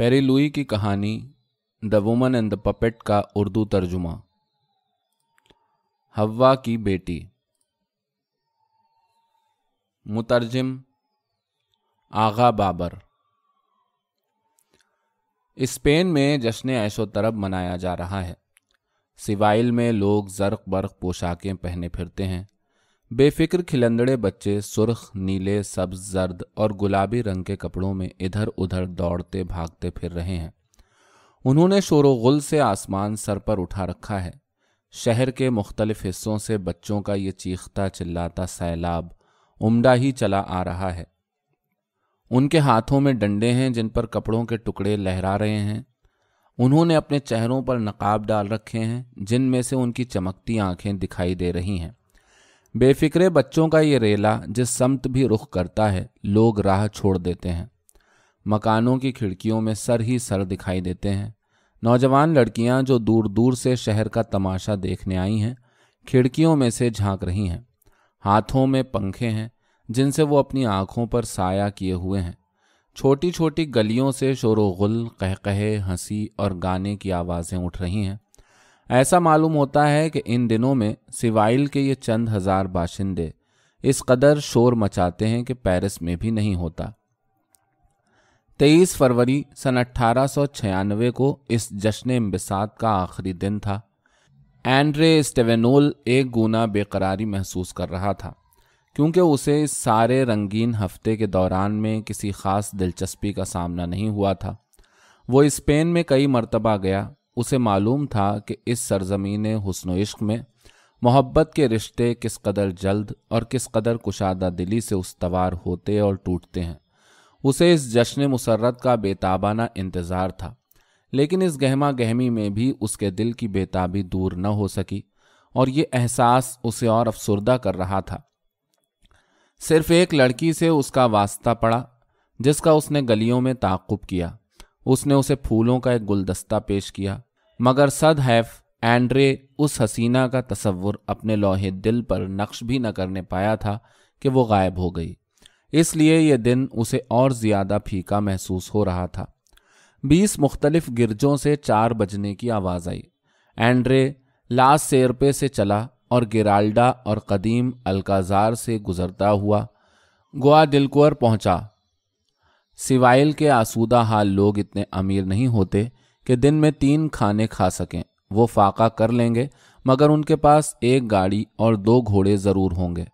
Peri Louys की कहानी the woman and the puppet का उर्दू तर्जुमा हवा की बेटी मुतरजम आगा बाबर स्पेन में जश्न ऐशो तरब मनाया जा रहा है सिवाइल में लोग जर्क बर्क पोशाकें पहने फिरते हैं बेफिक्र खिलंदड़े बच्चे सुर्ख नीले सब्ज जर्द और गुलाबी रंग के कपड़ों में इधर उधर दौड़ते भागते फिर रहे हैं उन्होंने शोरगुल से आसमान सर पर उठा रखा है शहर के मुख्तलिफ हिस्सों से बच्चों का ये चीखता चिल्लाता सैलाब उमड़ा ही चला आ रहा है उनके हाथों में डंडे हैं जिन पर कपड़ों के टुकड़े लहरा रहे हैं उन्होंने अपने चेहरों पर नकाब डाल रखे हैं जिनमें से उनकी चमकती आंखें दिखाई दे रही हैं बेफिक्रे बच्चों का ये रेला जिस समत भी रुख करता है लोग राह छोड़ देते हैं मकानों की खिड़कियों में सर ही सर दिखाई देते हैं नौजवान लड़कियां जो दूर दूर से शहर का तमाशा देखने आई हैं खिड़कियों में से झांक रही हैं हाथों में पंखे हैं जिनसे वो अपनी आंखों पर साया किए हुए हैं छोटी छोटी गलियों से शोरगुल कह कहे हंसी और गाने की आवाज़ें उठ रही हैं ऐसा मालूम होता है कि इन दिनों में सिवाइल के ये चंद हजार बाशिंदे इस कदर शोर मचाते हैं कि पेरिस में भी नहीं होता 23 फरवरी सन अट्ठारह को इस जश्न बिसात का आखिरी दिन था एंड्रे स्टेवेनोल एक गुना बेकरारी महसूस कर रहा था क्योंकि उसे इस सारे रंगीन हफ्ते के दौरान में किसी ख़ास दिलचस्पी का सामना नहीं हुआ था वो स्पेन में कई मरतबा गया उसे मालूम था कि इस सरजमीन हसन इश्क में मोहब्बत के रिश्ते किस कदर जल्द और किस कदर कुशादा दिली से उसवार होते और टूटते हैं उसे इस जश्न मुसरत का बेताबाना इंतज़ार था लेकिन इस गहमा गहमी में भी उसके दिल की बेताबी दूर न हो सकी और ये एहसास उसे और अफसरदा कर रहा था सिर्फ एक लड़की से उसका वास्ता पड़ा जिसका उसने गलियों में ताकुब किया उसने उसे फूलों का एक गुलदस्ता पेश किया मगर सद हैफ एंड्रे उस हसीना का तस्वुर अपने लोहे दिल पर नक्श भी न करने पाया था कि वो गायब हो गई इसलिए यह दिन उसे और ज़्यादा फीका महसूस हो रहा था बीस मुख्तलिफ गिरजों से चार बजने की आवाज़ आई एंड्रे लाश सेरपे से चला और गिराल्डा और कदीम अलकाजार से गुजरता हुआ गोवा दिलकुअर पहुंचा सिवाइल के आसूदा हाल लोग इतने अमीर नहीं होते कि दिन में तीन खाने खा सकें वो फाका कर लेंगे मगर उनके पास एक गाड़ी और दो घोड़े ज़रूर होंगे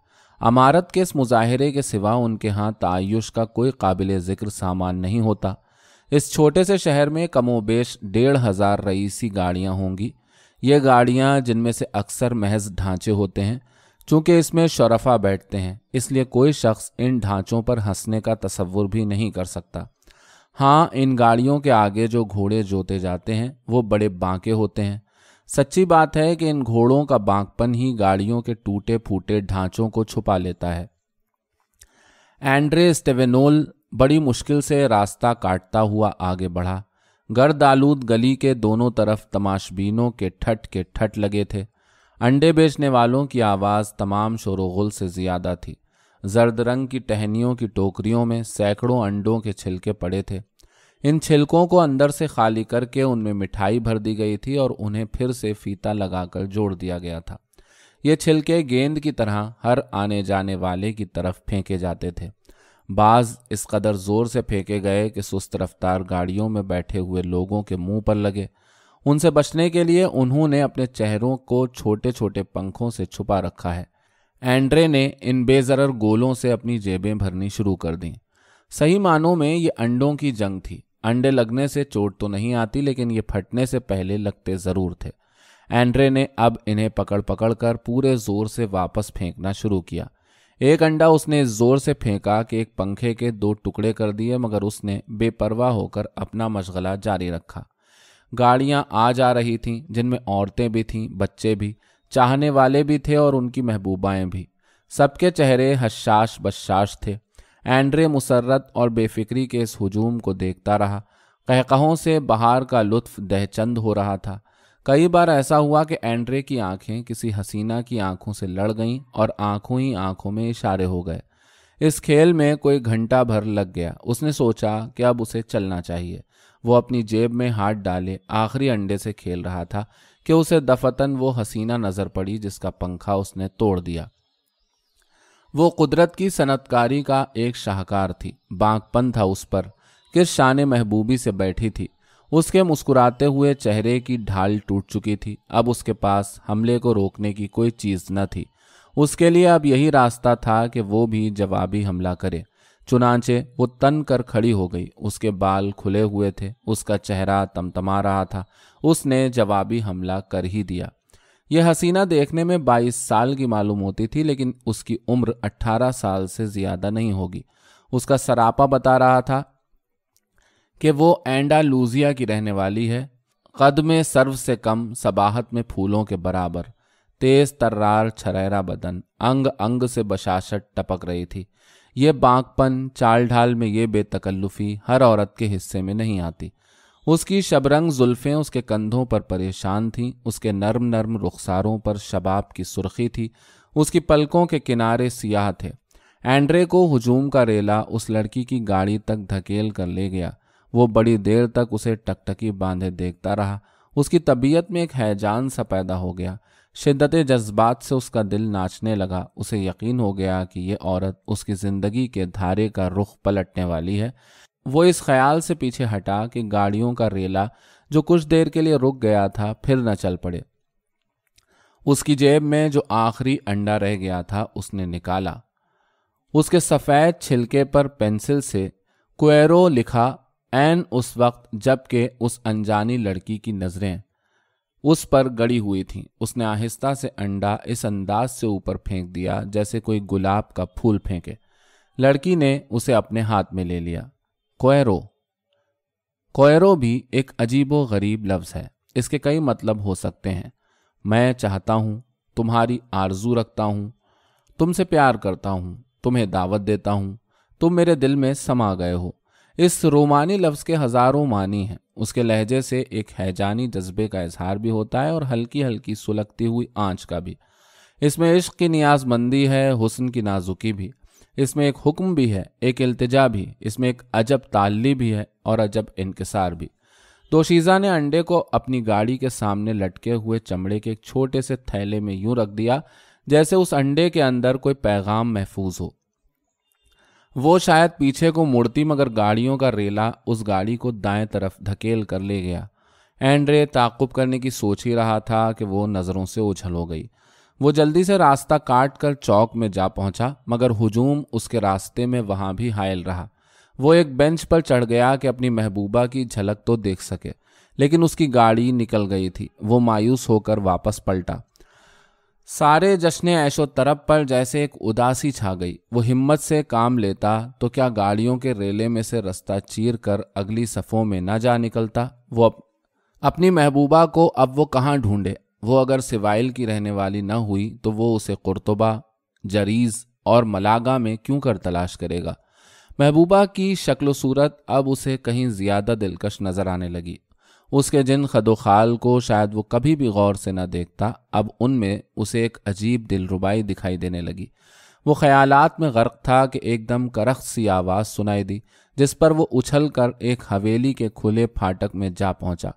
अमारत के इस मुजाहरे के सिवा उनके यहाँ तयश का कोई काबिल ज़िक्र सामान नहीं होता इस छोटे से शहर में कमो बेश डेढ़ हज़ार रईसी गाड़ियाँ होंगी ये गाड़ियाँ जिनमें से अक्सर महज ढांचे होते हैं चूँकि इसमें शरफा बैठते हैं इसलिए कोई शख्स इन ढांचों पर हंसने का तस्वुर भी नहीं कर सकता हाँ इन गाड़ियों के आगे जो घोड़े जोते जाते हैं वो बड़े बांके होते हैं सच्ची बात है कि इन घोड़ों का बांकपन ही गाड़ियों के टूटे फूटे ढांचों को छुपा लेता है एंड्रे स्टेवेनोल बड़ी मुश्किल से रास्ता काटता हुआ आगे बढ़ा गर्द आलूद गली के दोनों तरफ तमाशबीनों के ठट के ठट लगे थे अंडे बेचने वालों की आवाज़ तमाम शोरगुल से ज़्यादा थी जर्द रंग की टहनियों की टोकरियों में सैकड़ों अंडों के छिलके पड़े थे इन छिलकों को अंदर से खाली करके उनमें मिठाई भर दी गई थी और उन्हें फिर से फीता लगाकर जोड़ दिया गया था ये छिलके गेंद की तरह हर आने जाने वाले की तरफ फेंके जाते थे बाज इस कदर जोर से फेंके गए कि सुस्त रफ्तार गाड़ियों में बैठे हुए लोगों के मुंह पर लगे उनसे बचने के लिए उन्होंने अपने चेहरों को छोटे छोटे पंखों से छुपा रखा है एंड्रे ने इन बेजर गोलों से अपनी जेबें भरनी शुरू कर दी सही मानों में ये अंडों की जंग थी अंडे लगने से चोट तो नहीं आती लेकिन ये फटने से पहले लगते ज़रूर थे एंड्रे ने अब इन्हें पकड़ पकड़ कर पूरे ज़ोर से वापस फेंकना शुरू किया एक अंडा उसने इस जोर से फेंका कि एक पंखे के दो टुकड़े कर दिए मगर उसने बेपरवाह होकर अपना मशगला जारी रखा गाड़ियां आ जा रही थीं जिनमें औरतें भी थीं बच्चे भी चाहने वाले भी थे और उनकी महबूबाएं भी सबके चेहरे हशाश बशाश थे एंड्रे मुसर्रत और बेफिक्री के इस हजूम को देखता रहा कहकहों से बहार का लुत्फ दहचंद हो रहा था कई बार ऐसा हुआ कि एंड्रे की आंखें किसी हसीना की आंखों से लड़ गईं और आंखों ही आंखों में इशारे हो गए इस खेल में कोई घंटा भर लग गया उसने सोचा कि अब उसे चलना चाहिए वो अपनी जेब में हाथ डाले आखिरी अंडे से खेल रहा था कि उसे दफतन वो हसीना नजर पड़ी जिसका पंखा उसने तोड़ दिया वो कुदरत की सनतकारी का एक शाहकार थी बांकपन था उस पर कि शान महबूबी से बैठी थी उसके मुस्कुराते हुए चेहरे की ढाल टूट चुकी थी अब उसके पास हमले को रोकने की कोई चीज़ न थी उसके लिए अब यही रास्ता था कि वो भी जवाबी हमला करे चुनाचे वो तन कर खड़ी हो गई उसके बाल खुले हुए थे उसका चेहरा तमतमा रहा था उसने जवाबी हमला कर ही दिया यह हसीना देखने में 22 साल की मालूम होती थी लेकिन उसकी उम्र 18 साल से ज़्यादा नहीं होगी उसका सरापा बता रहा था कि वो एंडालूजिया की रहने वाली है कद में सर्व से कम सबाहत में फूलों के बराबर तेज तर्रार छरेरा बदन अंग अंग से बशाशत टपक रही थी ये बांकपन चाल ढाल में ये बेतकल्लुफी हर औरत के हिस्से में नहीं आती उसकी शबरंग जुल्फ़ें उसके कंधों पर परेशान थीं उसके नरम नरम रुखसारों पर शबाब की सुर्खी थी उसकी पलकों के किनारे सियाह थे एंड्रे को हजूम का रेला उस लड़की की गाड़ी तक धकेल कर ले गया वो बड़ी देर तक उसे टकटकी बांधे देखता रहा उसकी तबीयत में एक हैजान सा पैदा हो गया शिद्दत जज्बात से उसका दिल नाचने लगा उसे यकीन हो गया कि ये औरत उसकी ज़िंदगी के धारे का रुख पलटने वाली है वो इस ख्याल से पीछे हटा कि गाड़ियों का रेला जो कुछ देर के लिए रुक गया था फिर न चल पड़े उसकी जेब में जो आखिरी अंडा रह गया था उसने निकाला उसके सफ़ेद छिलके पर पेंसिल से क्वेरो लिखा एन उस वक्त जबकि उस अनजानी लड़की की नज़रें उस पर गड़ी हुई थीं उसने आहिस्ता से अंडा इस अंदाज से ऊपर फेंक दिया जैसे कोई गुलाब का फूल फेंके लड़की ने उसे अपने हाथ में ले लिया कोयरो कोयरो भी एक अजीबो गरीब लफ्ज़ है इसके कई मतलब हो सकते हैं मैं चाहता हूं तुम्हारी आरजू रखता हूं तुमसे प्यार करता हूं तुम्हें दावत देता हूं तुम मेरे दिल में समा गए हो इस रोमानी लफ्ज़ के हज़ारों मानी हैं उसके लहजे से एक हैजानी जज्बे का इजहार भी होता है और हल्की हल्की सुलगती हुई आँच का भी इसमें इश्क की नियाजमंदी है हुसन की नाजुकी भी इसमें एक हुक्म भी है एक अल्तजा भी इसमें एक अजब ताली भी है और अजब इनकसार भी दोशीज़ा तो ने अंडे को अपनी गाड़ी के सामने लटके हुए चमड़े के एक छोटे से थैले में यूं रख दिया जैसे उस अंडे के अंदर कोई पैगाम महफूज हो वो शायद पीछे को मुड़ती मगर गाड़ियों का रेला उस गाड़ी को दाएं तरफ धकेल कर ले गया एंड्रे ताकुब करने की सोच ही रहा था कि वो नज़रों से उछल हो गई वो जल्दी से रास्ता काट कर चौक में जा पहुंचा मगर हुजूम उसके रास्ते में वहां भी हायल रहा वो एक बेंच पर चढ़ गया कि अपनी महबूबा की झलक तो देख सके लेकिन उसकी गाड़ी निकल गई थी वो मायूस होकर वापस पलटा सारे जश्न ऐशो तरफ पर जैसे एक उदासी छा गई वो हिम्मत से काम लेता तो क्या गाड़ियों के रेले में से रास्ता चीर कर अगली सफ़ों में ना जा निकलता वो अप, अपनी महबूबा को अब वो कहाँ ढूंढे वो अगर सिवाइल की रहने वाली न हुई तो वो उसे कुरतबा जरीज़ और मलागा में क्यों कर तलाश करेगा महबूबा की शक्ल सूरत अब उसे कहीं ज़्यादा दिलकश नज़र आने लगी उसके जिन खदोखाल को शायद वो कभी भी गौर से न देखता अब उनमें उसे एक अजीब दिलरुबाई दिखाई देने लगी वो ख्यालात में गर्क था कि एकदम करख सी आवाज़ सुनाई दी जिस पर वो उछल कर एक हवेली के खुले फाटक में जा पहुंचा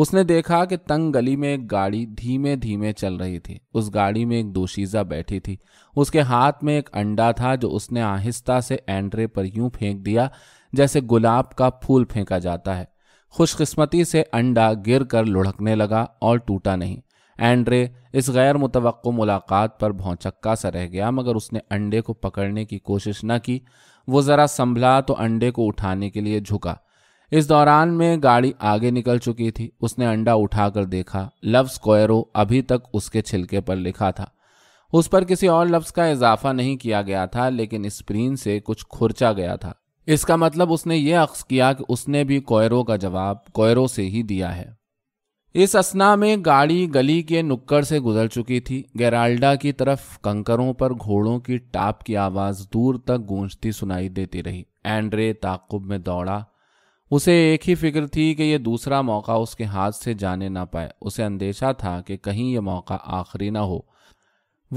उसने देखा कि तंग गली में एक गाड़ी धीमे धीमे चल रही थी उस गाड़ी में एक दोशीजा बैठी थी उसके हाथ में एक अंडा था जो उसने आहिस्ता से एंड्रे पर यूं फेंक दिया जैसे गुलाब का फूल फेंका जाता है खुशकिस्मती से अंडा गिर कर लुढ़कने लगा और टूटा नहीं एंड्रे इस गैर मुतव मुलाकात पर भौचक्का सा रह गया मगर उसने अंडे को पकड़ने की कोशिश न की वो ज़रा संभला तो अंडे को उठाने के लिए झुका इस दौरान में गाड़ी आगे निकल चुकी थी उसने अंडा उठाकर देखा लफ्ज कोयरो अभी तक उसके छिलके पर लिखा था उस पर किसी और लफ्ज का इजाफा नहीं किया गया था लेकिन स्प्रीन से कुछ खुरचा गया था इसका मतलब उसने ये अक्स किया कि उसने भी कोयरो का जवाब कोयरो से ही दिया है इस असना में गाड़ी गली के नुक्कड़ से गुजर चुकी थी गैराल्डा की तरफ कंकरों पर घोड़ों की टाप की आवाज दूर तक गूंजती सुनाई देती रही एंड्रे ताकुब में दौड़ा उसे एक ही फिक्र थी कि यह दूसरा मौका उसके हाथ से जाने ना पाए उसे अंदेशा था कि कहीं यह मौका आखिरी ना हो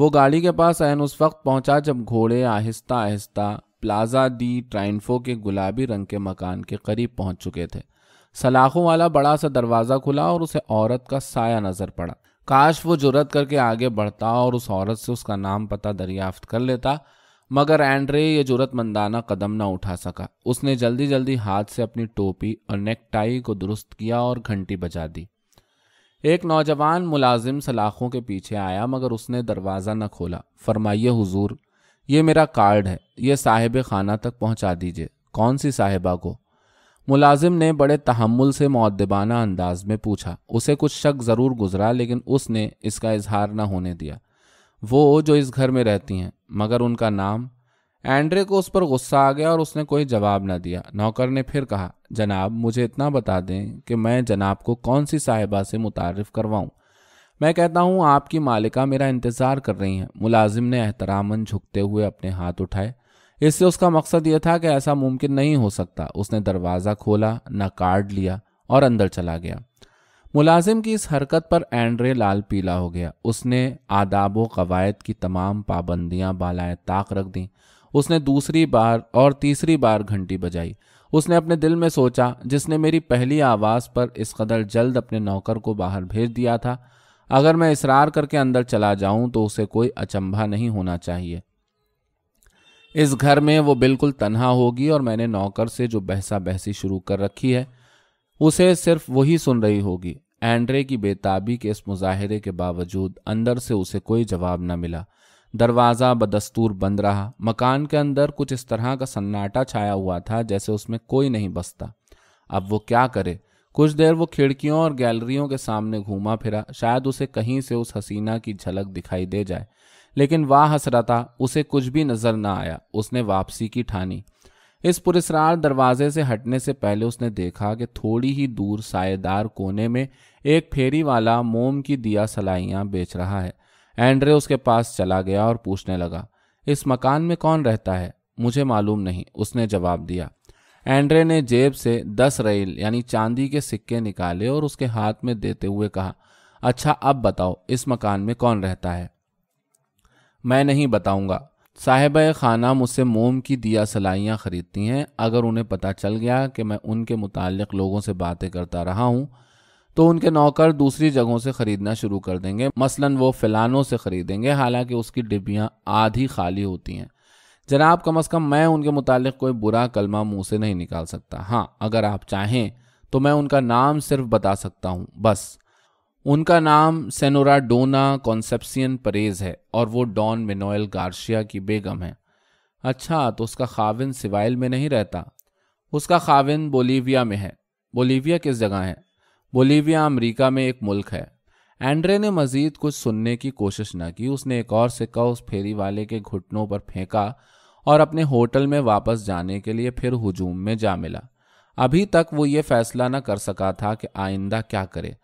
वो गाड़ी के पास आयन उस वक्त पहुंचा जब घोड़े आहिस्ता आहिस्ता प्लाजा दी ट्राइनफो के गुलाबी रंग के मकान के करीब पहुंच चुके थे सलाखों वाला बड़ा सा दरवाज़ा खुला और उसे औरत का साया नज़र पड़ा काश वो जुरत करके आगे बढ़ता और उस औरत से उसका नाम पता दरियाफ्त कर लेता मगर एंड्रे ये जरूरतमंदाना कदम ना उठा सका उसने जल्दी जल्दी हाथ से अपनी टोपी और नेक टाई को दुरुस्त किया और घंटी बजा दी एक नौजवान मुलाजिम सलाखों के पीछे आया मगर उसने दरवाज़ा न खोला फरमाइए हुजूर ये मेरा कार्ड है ये साहिब खाना तक पहुंचा दीजिए कौन सी साहिबा को मुलाजिम ने बड़े तहमुल से मौदबाना अंदाज में पूछा उसे कुछ शक ज़रूर गुजरा लेकिन उसने इसका इजहार न होने दिया वो जो इस घर में रहती हैं मगर उनका नाम एंड्रे को उस पर गुस्सा आ गया और उसने कोई जवाब ना दिया नौकर ने फिर कहा जनाब मुझे इतना बता दें कि मैं जनाब को कौन सी साहिबा से मुतारफ़ करवाऊँ मैं कहता हूँ आपकी मालिका मेरा इंतज़ार कर रही हैं मुलाजिम ने एहतरामन झुकते हुए अपने हाथ उठाए इससे उसका मकसद यह था कि ऐसा मुमकिन नहीं हो सकता उसने दरवाज़ा खोला न कार्ड लिया और अंदर चला गया मुलाजिम की इस हरकत पर एंड्रे लाल पीला हो गया उसने आदाब व कवायद की तमाम पाबंदियां बालाएं ताक रख दी उसने दूसरी बार और तीसरी बार घंटी बजाई उसने अपने दिल में सोचा जिसने मेरी पहली आवाज़ पर इस कदर जल्द अपने नौकर को बाहर भेज दिया था अगर मैं इसरार करके अंदर चला जाऊं तो उसे कोई अचंभा नहीं होना चाहिए इस घर में वो बिल्कुल तनहा होगी और मैंने नौकर से जो बहसा बहसी शुरू कर रखी है उसे सिर्फ वही सुन रही होगी एंड्रे की बेताबी के इस मुजाहरे के बावजूद अंदर से उसे कोई जवाब न मिला दरवाज़ा बदस्तूर बंद रहा मकान के अंदर कुछ इस तरह का सन्नाटा छाया हुआ था जैसे उसमें कोई नहीं बसता अब वो क्या करे कुछ देर वो खिड़कियों और गैलरियों के सामने घूमा फिरा शायद उसे कहीं से उस हसीना की झलक दिखाई दे जाए लेकिन वाह हसरता उसे कुछ भी नजर ना आया उसने वापसी की ठानी इस पुरस्ार दरवाजे से हटने से पहले उसने देखा कि थोड़ी ही दूर सायेदार कोने में एक फेरी वाला मोम की दिया सलाइयाँ बेच रहा है एंड्रे उसके पास चला गया और पूछने लगा इस मकान में कौन रहता है मुझे मालूम नहीं उसने जवाब दिया एंड्रे ने जेब से दस रेल यानी चांदी के सिक्के निकाले और उसके हाथ में देते हुए कहा अच्छा अब बताओ इस मकान में कौन रहता है मैं नहीं बताऊंगा साहिब खाना मुझसे मोम की दिया सलाइयाँ ख़रीदती हैं अगर उन्हें पता चल गया कि मैं उनके मुतक़ लोगों से बातें करता रहा हूँ तो उनके नौकर दूसरी जगहों से खरीदना शुरू कर देंगे मसलन वो फिलानों से खरीदेंगे हालांकि उसकी डिब्बियाँ आधी खाली होती हैं जनाब कम अज़ कम मैं उनके मुतालिक कोई बुरा कलमा मुंह से नहीं निकाल सकता हाँ अगर आप चाहें तो मैं उनका नाम सिर्फ बता सकता हूँ बस उनका नाम सेनोरा डोना कॉन्सेप्सियन परेज है और वो डॉन मिनोयल गार्शिया की बेगम है अच्छा तो उसका खाविन सिवाइल में नहीं रहता उसका खाविन बोलीविया में है बोलीविया किस जगह है बोलीविया अमेरिका में एक मुल्क है एंड्रे ने मजीद कुछ सुनने की कोशिश न की उसने एक और सिक्का उस फेरी वाले के घुटनों पर फेंका और अपने होटल में वापस जाने के लिए फिर हुजूम में जा मिला अभी तक वो ये फैसला न कर सका था कि आइंदा क्या करे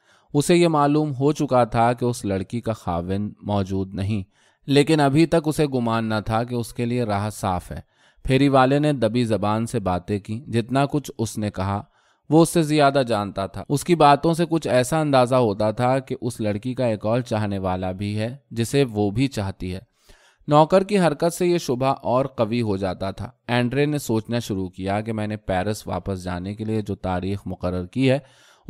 उसे ये मालूम हो चुका था कि उस लड़की का खाविन मौजूद नहीं लेकिन अभी तक उसे गुमान न था कि उसके लिए राह साफ है फेरी वाले ने दबी जबान से बातें की जितना कुछ उसने कहा वो उससे ज्यादा जानता था उसकी बातों से कुछ ऐसा अंदाजा होता था कि उस लड़की का एक और चाहने वाला भी है जिसे वो भी चाहती है नौकर की हरकत से यह शुभा और कवि हो जाता था एंड्रे ने सोचना शुरू किया कि मैंने पेरिस वापस जाने के लिए जो तारीख मुकर की है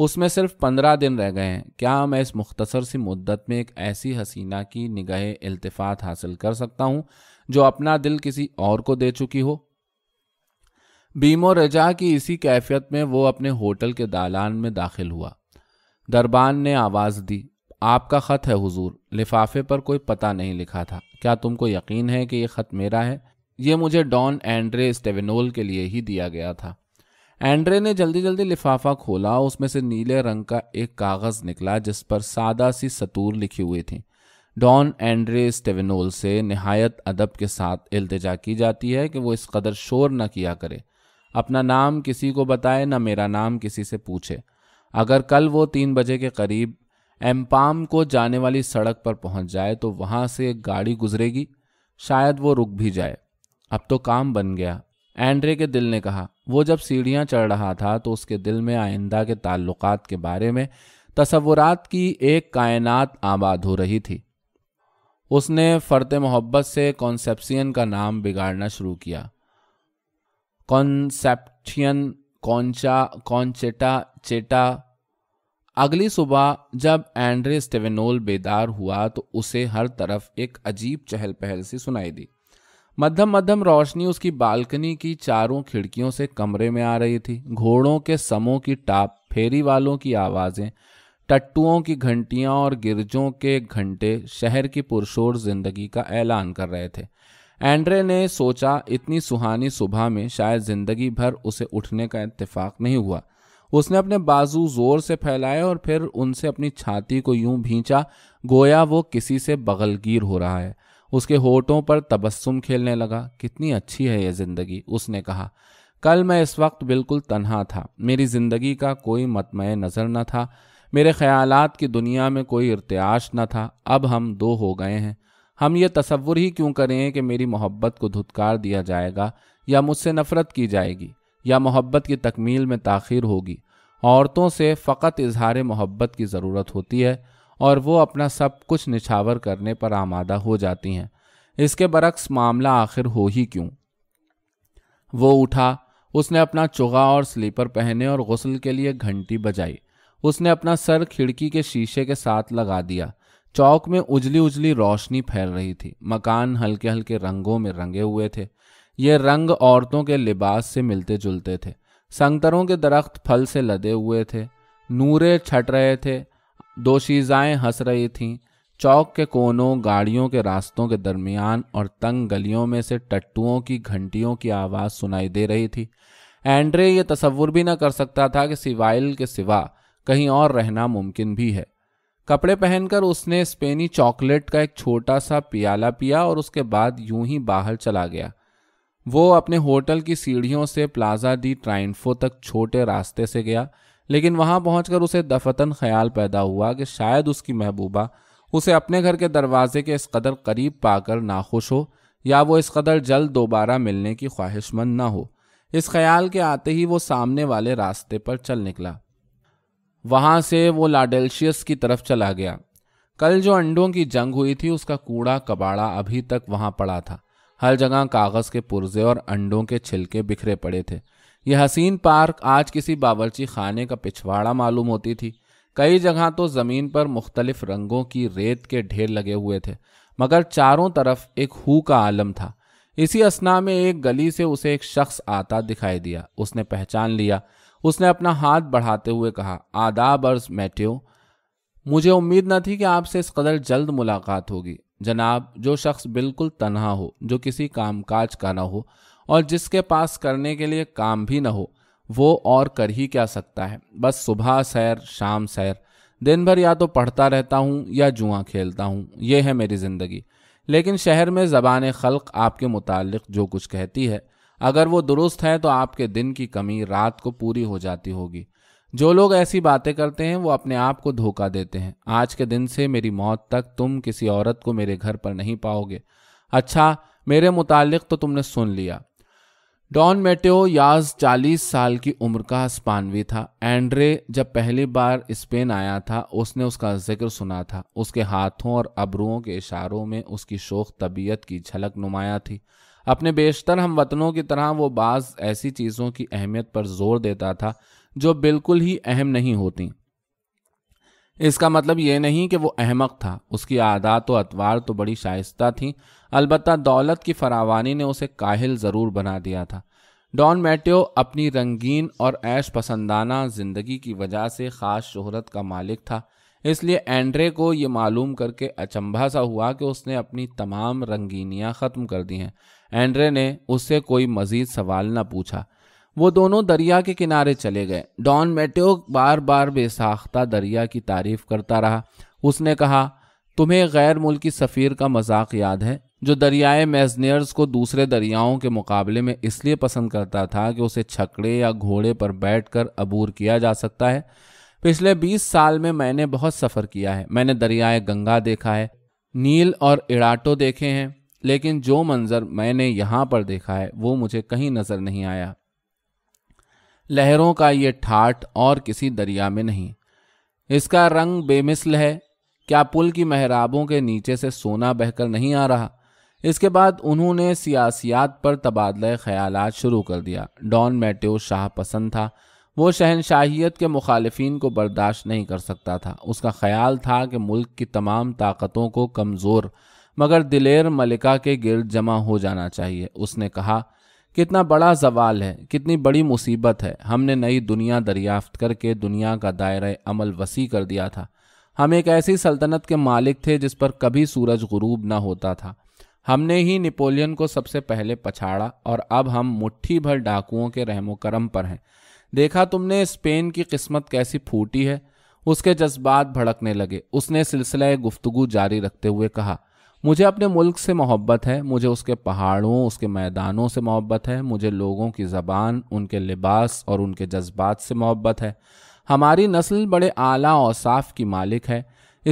उसमें सिर्फ पंद्रह दिन रह गए हैं क्या मैं इस मुख्तसर सी मुद्दत में एक ऐसी हसीना की निगाह इल्तफात हासिल कर सकता हूँ जो अपना दिल किसी और को दे चुकी हो बीमो रजा की इसी कैफियत में वो अपने होटल के दालान में दाखिल हुआ दरबान ने आवाज़ दी आपका ख़त है हुजूर लिफाफे पर कोई पता नहीं लिखा था क्या तुमको यकीन है कि यह ख़त मेरा है ये मुझे डॉन एंड्रे स्टेवेनोल के लिए ही दिया गया था एंड्रे ने जल्दी जल्दी लिफाफा खोला उसमें से नीले रंग का एक कागज़ निकला जिस पर सादा सी सतूर लिखी हुई थी डॉन एंड्रे स्टेवेनोल से नहायत अदब के साथ अल्तजा की जाती है कि वो इस कदर शोर न किया करे अपना नाम किसी को बताए ना मेरा नाम किसी से पूछे अगर कल वो तीन बजे के करीब एम्पाम को जाने वाली सड़क पर पहुंच जाए तो वहां से एक गाड़ी गुजरेगी शायद वो रुक भी जाए अब तो काम बन गया एंड्रे के दिल ने कहा वो जब सीढ़ियाँ चढ़ रहा था तो उसके दिल में आइंदा के ताल्लुकात के बारे में तस्वुरात की एक कायनात आबाद हो रही थी उसने फ़र्त मोहब्बत से कॉन्सेप्सियन का नाम बिगाड़ना शुरू किया कॉन्सेप्टियन कॉन्चा कॉन्चेटा चेटा अगली सुबह जब एंड्रे स्टेवेनोल बेदार हुआ तो उसे हर तरफ एक अजीब चहल पहल सी सुनाई दी मध्यम मध्यम रोशनी उसकी बालकनी की चारों खिड़कियों से कमरे में आ रही थी घोड़ों के समों की टाप फेरी वालों की आवाज़ें टट्टुओं की घंटियां और गिरजों के घंटे शहर की पुरशोर जिंदगी का ऐलान कर रहे थे एंड्रे ने सोचा इतनी सुहानी सुबह में शायद ज़िंदगी भर उसे उठने का इत्तेफाक नहीं हुआ उसने अपने बाजू जोर से फैलाए और फिर उनसे अपनी छाती को यूं भींचा गोया वो किसी से बगलगीर हो रहा है उसके होठों पर तबस्सुम खेलने लगा कितनी अच्छी है यह ज़िंदगी उसने कहा कल मैं इस वक्त बिल्कुल तनहा था मेरी ज़िंदगी का कोई मतमय नज़र न था मेरे ख्यालात की दुनिया में कोई इरत्याश न था अब हम दो हो गए हैं हम ये तस्वुर ही क्यों करें कि मेरी मोहब्बत को धुतकार दिया जाएगा या मुझसे नफरत की जाएगी या मोहब्बत की तकमील में ताखिर होगी औरतों से फ़कत इजहार मोहब्बत की ज़रूरत होती है और वो अपना सब कुछ निछावर करने पर आमादा हो जाती हैं इसके बरक्स मामला आखिर हो ही क्यों वो उठा उसने अपना चुगा और स्लीपर पहने और गसल के लिए घंटी बजाई उसने अपना सर खिड़की के शीशे के साथ लगा दिया चौक में उजली उजली रोशनी फैल रही थी मकान हल्के हल्के रंगों में रंगे हुए थे ये रंग औरतों के लिबास से मिलते जुलते थे संगतरों के दरख्त फल से लदे हुए थे नूरे छट रहे थे शीजाएँ हंस रही थीं चौक के कोनों गाड़ियों के रास्तों के दरमियान और तंग गलियों में से टट्टुओं की घंटियों की आवाज़ सुनाई दे रही थी एंड्रे ये तस्वुर भी न कर सकता था कि सिवाइल के सिवा कहीं और रहना मुमकिन भी है कपड़े पहनकर उसने स्पेनी चॉकलेट का एक छोटा सा प्याला पिया और उसके बाद यूं ही बाहर चला गया वो अपने होटल की सीढ़ियों से प्लाजा डी ट्राइनफो तक छोटे रास्ते से गया लेकिन वहां पहुंचकर उसे दफतन ख्याल पैदा हुआ कि शायद उसकी महबूबा उसे अपने घर के दरवाजे के इस कदर करीब पाकर नाखुश हो या वो इस कदर जल्द दोबारा मिलने की ख्वाहिशमंद ना हो इस ख्याल के आते ही वो सामने वाले रास्ते पर चल निकला वहाँ से वो लाडेल्शियस की तरफ चला गया कल जो अंडों की जंग हुई थी उसका कूड़ा कबाड़ा अभी तक वहाँ पड़ा था हर जगह कागज़ के पुर्जे और अंडों के छिलके बिखरे पड़े थे यह हसीन पार्क आज किसी बावर्ची खाने का पिछवाड़ा मालूम होती थी कई जगह तो ज़मीन पर मुख्तलिफ रंगों की रेत के ढेर लगे हुए थे मगर चारों तरफ एक हु का आलम था इसी असना में एक गली से उसे एक शख्स आता दिखाई दिया उसने पहचान लिया उसने अपना हाथ बढ़ाते हुए कहा आदाब अर्ज मैट्यो मुझे उम्मीद न थी कि आपसे इस कदर जल्द मुलाकात होगी जनाब जो शख्स बिल्कुल तनहा हो जो किसी कामकाज का ना हो और जिसके पास करने के लिए काम भी ना हो वो और कर ही क्या सकता है बस सुबह सैर शाम सैर दिन भर या तो पढ़ता रहता हूँ या जुआ खेलता हूँ ये है मेरी ज़िंदगी लेकिन शहर में ज़बान खल्क आपके मुतालिक जो कुछ कहती है अगर वो दुरुस्त हैं तो आपके दिन की कमी रात को पूरी हो जाती होगी जो लोग ऐसी बातें करते हैं वो अपने आप को धोखा देते हैं आज के दिन से मेरी मौत तक तुम किसी औरत को मेरे घर पर नहीं पाओगे अच्छा मेरे मुतालिक तो तुमने सुन लिया डॉन मेटो याज 40 साल की उम्र का स्पानवी था एंड्रे जब पहली बार स्पेन आया था उसने उसका जिक्र सुना था उसके हाथों और अबरुओं के इशारों में उसकी शोक तबीयत की झलक नुमाया थी अपने बेशतर हम वतनों की तरह वो बाज़ ऐसी चीज़ों की अहमियत पर जोर देता था जो बिल्कुल ही अहम नहीं होती इसका मतलब ये नहीं कि वो अहमक था उसकी आदात व अतवार तो बड़ी शाइस्त थी अलबत् दौलत की फरावानी ने उसे काहिल ज़रूर बना दिया था डॉन मैटियो अपनी रंगीन और ऐश पसंदाना ज़िंदगी की वजह से ख़ास शहरत का मालिक था इसलिए एंड्रे को ये मालूम करके अचंभा सा हुआ कि उसने अपनी तमाम रंगीनियाँ ख़त्म कर दी हैं एंड्रे ने उससे कोई मजीद सवाल न पूछा वो दोनों दरिया के किनारे चले गए डॉन मेटो बार बार बेसाख्ता दरिया की तारीफ करता रहा उसने कहा तुम्हें गैर मुल्की सफ़ीर का मजाक याद है जो दरियाए मेजनियर्स को दूसरे दरियाओं के मुकाबले में इसलिए पसंद करता था कि उसे छकड़े या घोड़े पर बैठकर अबूर किया जा सकता है पिछले 20 साल में मैंने बहुत सफ़र किया है मैंने दरियाए गंगा देखा है नील और इड़ाटो देखे हैं लेकिन जो मंज़र मैंने यहाँ पर देखा है वो मुझे कहीं नज़र नहीं आया लहरों का ये ठाठ और किसी दरिया में नहीं इसका रंग बेमिसल है क्या पुल की मेहराबों के नीचे से सोना बहकर नहीं आ रहा इसके बाद उन्होंने सियासियात पर तबादला ख्याल शुरू कर दिया डॉन मैटो शाह पसंद था वो शहनशाहियत के मुखालफी को बर्दाश्त नहीं कर सकता था उसका ख्याल था कि मुल्क की तमाम ताकतों को कमज़ोर मगर दिलेर मलिका के गिरद जमा हो जाना चाहिए उसने कहा कितना बड़ा जवाल है कितनी बड़ी मुसीबत है हमने नई दुनिया दरियाफ्त करके दुनिया का दायरा अमल वसी कर दिया था हम एक ऐसी सल्तनत के मालिक थे जिस पर कभी सूरज गुरूब ना होता था हमने ही नेपोलियन को सबसे पहले पछाड़ा और अब हम मुट्ठी भर डाकुओं के रहमो करम पर हैं देखा तुमने स्पेन की किस्मत कैसी फूटी है उसके जज्बात भड़कने लगे उसने सिलसिला गुफ्तगु जारी रखते हुए कहा मुझे अपने मुल्क से मोहब्बत है मुझे उसके पहाड़ों उसके मैदानों से मोहब्बत है मुझे लोगों की ज़बान उनके लिबास और उनके जज्बात से मोहब्बत है हमारी नस्ल बड़े आला और साफ की मालिक है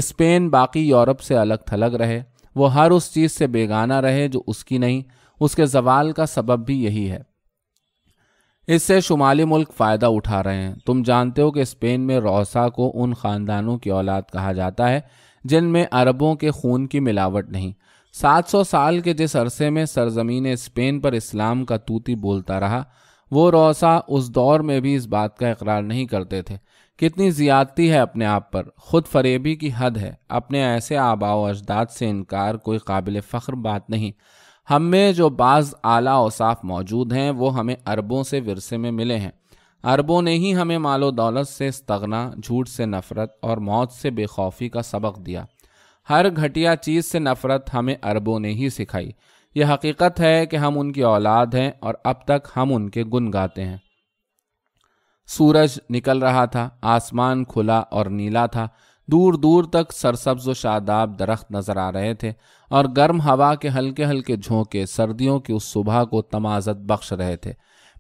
स्पेन बाकी यूरोप से अलग थलग रहे वो हर उस चीज़ से बेगाना रहे जो उसकी नहीं उसके जवाल का सबब भी यही है इससे शुमाली मुल्क फ़ायदा उठा रहे हैं तुम जानते हो कि स्पेन में रोसा को उन ख़ानदानों की औलाद कहा जाता है जिनमें अरबों के खून की मिलावट नहीं 700 साल के जिस अरसे में सरजमीन स्पेन पर इस्लाम का तूती बोलता रहा वो रोसा उस दौर में भी इस बात का इकरार नहीं करते थे कितनी ज्यादती है अपने आप पर खुद फरेबी की हद है अपने ऐसे आबा अजदाद से इनकार कोई काबिल फ़ख्र बात नहीं हम में जो बाज़ आला औसाफ मौजूद हैं वो हमें अरबों से विरसे में मिले हैं अरबों ने ही हमें मालो दौलत से स्तगना झूठ से नफरत और मौत से बेखौफी का सबक दिया हर घटिया चीज़ से नफरत हमें अरबों ने ही सिखाई यह हकीकत है कि हम उनकी औलाद हैं और अब तक हम उनके गुन गाते हैं सूरज निकल रहा था आसमान खुला और नीला था दूर दूर तक सरसब्ज व शादाब दरख्त नजर आ रहे थे और गर्म हवा के हल्के हल्के झोंके सर्दियों की उस सुबह को तमाजत बख्श रहे थे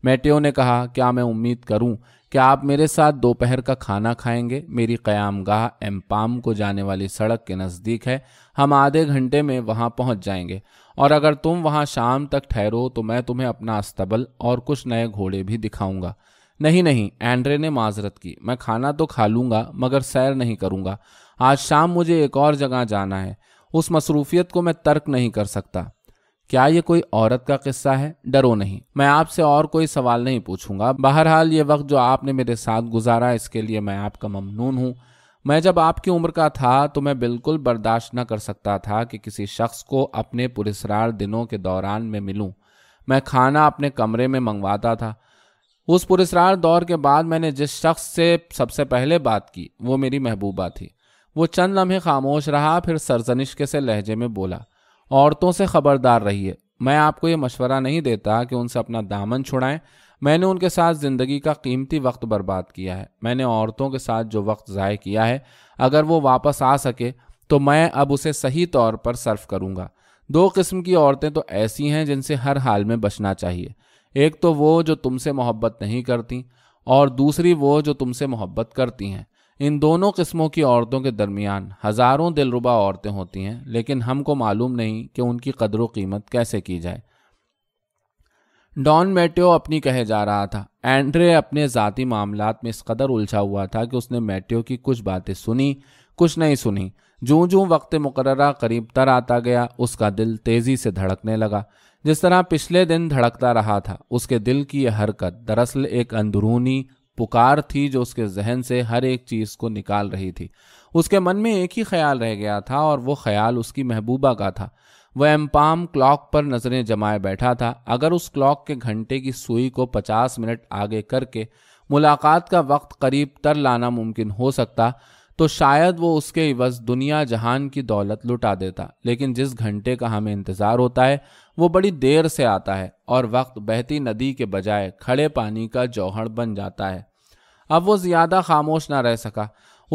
मैटियो ने कहा क्या मैं उम्मीद करूं क्या आप मेरे साथ दोपहर का खाना खाएंगे मेरी क्याम गाह एम्पाम को जाने वाली सड़क के नज़दीक है हम आधे घंटे में वहाँ पहुँच जाएंगे और अगर तुम वहाँ शाम तक ठहरो तो मैं तुम्हें अपना अस्तबल और कुछ नए घोड़े भी दिखाऊंगा नहीं नहीं एंड्रे ने माजरत की मैं खाना तो खा लूँगा मगर सैर नहीं करूँगा आज शाम मुझे एक और जगह जाना है उस मसरूफियत को मैं तर्क नहीं कर सकता क्या ये कोई औरत का किस्सा है डरो नहीं मैं आपसे और कोई सवाल नहीं पूछूंगा बहरहाल ये वक्त जो आपने मेरे साथ गुजारा इसके लिए मैं आपका ममनून हूँ मैं जब आपकी उम्र का था तो मैं बिल्कुल बर्दाश्त न कर सकता था कि किसी शख्स को अपने पुरस्रार दिनों के दौरान मैं मिलूं मैं खाना अपने कमरे में मंगवाता था उस पुरस्कार दौर के बाद मैंने जिस शख्स से सबसे पहले बात की वो मेरी महबूबा थी वो चंद लम्हे खामोश रहा फिर सरजनिश के से लहजे में बोला औरतों से खबरदार रहिए मैं आपको ये मशवरा नहीं देता कि उनसे अपना दामन छुड़ाएं मैंने उनके साथ ज़िंदगी का कीमती वक्त बर्बाद किया है मैंने औरतों के साथ जो वक्त ज़ाय किया है अगर वो वापस आ सके तो मैं अब उसे सही तौर पर सर्व करूँगा दो किस्म की औरतें तो ऐसी हैं जिनसे हर हाल में बचना चाहिए एक तो वो जो तुमसे मोहब्बत नहीं करती और दूसरी वो जो तुमसे मोहब्बत करती हैं इन दोनों किस्मों की औरतों के दरमियान हज़ारों दिलरुबा औरतें होती हैं लेकिन हमको मालूम नहीं कि उनकी कदर कीमत कैसे की जाए डॉन मेट्यो अपनी कहे जा रहा था एंड्रे अपने ज़ाती मामला में इस कदर उलझा हुआ था कि उसने मेट्यो की कुछ बातें सुनी कुछ नहीं सुनी जूँ जू वक्त मुकर करीब तर आता गया उसका दिल तेज़ी से धड़कने लगा जिस तरह पिछले दिन धड़कता रहा था उसके दिल की यह हरकत दरअसल एक अंदरूनी पुकार थी जो उसके जहन से हर एक चीज़ को निकाल रही थी उसके मन में एक ही ख्याल रह गया था और वो ख्याल उसकी महबूबा का था वह एम्पाम क्लॉक पर नज़रें जमाए बैठा था अगर उस क्लॉक के घंटे की सुई को पचास मिनट आगे करके मुलाकात का वक्त करीब तर लाना मुमकिन हो सकता तो शायद वो उसके इवज दुनिया जहान की दौलत लुटा देता लेकिन जिस घंटे का हमें इंतज़ार होता है वो बड़ी देर से आता है और वक्त बहती नदी के बजाय खड़े पानी का जौहड़ बन जाता है अब वो ज़्यादा खामोश ना रह सका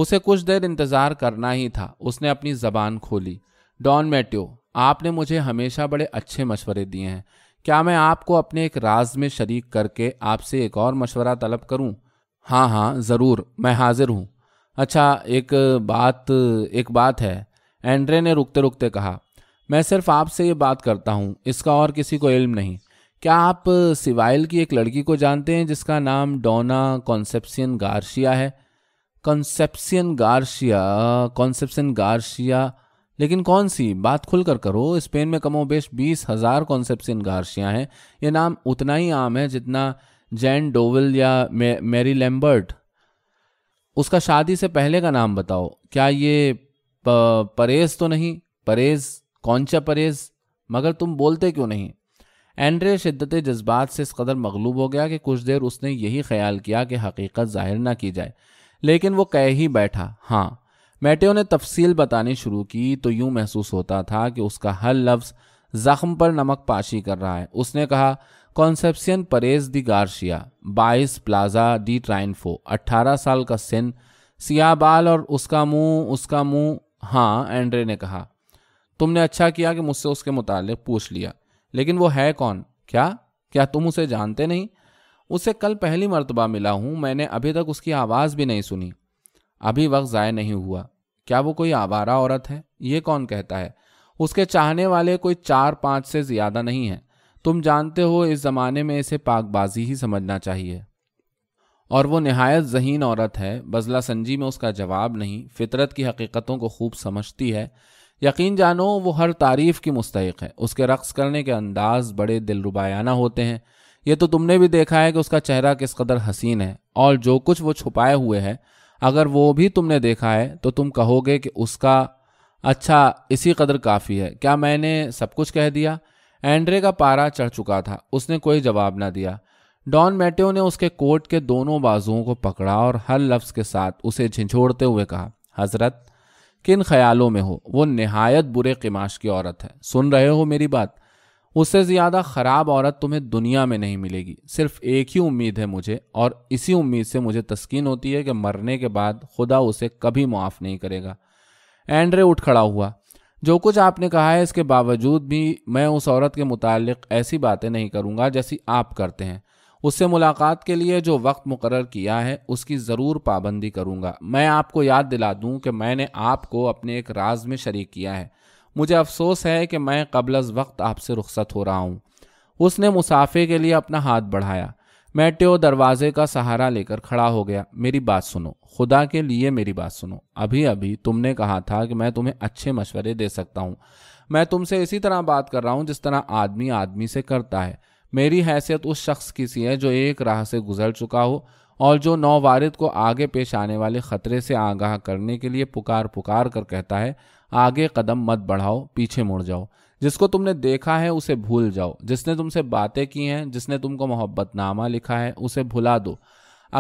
उसे कुछ देर इंतज़ार करना ही था उसने अपनी ज़बान खोली डॉन मेट्यो आपने मुझे हमेशा बड़े अच्छे मशवरे दिए हैं क्या मैं आपको अपने एक राज में शरीक करके आपसे एक और मशवरा तलब करूं? हाँ हाँ ज़रूर मैं हाजिर हूँ अच्छा एक बात एक बात है एंड्रे ने रुकते रुकते कहा मैं सिर्फ आपसे ये बात करता हूँ इसका और किसी को इल्म नहीं क्या आप सिवाइल की एक लड़की को जानते हैं जिसका नाम डोना कॉन्सेप्सियन गार्शिया है कॉन्सेप्सियन गार्शिया कॉन्सेप्सियन गार्शिया लेकिन कौन सी बात खुलकर करो स्पेन में कमो बेश बीस हज़ार कॉन्सेप्सियन गार्शिया हैं ये नाम उतना ही आम है जितना जैन डोवल या मे, मेरी लैम्बर्ट उसका शादी से पहले का नाम बताओ क्या ये परहेज तो नहीं परहेज कौन सा परहेज मगर तुम बोलते क्यों नहीं एंड्रे शिद्दत जज्बात से इस कदर मगलूब हो गया कि कुछ देर उसने यही ख्याल किया कि हकीकत जाहिर ना की जाए लेकिन वो कह ही बैठा हाँ मैटियो ने तफसील बतानी शुरू की तो यूं महसूस होता था कि उसका हर लफ्ज़ ज़ख्म पर नमक पाशी कर रहा है उसने कहा Concepcion Perez de Garcia 22 Plaza de Triunfo 18 साल का सिन सियाबाल और उसका मुंह उसका मुंह हाँ एंड्रे ने कहा तुमने अच्छा किया कि मुझसे उसके मुतालिक पूछ लिया लेकिन वो है कौन क्या क्या तुम उसे जानते नहीं उसे कल पहली मरतबा मिला हूं मैंने अभी तक उसकी आवाज़ भी नहीं सुनी अभी वक्त ज़ाय नहीं हुआ क्या वो कोई आवारा औरत है ये कौन कहता है उसके चाहने वाले कोई चार पांच से ज़्यादा नहीं है तुम जानते हो इस ज़माने में इसे पाकबाजी ही समझना चाहिए और वो नहायत जहीन औरत है बजला संजी में उसका जवाब नहीं फितरत की हकीकतों को खूब समझती है यकीन जानो वो हर तारीफ की मुस्तक है उसके रक्स करने के अंदाज बड़े दिलरुबायाना होते हैं ये तो तुमने भी देखा है कि उसका चेहरा किस कदर हसीन है और जो कुछ वो छुपाए हुए है अगर वो भी तुमने देखा है तो तुम कहोगे कि उसका अच्छा इसी कदर काफ़ी है क्या मैंने सब कुछ कह दिया एंड्रे का पारा चढ़ चुका था उसने कोई जवाब ना दिया डॉन मैटियो ने उसके कोट के दोनों बाजुओं को पकड़ा और हर लफ्ज के साथ उसे झिझोड़ते हुए कहा हजरत किन ख्यालों में हो वो नहायत बुरे किमाश की औरत है सुन रहे हो मेरी बात उससे ज़्यादा ख़राब औरत तुम्हें दुनिया में नहीं मिलेगी सिर्फ एक ही उम्मीद है मुझे और इसी उम्मीद से मुझे तस्कीन होती है कि मरने के बाद खुदा उसे कभी मुआफ़ नहीं करेगा एंड्रे उठ खड़ा हुआ जो कुछ आपने कहा है इसके बावजूद भी मैं उस औरत के मुतालिक ऐसी बातें नहीं करूँगा जैसी आप करते हैं उससे मुलाकात के लिए जो वक्त मुकर किया है उसकी ज़रूर पाबंदी करूँगा मैं आपको याद दिला दूँ कि मैंने आपको अपने एक राज में शरीक किया है मुझे अफसोस है कि मैं कबल वक्त आपसे रुखसत हो रहा हूँ उसने मुसाफे के लिए अपना हाथ बढ़ाया मैं ट्यो दरवाजे का सहारा लेकर खड़ा हो गया मेरी बात सुनो खुदा के लिए मेरी बात सुनो अभी अभी तुमने कहा था कि मैं तुम्हें अच्छे मशवरे दे सकता हूँ मैं तुमसे इसी तरह बात कर रहा हूँ जिस तरह आदमी आदमी से करता है मेरी हैसियत उस शख्स की सी है जो एक राह से गुजर चुका हो और जो नौवारद को आगे पेश आने वाले ख़तरे से आगाह करने के लिए पुकार पुकार कर कहता है आगे कदम मत बढ़ाओ पीछे मुड़ जाओ जिसको तुमने देखा है उसे भूल जाओ जिसने तुमसे बातें की हैं जिसने तुमको मोहब्बतनामा लिखा है उसे भुला दो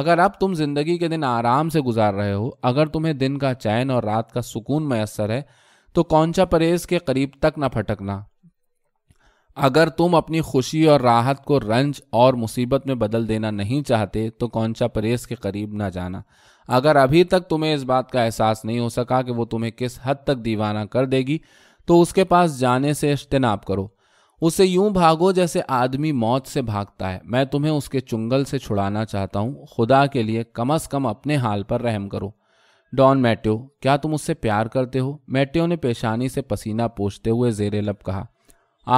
अगर अब तुम जिंदगी के दिन आराम से गुजार रहे हो अगर तुम्हें दिन का चैन और रात का सुकून मैसर है तो कौन सा परहेज के करीब तक ना फटकना अगर तुम अपनी खुशी और राहत को रंज और मुसीबत में बदल देना नहीं चाहते तो कौन सा परहेज के करीब ना जाना अगर अभी तक तुम्हें इस बात का एहसास नहीं हो सका कि वो तुम्हें किस हद तक दीवाना कर देगी तो उसके पास जाने से इज्तनाब करो उसे यूं भागो जैसे आदमी मौत से भागता है मैं तुम्हें उसके चुंगल से छुड़ाना चाहता हूँ खुदा के लिए कम अज कम अपने हाल पर रहम करो डॉन मैट्यो क्या तुम उससे प्यार करते हो मैट्यो ने पेशानी से पसीना पोछते हुए जेरे लब कहा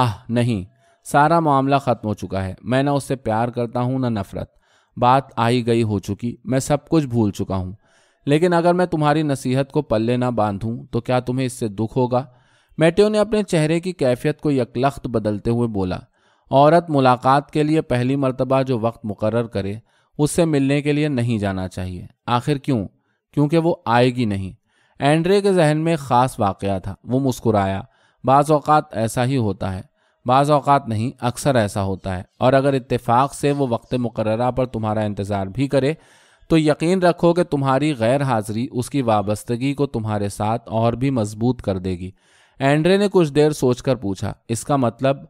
आह नहीं सारा मामला ख़त्म हो चुका है मैं ना उससे प्यार करता हूँ ना नफरत बात आई गई हो चुकी मैं सब कुछ भूल चुका हूँ लेकिन अगर मैं तुम्हारी नसीहत को पल्ले ना बांधूं तो क्या तुम्हें इससे दुख होगा मैटियो ने अपने चेहरे की कैफियत को यकलख्त बदलते हुए बोला औरत मुलाकात के लिए पहली मरतबा जो वक्त मुकर करे उससे मिलने के लिए नहीं जाना चाहिए आखिर क्यों क्योंकि वो आएगी नहीं एंड्रे के जहन में ख़ास वाक़ था वो मुस्कुराया बाज़ अवकात ऐसा ही होता है बाज़ अवकात नहीं अक्सर ऐसा होता है और अगर इतफ़ाक़ से वो वक्त मुकर पर तुम्हारा इंतज़ार भी करे तो यकीन रखो कि तुम्हारी गैर हाज़िरी उसकी वाबस्तगी को तुम्हारे साथ और भी मजबूत कर देगी एंड्रे ने कुछ देर सोचकर पूछा इसका मतलब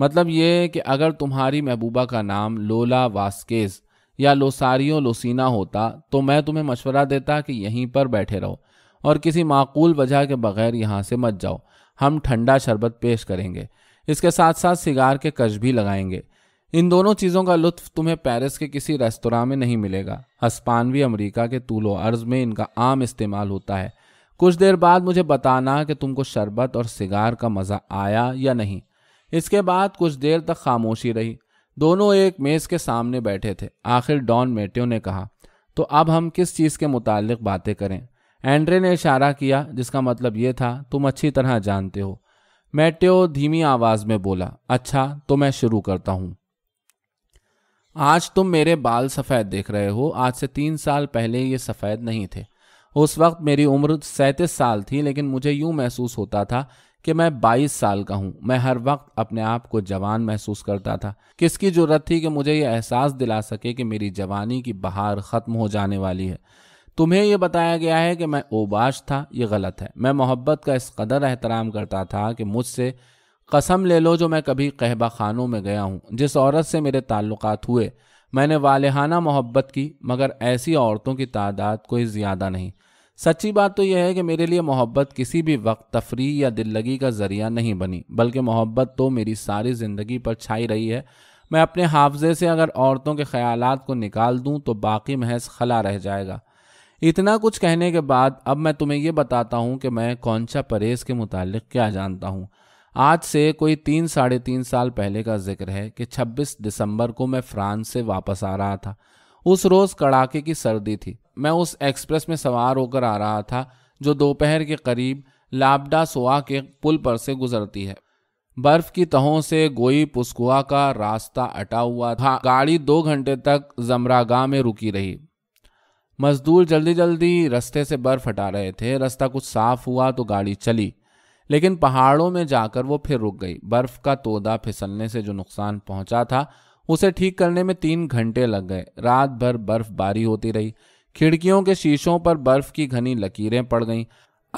मतलब ये कि अगर तुम्हारी महबूबा का नाम लोला वास्केज या लोसारियो लोसीना होता तो मैं तुम्हें मशवरा देता कि यहीं पर बैठे रहो और किसी माकूल वजह के बगैर यहाँ से मत जाओ हम ठंडा शरबत पेश करेंगे इसके साथ साथ सिगार के कश भी लगाएंगे इन दोनों चीज़ों का लुत्फ तुम्हें पेरिस के किसी रेस्तरा में नहीं मिलेगा हस्पानवी अमरीका के तूलो अर्ज में इनका आम इस्तेमाल होता है कुछ देर बाद मुझे बताना कि तुमको शरबत और सिगार का मज़ा आया या नहीं इसके बाद कुछ देर तक खामोशी रही दोनों एक मेज़ के सामने बैठे थे आखिर डॉन मेट्यो ने कहा तो अब हम किस चीज़ के मुतालिक बातें करें एंड्रे ने इशारा किया जिसका मतलब ये था तुम अच्छी तरह जानते हो मैट्यो धीमी आवाज़ में बोला अच्छा तो मैं शुरू करता हूँ आज तुम मेरे बाल सफ़ेद देख रहे हो आज से तीन साल पहले ये सफ़ेद नहीं थे उस वक्त मेरी उम्र सैंतीस साल थी लेकिन मुझे यूँ महसूस होता था कि मैं 22 साल का हूँ मैं हर वक्त अपने आप को जवान महसूस करता था किसकी जरूरत थी कि मुझे यह एहसास दिला सके कि मेरी जवानी की बहार ख़त्म हो जाने वाली है तुम्हें यह बताया गया है कि मैं ओबाश था ये गलत है मैं मोहब्बत का इस कदर एहतराम करता था कि मुझसे कसम ले लो जो मैं कभी कहबा खानों में गया हूँ जिस औरत से मेरे ताल्लुक हुए मैंने वालहाना मोहब्बत की मगर ऐसी औरतों की तादाद कोई ज़्यादा नहीं सच्ची बात तो यह है कि मेरे लिए मोहब्बत किसी भी वक्त तफरी या दिल लगी का जरिया नहीं बनी बल्कि मोहब्बत तो मेरी सारी ज़िंदगी पर छाई रही है मैं अपने हाफजे से अगर औरतों के ख़्याल को निकाल दूं तो बाकी महज खला रह जाएगा इतना कुछ कहने के बाद अब मैं तुम्हें यह बताता हूं कि मैं कौनसा परहेज़ के मुतालिक क्या जानता हूं आज से कोई तीन साढ़े तीन साल पहले का जिक्र है कि 26 दिसंबर को मैं फ्रांस से वापस आ रहा था उस रोज कड़ाके की सर्दी थी मैं उस एक्सप्रेस में सवार होकर आ रहा था जो दोपहर के करीब लाबडा सोआ के पुल पर से गुजरती है बर्फ की तहों से गोई पुस्कुआ का रास्ता अटा हुआ था गाड़ी दो घंटे तक जमरागा में रुकी रही मजदूर जल्दी जल्दी रास्ते से बर्फ हटा रहे थे रास्ता कुछ साफ हुआ तो गाड़ी चली लेकिन पहाड़ों में जाकर वो फिर रुक गई बर्फ का तोदा फिसलने से जो नुकसान पहुंचा था उसे ठीक करने में तीन घंटे लग गए रात भर बर्फबारी होती रही खिड़कियों के शीशों पर बर्फ की घनी लकीरें पड़ गईं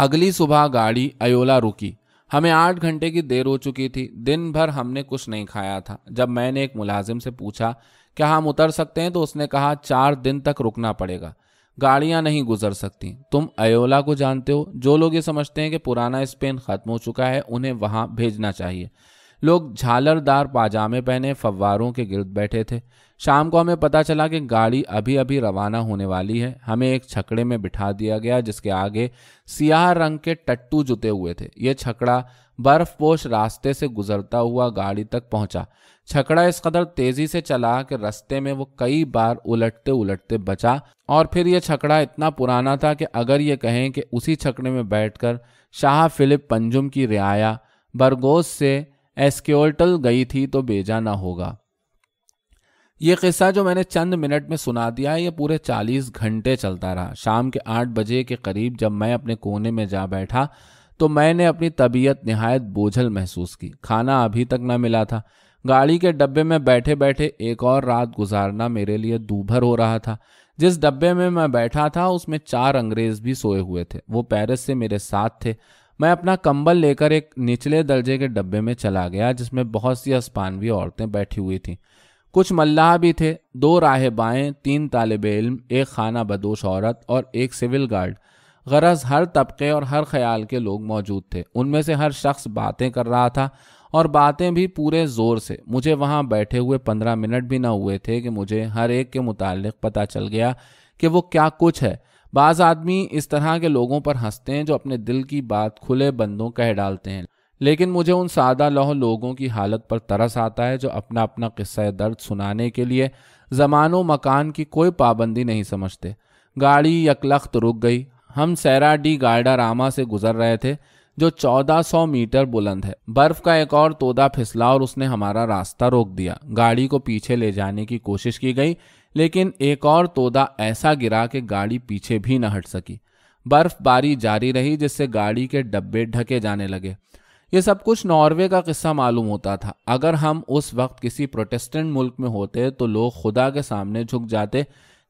अगली सुबह गाड़ी अयोला रुकी हमें आठ घंटे की देर हो चुकी थी दिन भर हमने कुछ नहीं खाया था जब मैंने एक मुलाजिम से पूछा क्या हम उतर सकते हैं तो उसने कहा चार दिन तक रुकना पड़ेगा गाड़ियां नहीं गुजर सकती तुम अयोला को जानते हो जो लोग ये समझते हैं कि पुराना स्पेन ख़त्म हो चुका है उन्हें वहां भेजना चाहिए लोग झालरदार पाजामे पहने फव्वारों के गिरद बैठे थे शाम को हमें पता चला कि गाड़ी अभी अभी रवाना होने वाली है हमें एक छकड़े में बिठा दिया गया जिसके आगे सियाह रंग के टट्टू जुते हुए थे ये छकड़ा बर्फपोश रास्ते से गुजरता हुआ गाड़ी तक पहुंचा छकड़ा इस कदर तेजी से चला कि रास्ते में वो कई बार उलटते उलटते बचा और फिर यह छकड़ा इतना पुराना था कि अगर ये कहें कि उसी छकड़े में बैठकर शाह फिलिप पंजुम की रियाया बरगोस से एस्क्योल्टल गई थी तो भेजा ना होगा ये किस्सा जो मैंने चंद मिनट में सुना दिया ये पूरे चालीस घंटे चलता रहा शाम के आठ बजे के करीब जब मैं अपने कोने में जा बैठा तो मैंने अपनी तबीयत नहायत बोझल महसूस की खाना अभी तक न मिला था गाड़ी के डब्बे में बैठे बैठे एक और रात गुजारना मेरे लिए दूभर हो रहा था जिस डब्बे में मैं बैठा था उसमें चार अंग्रेज भी सोए हुए थे वो पेरिस से मेरे साथ थे मैं अपना कंबल लेकर एक निचले दर्जे के डब्बे में चला गया जिसमें बहुत सी अस्पानवी औरतें बैठी हुई थीं कुछ मल्लाह भी थे दो राहबाएँ तीन तालब इल्म एक खाना बदोश औरत और एक सिविल गार्ड गरज हर तबके और हर ख्याल के लोग मौजूद थे उनमें से हर शख्स बातें कर रहा था और बातें भी पूरे ज़ोर से मुझे वहाँ बैठे हुए पंद्रह मिनट भी ना हुए थे कि मुझे हर एक के मुतल पता चल गया कि वो क्या कुछ है बाज़ आदमी इस तरह के लोगों पर हंसते हैं जो अपने दिल की बात खुले बंदों कह डालते हैं लेकिन मुझे उन सादा लौह लोगों की हालत पर तरस आता है जो अपना अपना किस्सा दर्द सुनाने के लिए जमानो मकान की कोई पाबंदी नहीं समझते गाड़ी यकलख्त रुक गई हम सैरा डी गार्डा रामा से गुजर रहे थे जो 1400 मीटर बुलंद है बर्फ का एक और तोदा फिसला और उसने हमारा रास्ता रोक दिया गाड़ी को पीछे ले जाने की कोशिश की गई लेकिन एक और तोदा ऐसा गिरा कि गाड़ी पीछे भी न हट सकी बर्फबारी जारी रही जिससे गाड़ी के डब्बे ढके जाने लगे ये सब कुछ नॉर्वे का किस्सा मालूम होता था अगर हम उस वक्त किसी प्रोटेस्टेंट मुल्क में होते तो लोग खुदा के सामने झुक जाते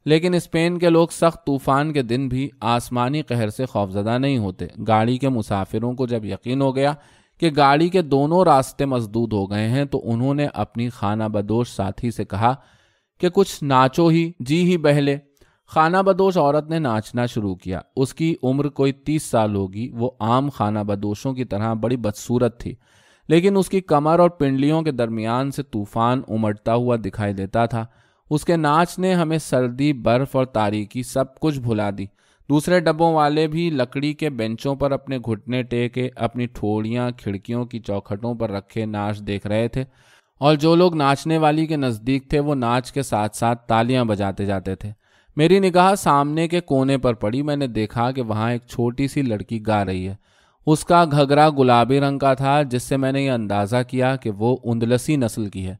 लेकिन स्पेन के लोग सख्त तूफान के दिन भी आसमानी कहर से खौफजदा नहीं होते गाड़ी के मुसाफिरों को जब यकीन हो गया कि गाड़ी के दोनों रास्ते मजदूद हो गए हैं तो उन्होंने अपनी खाना बदोश साथी से कहा कि कुछ नाचो ही जी ही बहले खाना बदोश औरत ने नाचना शुरू किया उसकी उम्र कोई तीस साल होगी वो आम खाना बदोशों की तरह बड़ी बदसूरत थी लेकिन उसकी कमर और पिंडलियों के दरमियान से तूफान उमड़ता हुआ दिखाई देता था उसके नाच ने हमें सर्दी बर्फ और तारीकी सब कुछ भुला दी दूसरे डब्बों वाले भी लकड़ी के बेंचों पर अपने घुटने टेके अपनी ठोड़ियाँ खिड़कियों की चौखटों पर रखे नाच देख रहे थे और जो लोग नाचने वाली के नज़दीक थे वो नाच के साथ साथ तालियां बजाते जाते थे मेरी निगाह सामने के कोने पर पड़ी मैंने देखा कि वहाँ एक छोटी सी लड़की गा रही है उसका घघरा गुलाबी रंग का था जिससे मैंने ये अंदाज़ा किया कि वो उंदलसी नस्ल की है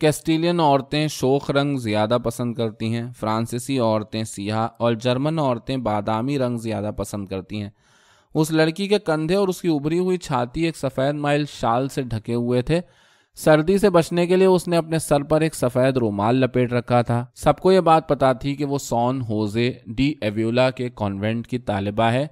कैस्टिलियन औरतें शोख रंग ज़्यादा पसंद करती हैं फ्रांसीसी औरतें सियाह और जर्मन औरतें बादामी रंग ज़्यादा पसंद करती हैं उस लड़की के कंधे और उसकी उभरी हुई छाती एक सफ़ेद माइल शाल से ढके हुए थे सर्दी से बचने के लिए उसने अपने सर पर एक सफेद रुमाल लपेट रखा था सबको ये बात पता थी कि वो सोन होजे डी एव्यूला के कॉन्वेंट की तालिबा है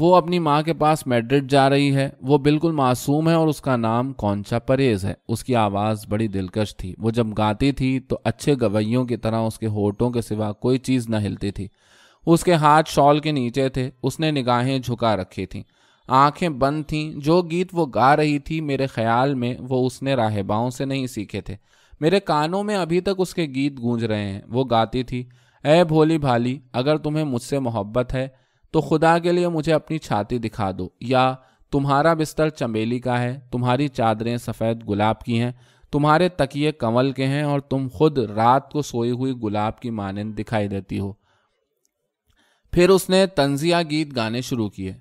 वो अपनी माँ के पास मेड्रिड जा रही है वो बिल्कुल मासूम है और उसका नाम कौनचा परेज है उसकी आवाज़ बड़ी दिलकश थी वो जब गाती थी तो अच्छे गवैयों की तरह उसके होठों के सिवा कोई चीज़ न हिलती थी उसके हाथ शॉल के नीचे थे उसने निगाहें झुका रखी थीं आंखें बंद थीं जो गीत वो गा रही थी मेरे ख्याल में वो उसने राहबाओं से नहीं सीखे थे मेरे कानों में अभी तक उसके गीत गूंज रहे हैं वो गाती थी ऐ भोली भाली अगर तुम्हें मुझसे मोहब्बत है तो खुदा के लिए मुझे अपनी छाती दिखा दो या तुम्हारा बिस्तर चमेली का है तुम्हारी चादरें सफ़ेद गुलाब की हैं तुम्हारे तकिए कंवल के हैं और तुम खुद रात को सोई हुई गुलाब की मानंद दिखाई देती हो फिर उसने तंजिया गीत गाने शुरू किए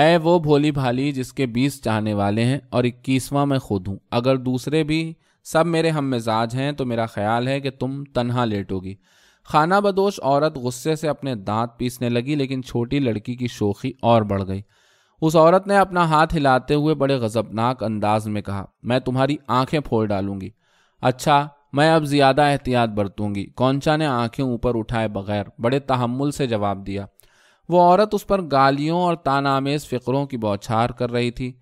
ऐ वो भोली भाली जिसके बीस चाहने वाले हैं और इक्कीसवां मैं खुद हूँ अगर दूसरे भी सब मेरे हम मिजाज हैं तो मेरा ख्याल है कि तुम तनहा लेटोगी खाना बदोश औरत गुस्से से अपने दांत पीसने लगी लेकिन छोटी लड़की की शोखी और बढ़ गई उस औरत ने अपना हाथ हिलाते हुए बड़े गजबनाक अंदाज में कहा मैं तुम्हारी आंखें फोड़ डालूंगी अच्छा मैं अब ज़्यादा एहतियात बरतूंगी कौनचा ने आंखें ऊपर उठाए बगैर बड़े तहमुल से जवाब दिया वो औरत उस पर गालियों और तानामेज फ़िक्रों की बौछार कर रही थी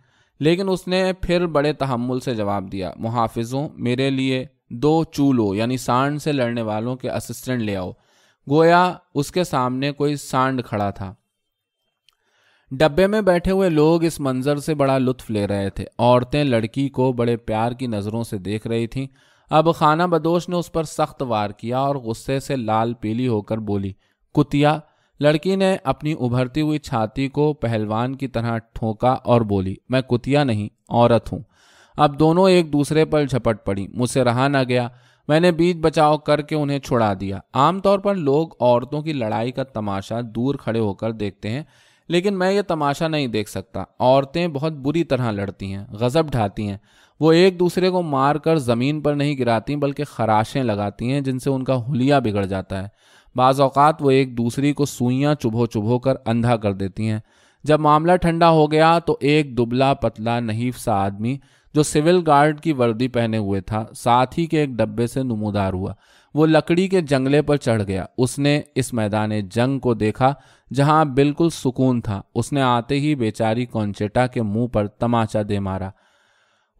लेकिन उसने फिर बड़े तहमुल से जवाब दिया मुहाफिजों मेरे लिए दो चूलो यानी सांड से लड़ने वालों के असिस्टेंट ले आओ गोया उसके सामने कोई सांड खड़ा था डब्बे में बैठे हुए लोग इस मंज़र से बड़ा लुत्फ ले रहे थे औरतें लड़की को बड़े प्यार की नज़रों से देख रही थीं अब खाना बदोश ने उस पर सख्त वार किया और गुस्से से लाल पीली होकर बोली कुतिया लड़की ने अपनी उभरती हुई छाती को पहलवान की तरह ठोंका और बोली मैं कुतिया नहीं औरत हूँ अब दोनों एक दूसरे पर झपट पड़ी मुझसे रहा ना गया मैंने बीच बचाव करके उन्हें छुड़ा दिया आमतौर पर लोग औरतों की लड़ाई का तमाशा दूर खड़े होकर देखते हैं लेकिन मैं ये तमाशा नहीं देख सकता औरतें बहुत बुरी तरह लड़ती हैं गज़ब ढाती हैं वो एक दूसरे को मार कर ज़मीन पर नहीं गिराती बल्कि खराशें लगाती हैं जिनसे उनका हुलिया बिगड़ जाता है बाज़ात वो एक दूसरी को सुइयाँ चुभो चुभो कर अंधा कर देती हैं जब मामला ठंडा हो गया तो एक दुबला पतला नहीफ सा आदमी जो सिविल गार्ड की वर्दी पहने हुए था साथ ही के एक डब्बे से नमोदार हुआ वो लकड़ी के जंगले पर चढ़ गया उसने इस मैदान जंग को देखा जहां बिल्कुल सुकून था उसने आते ही बेचारी कौनचेटा के मुंह पर तमाचा दे मारा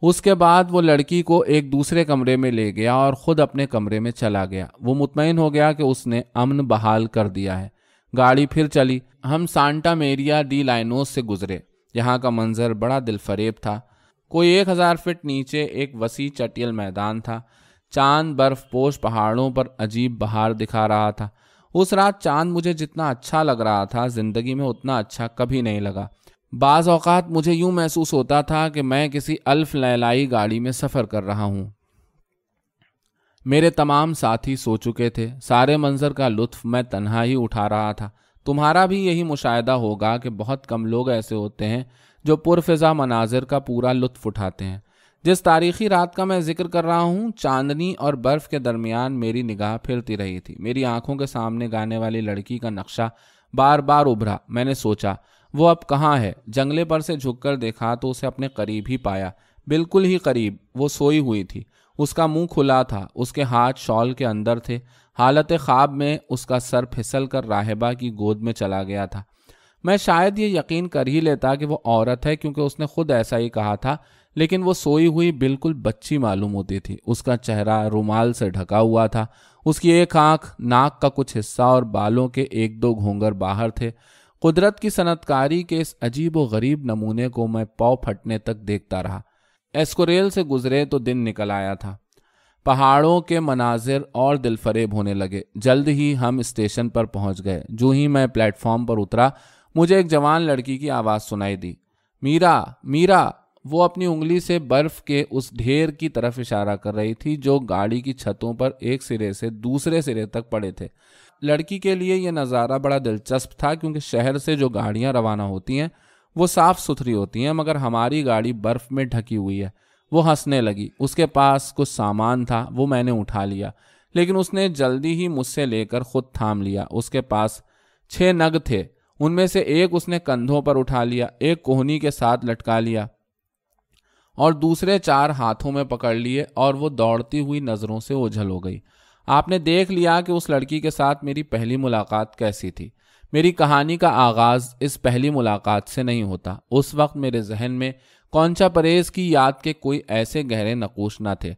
उसके बाद वो लड़की को एक दूसरे कमरे में ले गया और ख़ुद अपने कमरे में चला गया वो मुतमिन हो गया कि उसने अमन बहाल कर दिया है गाड़ी फिर चली हम सांटा मेरिया डी लाइनोस से गुजरे यहाँ का मंजर बड़ा दिलफरेब था कोई एक हज़ार फिट नीचे एक वसी चटियल मैदान था चांद बर्फ पोश पहाड़ों पर अजीब बहार दिखा रहा था उस रात चांद मुझे जितना अच्छा लग रहा था ज़िंदगी में उतना अच्छा कभी नहीं लगा बाज़ अवत मुझे यूँ महसूस होता था कि मैं किसी अल्फ लैलाई गाड़ी में सफ़र कर रहा हूँ मेरे तमाम साथी सो चुके थे सारे मंजर का लुत्फ मैं तन्हा ही उठा रहा था तुम्हारा भी यही मुशाह होगा कि बहुत कम लोग ऐसे होते हैं जो पुरफ़ा मनाजिर का पूरा लुत्फ उठाते हैं जिस तारीखी रात का मैं जिक्र कर रहा हूँ चांदनी और बर्फ़ के दरमियान मेरी निगाह फिरती रही थी मेरी आंखों के सामने गाने वाली लड़की का नक्शा बार बार उभरा मैंने सोचा वो अब कहाँ है जंगले पर से झुककर देखा तो उसे अपने करीब ही पाया बिल्कुल ही करीब वो सोई हुई थी उसका मुंह खुला था उसके हाथ शॉल के अंदर थे हालत ख्वाब में उसका सर फिसल कर राहबा की गोद में चला गया था मैं शायद ये यकीन कर ही लेता कि वो औरत है क्योंकि उसने खुद ऐसा ही कहा था लेकिन वो सोई हुई बिल्कुल बच्ची मालूम होती थी उसका चेहरा रुमाल से ढका हुआ था उसकी एक आंख नाक का कुछ हिस्सा और बालों के एक दो घोंगर बाहर थे कुदरत की सनतकारी के इस अजीब व गरीब नमूने को मैं पाव फटने तक देखता रहा एस्कोरेल से गुजरे तो दिन निकल आया था पहाड़ों के मनाजिर और दिलफरेब होने लगे जल्द ही हम स्टेशन पर पहुंच गए जो ही मैं प्लेटफॉर्म पर उतरा मुझे एक जवान लड़की की आवाज़ सुनाई दी मीरा मीरा वो अपनी उंगली से बर्फ के उस ढेर की तरफ इशारा कर रही थी जो गाड़ी की छतों पर एक सिरे से दूसरे सिरे तक पड़े थे लड़की के लिए यह नज़ारा बड़ा दिलचस्प था क्योंकि शहर से जो गाड़ियाँ रवाना होती हैं वो साफ़ सुथरी होती हैं मगर हमारी गाड़ी बर्फ़ में ढकी हुई है वो हंसने लगी उसके पास कुछ सामान था वो मैंने उठा लिया लेकिन उसने जल्दी ही मुझसे लेकर खुद थाम लिया उसके पास छः नग थे उनमें से एक उसने कंधों पर उठा लिया एक कोहनी के साथ लटका लिया और दूसरे चार हाथों में पकड़ लिए और वो दौड़ती हुई नज़रों से ओझल हो गई आपने देख लिया कि उस लड़की के साथ मेरी पहली मुलाकात कैसी थी मेरी कहानी का आगाज इस पहली मुलाकात से नहीं होता उस वक्त मेरे जहन में कौनचा परहेज की याद के कोई ऐसे गहरे नकूश न थे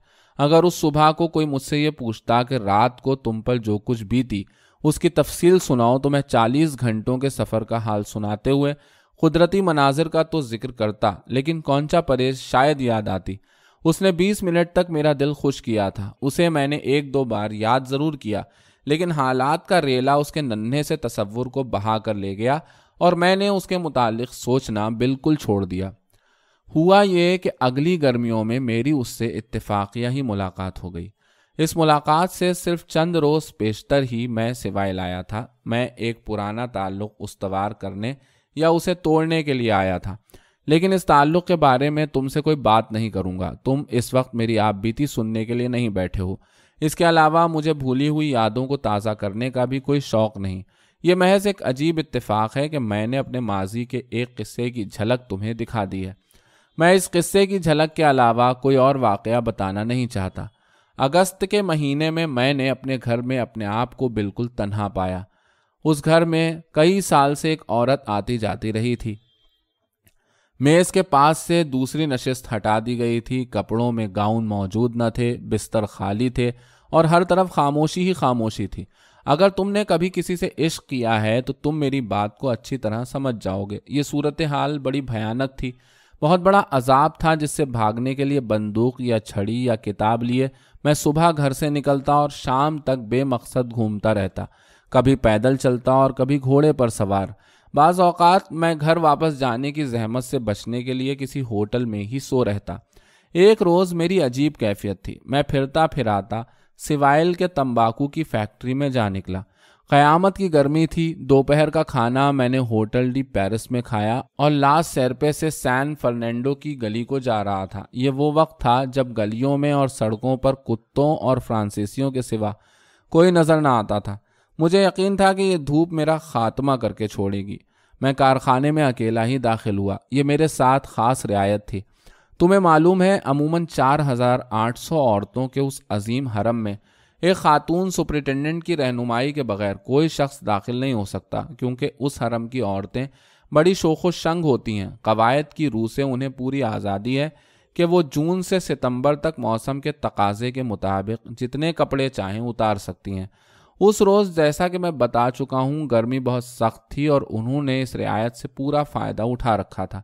अगर उस सुबह को कोई मुझसे ये पूछता कि रात को तुम पर जो कुछ बीती उसकी तफसील सुनाओ तो मैं चालीस घंटों के सफ़र का हाल सुनाते हुए कुदरती मनाजिर का तो जिक्र करता लेकिन कौनचा परहेज शायद याद आती उसने 20 मिनट तक मेरा दिल खुश किया था उसे मैंने एक दो बार याद ज़रूर किया लेकिन हालात का रेला उसके नन्हे से तस्वुर को बहा कर ले गया और मैंने उसके मुतालिक सोचना बिल्कुल छोड़ दिया हुआ ये कि अगली गर्मियों में मेरी उससे इतफाक़िया ही मुलाकात हो गई इस मुलाकात से सिर्फ चंद रोज़ पेशतर ही मैं सिवाय लाया था मैं एक पुराना ताल्लुक़ उसवार करने या उसे तोड़ने के लिए आया था लेकिन इस ताल्लुक के बारे में तुमसे कोई बात नहीं करूंगा तुम इस वक्त मेरी आप बीती सुनने के लिए नहीं बैठे हो इसके अलावा मुझे भूली हुई यादों को ताज़ा करने का भी कोई शौक़ नहीं ये महज एक अजीब इतफाक़ है कि मैंने अपने माजी के एक किस्से की झलक तुम्हें दिखा दी है मैं इस किस्से की झलक के अलावा कोई और वाक़ बताना नहीं चाहता अगस्त के महीने में मैंने अपने घर में अपने आप को बिल्कुल तन्हा पाया उस घर में कई साल से एक औरत आती जाती रही थी मेज के पास से दूसरी नशिस्त हटा दी गई थी कपड़ों में गाउन मौजूद न थे बिस्तर खाली थे और हर तरफ खामोशी ही खामोशी थी अगर तुमने कभी किसी से इश्क किया है तो तुम मेरी बात को अच्छी तरह समझ जाओगे ये सूरत हाल बड़ी भयानक थी बहुत बड़ा अजाब था जिससे भागने के लिए बंदूक या छड़ी या किताब लिए मैं सुबह घर से निकलता और शाम तक बेमकसद घूमता रहता कभी पैदल चलता और कभी घोड़े पर सवार बाज़ अवकात मैं घर वापस जाने की जहमत से बचने के लिए किसी होटल में ही सो रहता एक रोज़ मेरी अजीब कैफियत थी मैं फिरता फिराता सिवाइल के तंबाकू की फैक्ट्री में जा निकला क़यामत की गर्मी थी दोपहर का खाना मैंने होटल डी पेरिस में खाया और लास्ट सैरपे से सैन फर्नांडो की गली को जा रहा था ये वो वक्त था जब गलियों में और सड़कों पर कुत्तों और फ्रांसीसियों के सिवा कोई नज़र ना आता था मुझे यकीन था कि यह धूप मेरा खात्मा करके छोड़ेगी मैं कारखाने में अकेला ही दाखिल हुआ ये मेरे साथ खास रियायत थी तुम्हें मालूम है अमूमन सौ औरतों के उस अजीम हरम में एक खातून सुप्रिटेंडेंट की रहनुमाई के बगैर कोई शख्स दाखिल नहीं हो सकता क्योंकि उस हरम की औरतें बड़ी शोखो शंग होती हैं कवायद की रूह से उन्हें पूरी आज़ादी है कि वो जून से सितंबर तक मौसम के तकाजे के मुताबिक जितने कपड़े चाहें उतार सकती हैं उस रोज़ जैसा कि मैं बता चुका हूँ गर्मी बहुत सख्त थी और उन्होंने इस रियायत से पूरा फ़ायदा उठा रखा था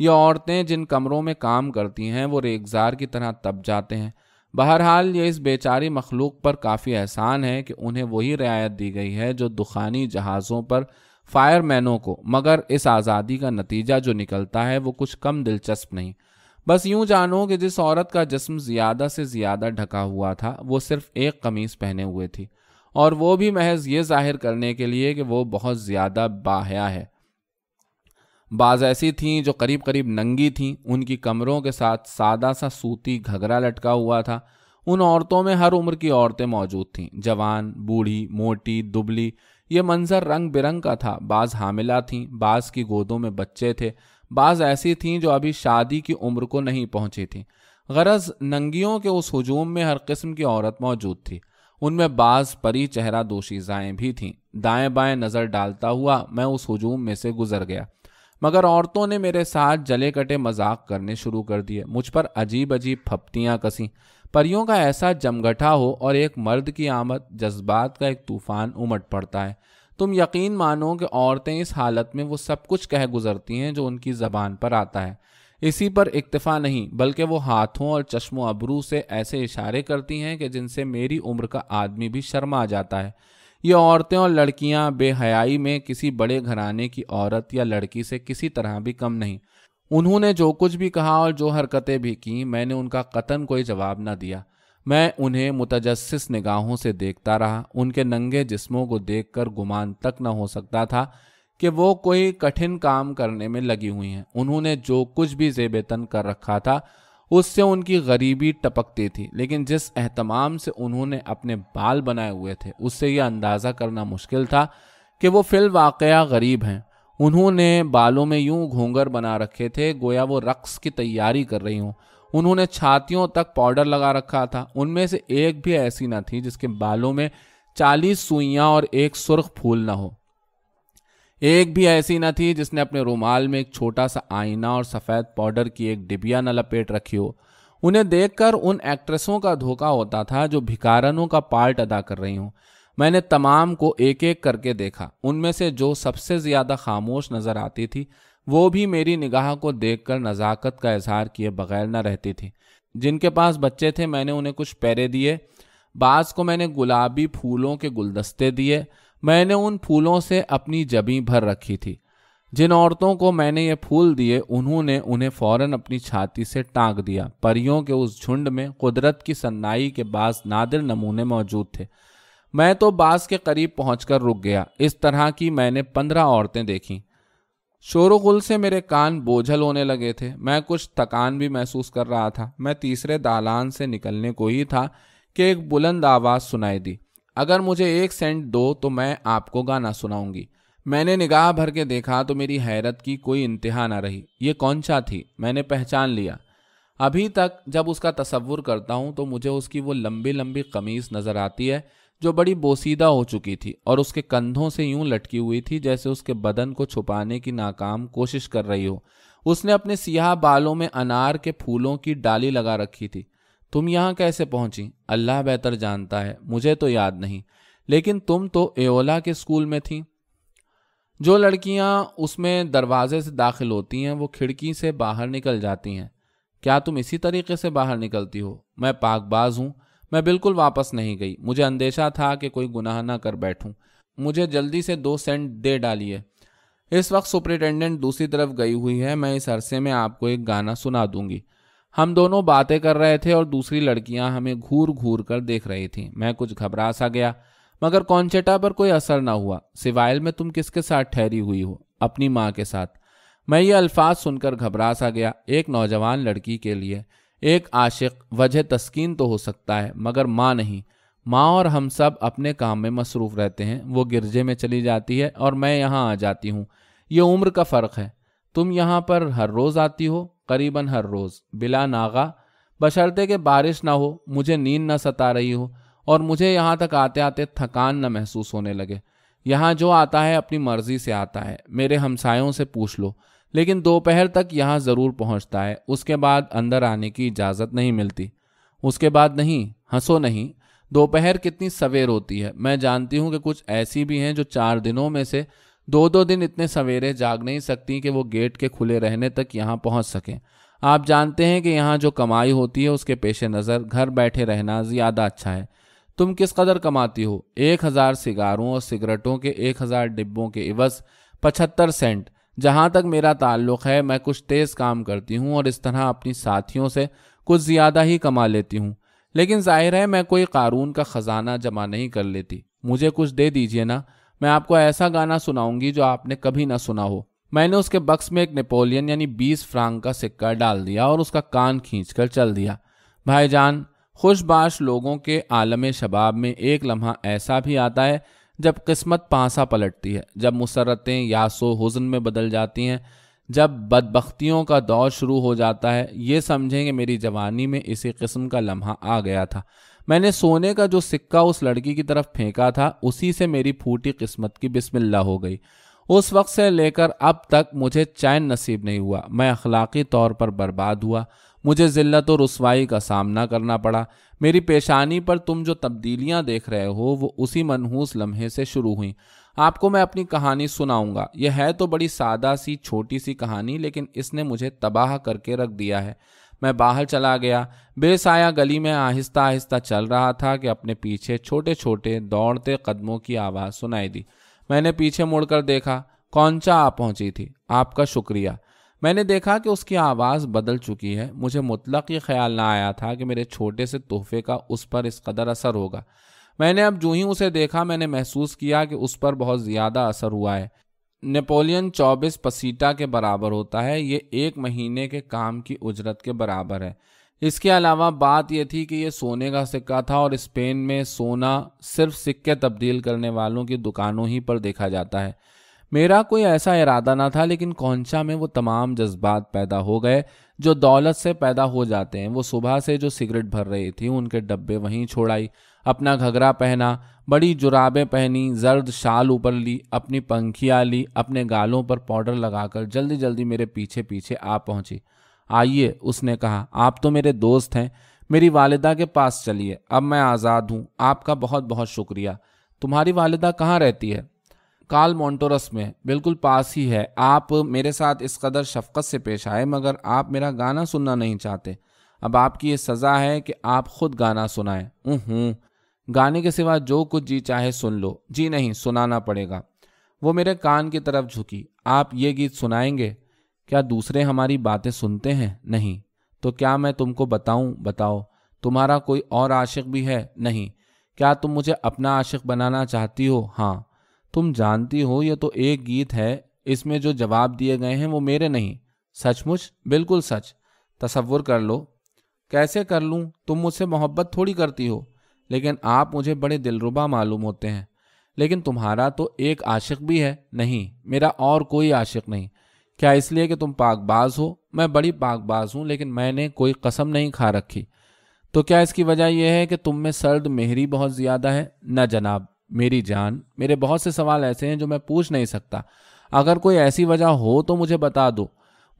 ये औरतें जिन कमरों में काम करती हैं वो रेगजार की तरह तप जाते हैं बहरहाल ये इस बेचारी मखलूक पर काफ़ी एहसान है कि उन्हें वही रियायत दी गई है जो दुखानी जहाज़ों पर फायरमैनों को मगर इस आज़ादी का नतीजा जो निकलता है वो कुछ कम दिलचस्प नहीं बस यूं जानो कि जिस औरत का जिस्म ज़्यादा से ज़्यादा ढका हुआ था वो सिर्फ एक कमीज़ पहने हुए थी और वो भी महज ये जाहिर करने के लिए कि वो बहुत ज़्यादा बाहया है बाज ऐसी थीं जो करीब करीब नंगी थीं उनकी कमरों के साथ सादा सा सूती घघरा लटका हुआ था उन औरतों में हर उम्र की औरतें मौजूद थीं जवान बूढ़ी मोटी दुबली ये मंजर रंग बिरंग का था बाज हामिला थीं बाज की गोदों में बच्चे थे बाज ऐसी थीं जो अभी शादी की उम्र को नहीं पहुंची थीं गरज नंगियों के उस हजूम में हर किस्म की औरत मौजूद थी उनमें बाज परी चेहरा दोशीजाएं भी थीं दाएं बाएं नज़र डालता हुआ मैं उस हजूम में से गुजर गया मगर औरतों ने मेरे साथ जले कटे मजाक करने शुरू कर दिए मुझ पर अजीब अजीब फपतियाँ कसी परियों का ऐसा जमघटा हो और एक मर्द की आमद जज्बात का एक तूफान उमट पड़ता है तुम यकीन मानो कि औरतें इस हालत में वो सब कुछ कह गुजरती हैं जो उनकी ज़बान पर आता है इसी पर इक्तफा नहीं बल्कि वो हाथों और चश्मो अबरू से ऐसे इशारे करती हैं कि जिनसे मेरी उम्र का आदमी भी शर्मा जाता है ये औरतें और लड़कियां बेहयाई में किसी बड़े घराने की औरत या लड़की से किसी तरह भी कम नहीं उन्होंने जो कुछ भी कहा और जो हरकतें भी की मैंने उनका कतन कोई जवाब न दिया मैं उन्हें मुतजस निगाहों से देखता रहा उनके नंगे जिस्मों को देखकर गुमान तक न हो सकता था कि वो कोई कठिन काम करने में लगी हुई हैं उन्होंने जो कुछ भी जेबेतन कर रखा था उससे उनकी गरीबी टपकती थी लेकिन जिस अहतमाम से उन्होंने अपने बाल बनाए हुए थे उससे यह अंदाज़ा करना मुश्किल था कि वो फिल वाकया गरीब हैं उन्होंने बालों में यूं घूंगर बना रखे थे गोया वो रक्स की तैयारी कर रही हूँ उन्होंने छातियों तक पाउडर लगा रखा था उनमें से एक भी ऐसी ना थी जिसके बालों में चालीस सुइयाँ और एक सुर्ख फूल ना हो एक भी ऐसी न थी जिसने अपने रूमाल में एक छोटा सा आईना और सफ़ेद पाउडर की एक डिबिया न लपेट रखी हो उन्हें देखकर उन एक्ट्रेसों का धोखा होता था जो भिकारनों का पार्ट अदा कर रही हूँ मैंने तमाम को एक एक करके देखा उनमें से जो सबसे ज़्यादा खामोश नज़र आती थी वो भी मेरी निगाह को देख नज़ाकत का इजहार किए बगैर न रहती थी जिनके पास बच्चे थे मैंने उन्हें कुछ पैरे दिए बाज़ को मैंने गुलाबी फूलों के गुलदस्ते दिए मैंने उन फूलों से अपनी जबी भर रखी थी जिन औरतों को मैंने ये फूल दिए उन्होंने उन्हें फौरन अपनी छाती से टाँग दिया परियों के उस झुंड में कुदरत की सन्नाई के बाद नादिर नमूने मौजूद थे मैं तो बास के करीब पहुँच कर रुक गया इस तरह की मैंने पंद्रह औरतें देखीं शोर शोरगुल से मेरे कान बोझल होने लगे थे मैं कुछ थकान भी महसूस कर रहा था मैं तीसरे दालान से निकलने को ही था कि एक बुलंद आवाज़ सुनाई दी अगर मुझे एक सेंट दो तो मैं आपको गाना सुनाऊंगी मैंने निगाह भर के देखा तो मेरी हैरत की कोई इंतहा ना रही ये कौन सा थी मैंने पहचान लिया अभी तक जब उसका तस्वुर करता हूँ तो मुझे उसकी वो लंबी लंबी कमीज़ नज़र आती है जो बड़ी बोसीदा हो चुकी थी और उसके कंधों से यूं लटकी हुई थी जैसे उसके बदन को छुपाने की नाकाम कोशिश कर रही हो उसने अपने सियाह बालों में अनार के फूलों की डाली लगा रखी थी तुम यहाँ कैसे पहुंची अल्लाह बेहतर जानता है मुझे तो याद नहीं लेकिन तुम तो एओला के स्कूल में थी जो लड़कियाँ उसमें दरवाजे से दाखिल होती हैं वो खिड़की से बाहर निकल जाती हैं क्या तुम इसी तरीके से बाहर निकलती हो मैं पाकबाज हूँ मैं बिल्कुल वापस नहीं गई मुझे अंदेशा था कि कोई गुनाह ना कर बैठूं मुझे जल्दी से दो सेंट दे डालिए इस वक्त सुपरिटेंडेंट दूसरी तरफ गई हुई है मैं इस अरसे में आपको एक गाना सुना दूंगी हम दोनों बातें कर रहे थे और दूसरी लड़कियां हमें घूर घूर कर देख रही थीं मैं कुछ घबरा सा गया मगर कॉन्चेटा पर कोई असर ना हुआ सिवायल में तुम किसके साथ ठहरी हुई हो अपनी माँ के साथ मैं ये अल्फाज सुनकर घबरा सा गया एक नौजवान लड़की के लिए एक आशिक वजह तस्कीन तो हो सकता है मगर माँ नहीं माँ और हम सब अपने काम में मसरूफ़ रहते हैं वो गिरजे में चली जाती है और मैं यहाँ आ जाती हूँ ये उम्र का फ़र्क है तुम यहाँ पर हर रोज आती हो करीबन हर रोज बिला नागा बशर्ते कि बारिश ना हो मुझे नींद न सता रही हो और मुझे यहाँ तक आते आते थकान न महसूस होने लगे यहाँ जो आता है अपनी मर्जी से आता है मेरे हमसायों से पूछ लो लेकिन दोपहर तक यहाँ ज़रूर पहुँचता है उसके बाद अंदर आने की इजाज़त नहीं मिलती उसके बाद नहीं हंसो नहीं दोपहर कितनी सवेर होती है मैं जानती हूँ कि कुछ ऐसी भी हैं जो चार दिनों में से दो दो दिन इतने सवेरे जाग नहीं सकती कि वो गेट के खुले रहने तक यहाँ पहुँच सकें आप जानते हैं कि यहाँ जो कमाई होती है उसके पेश नज़र घर बैठे रहना ज़्यादा अच्छा है तुम किस कदर कमाती हो एक हज़ार सिगारों और सिगरेटों के एक हज़ार डिब्बों के इवज पचहत्तर सेंट जहाँ तक मेरा ताल्लुक है मैं कुछ तेज़ काम करती हूँ और इस तरह अपनी साथियों से कुछ ज़्यादा ही कमा लेती हूँ लेकिन जाहिर है मैं कोई कारून का ख़जाना जमा नहीं कर लेती मुझे कुछ दे दीजिए ना मैं आपको ऐसा गाना सुनाऊंगी जो आपने कभी ना सुना हो मैंने उसके बक्स में एक नेपोलियन यानी बीस फ्रांक का सिक्का डाल दिया और उसका कान कर चल दिया भाईजान खुशबाश लोगों के आलम शबाब में एक लम्हा ऐसा भी आता है जब किस्मत पासा पलटती है जब मुसरतें यासो हुजन में बदल जाती हैं जब बदबख्तियों का दौर शुरू हो जाता है ये समझें कि मेरी जवानी में इसी किस्म का लम्हा आ गया था मैंने सोने का जो सिक्का उस लड़की की तरफ फेंका था उसी से मेरी फूटी किस्मत की बिस्मिल्ला हो गई उस वक्त से लेकर अब तक मुझे चैन नसीब नहीं हुआ मैं अखलाक़ी तौर पर बर्बाद हुआ मुझे ज़िल्त और रसवाई का सामना करना पड़ा मेरी पेशानी पर तुम जो तब्दीलियां देख रहे हो वो उसी मनहूस लम्हे से शुरू हुई आपको मैं अपनी कहानी सुनाऊंगा यह है तो बड़ी सादा सी छोटी सी कहानी लेकिन इसने मुझे तबाह करके रख दिया है मैं बाहर चला गया बेसाया गली में आहिस्ता आहिस्ता चल रहा था कि अपने पीछे छोटे छोटे दौड़ते कदमों की आवाज़ सुनाई दी मैंने पीछे मुड़कर देखा कौनचा आ पहुंची थी आपका शुक्रिया मैंने देखा कि उसकी आवाज़ बदल चुकी है मुझे मुतलक ये ख्याल ना आया था कि मेरे छोटे से तोहफे का उस पर इस कदर असर होगा मैंने अब जो ही उसे देखा मैंने महसूस किया कि उस पर बहुत ज़्यादा असर हुआ है नेपोलियन चौबीस पसीटा के बराबर होता है ये एक महीने के काम की उजरत के बराबर है इसके अलावा बात यह थी कि यह सोने का सिक्का था और स्पेन में सोना सिर्फ सिक्के तब्दील करने वालों की दुकानों ही पर देखा जाता है मेरा कोई ऐसा इरादा ना था लेकिन कौनचा में वो तमाम जज्बात पैदा हो गए जो दौलत से पैदा हो जाते हैं वो सुबह से जो सिगरेट भर रही थी उनके डब्बे वहीं छोड़ाई अपना घगरा पहना बड़ी जुराबें पहनी जर्द शाल ऊपर ली अपनी पंखियाँ ली अपने गालों पर पाउडर लगाकर जल्दी जल्दी मेरे पीछे पीछे आ पहुंची आइए उसने कहा आप तो मेरे दोस्त हैं मेरी वालिदा के पास चलिए अब मैं आज़ाद हूँ आपका बहुत बहुत शुक्रिया तुम्हारी वालिदा कहाँ रहती है काल मोंटोरस में बिल्कुल पास ही है आप मेरे साथ इस कदर शफकत से पेश आए मगर आप मेरा गाना सुनना नहीं चाहते अब आपकी ये सज़ा है कि आप खुद गाना सुनाएं हूँ गाने के सिवा जो कुछ जी चाहे सुन लो जी नहीं सुनाना पड़ेगा वो मेरे कान की तरफ झुकी आप ये गीत सुनाएंगे क्या दूसरे हमारी बातें सुनते हैं नहीं तो क्या मैं तुमको बताऊं बताओ तुम्हारा कोई और आशिक भी है नहीं क्या तुम मुझे अपना आशिक बनाना चाहती हो हाँ तुम जानती हो ये तो एक गीत है इसमें जो जवाब दिए गए हैं वो मेरे नहीं सचमुच बिल्कुल सच तसवुर कर लो कैसे कर लूँ तुम मुझसे मोहब्बत थोड़ी करती हो लेकिन आप मुझे बड़े दिलरुबा मालूम होते हैं लेकिन तुम्हारा तो एक आशिक भी है नहीं मेरा और कोई आशिक नहीं क्या इसलिए कि तुम पाकबाज हो मैं बड़ी पाकबाज हूँ लेकिन मैंने कोई कसम नहीं खा रखी तो क्या इसकी वजह यह है कि तुम में सर्द मेहरी बहुत ज़्यादा है न जनाब मेरी जान मेरे बहुत से सवाल ऐसे हैं जो मैं पूछ नहीं सकता अगर कोई ऐसी वजह हो तो मुझे बता दो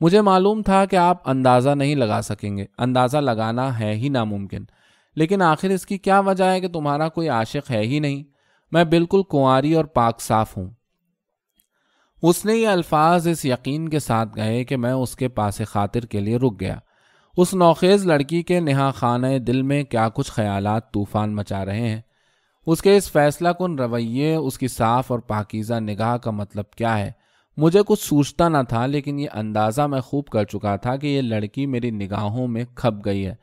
मुझे मालूम था कि आप अंदाज़ा नहीं लगा सकेंगे अंदाज़ा लगाना है ही नामुमकिन लेकिन आखिर इसकी क्या वजह है कि तुम्हारा कोई आशिक है ही नहीं मैं बिल्कुल कुंवारी और पाक साफ हूं उसने ये अल्फाज इस यकीन के साथ गए कि मैं उसके पास खातिर के लिए रुक गया उस नौखेज लड़की के नहा खान दिल में क्या कुछ ख्यालात तूफान मचा रहे हैं उसके इस फैसला कन रवैये उसकी साफ और पाकिज़ा निगाह का मतलब क्या है मुझे कुछ सोचता ना था लेकिन ये अंदाज़ा मैं खूब कर चुका था कि ये लड़की मेरी निगाहों में खप गई है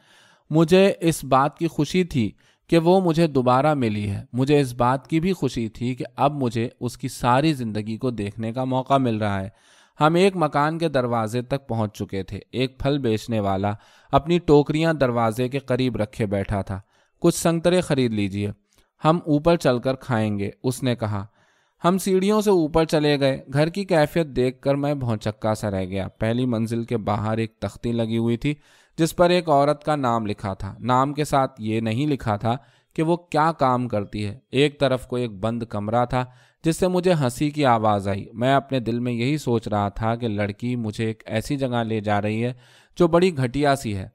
मुझे इस बात की खुशी थी कि वो मुझे दोबारा मिली है मुझे इस बात की भी खुशी थी कि अब मुझे उसकी सारी ज़िंदगी को देखने का मौका मिल रहा है हम एक मकान के दरवाजे तक पहुंच चुके थे एक फल बेचने वाला अपनी टोकरियां दरवाजे के करीब रखे बैठा था कुछ संतरे खरीद लीजिए हम ऊपर चलकर खाएंगे उसने कहा हम सीढ़ियों से ऊपर चले गए घर की कैफियत देखकर मैं भौचक्का सा रह गया पहली मंजिल के बाहर एक तख्ती लगी हुई थी जिस पर एक औरत का नाम लिखा था नाम के साथ ये नहीं लिखा था कि वो क्या काम करती है एक तरफ को एक बंद कमरा था जिससे मुझे हंसी की आवाज़ आई मैं अपने दिल में यही सोच रहा था कि लड़की मुझे एक ऐसी जगह ले जा रही है जो बड़ी घटिया सी है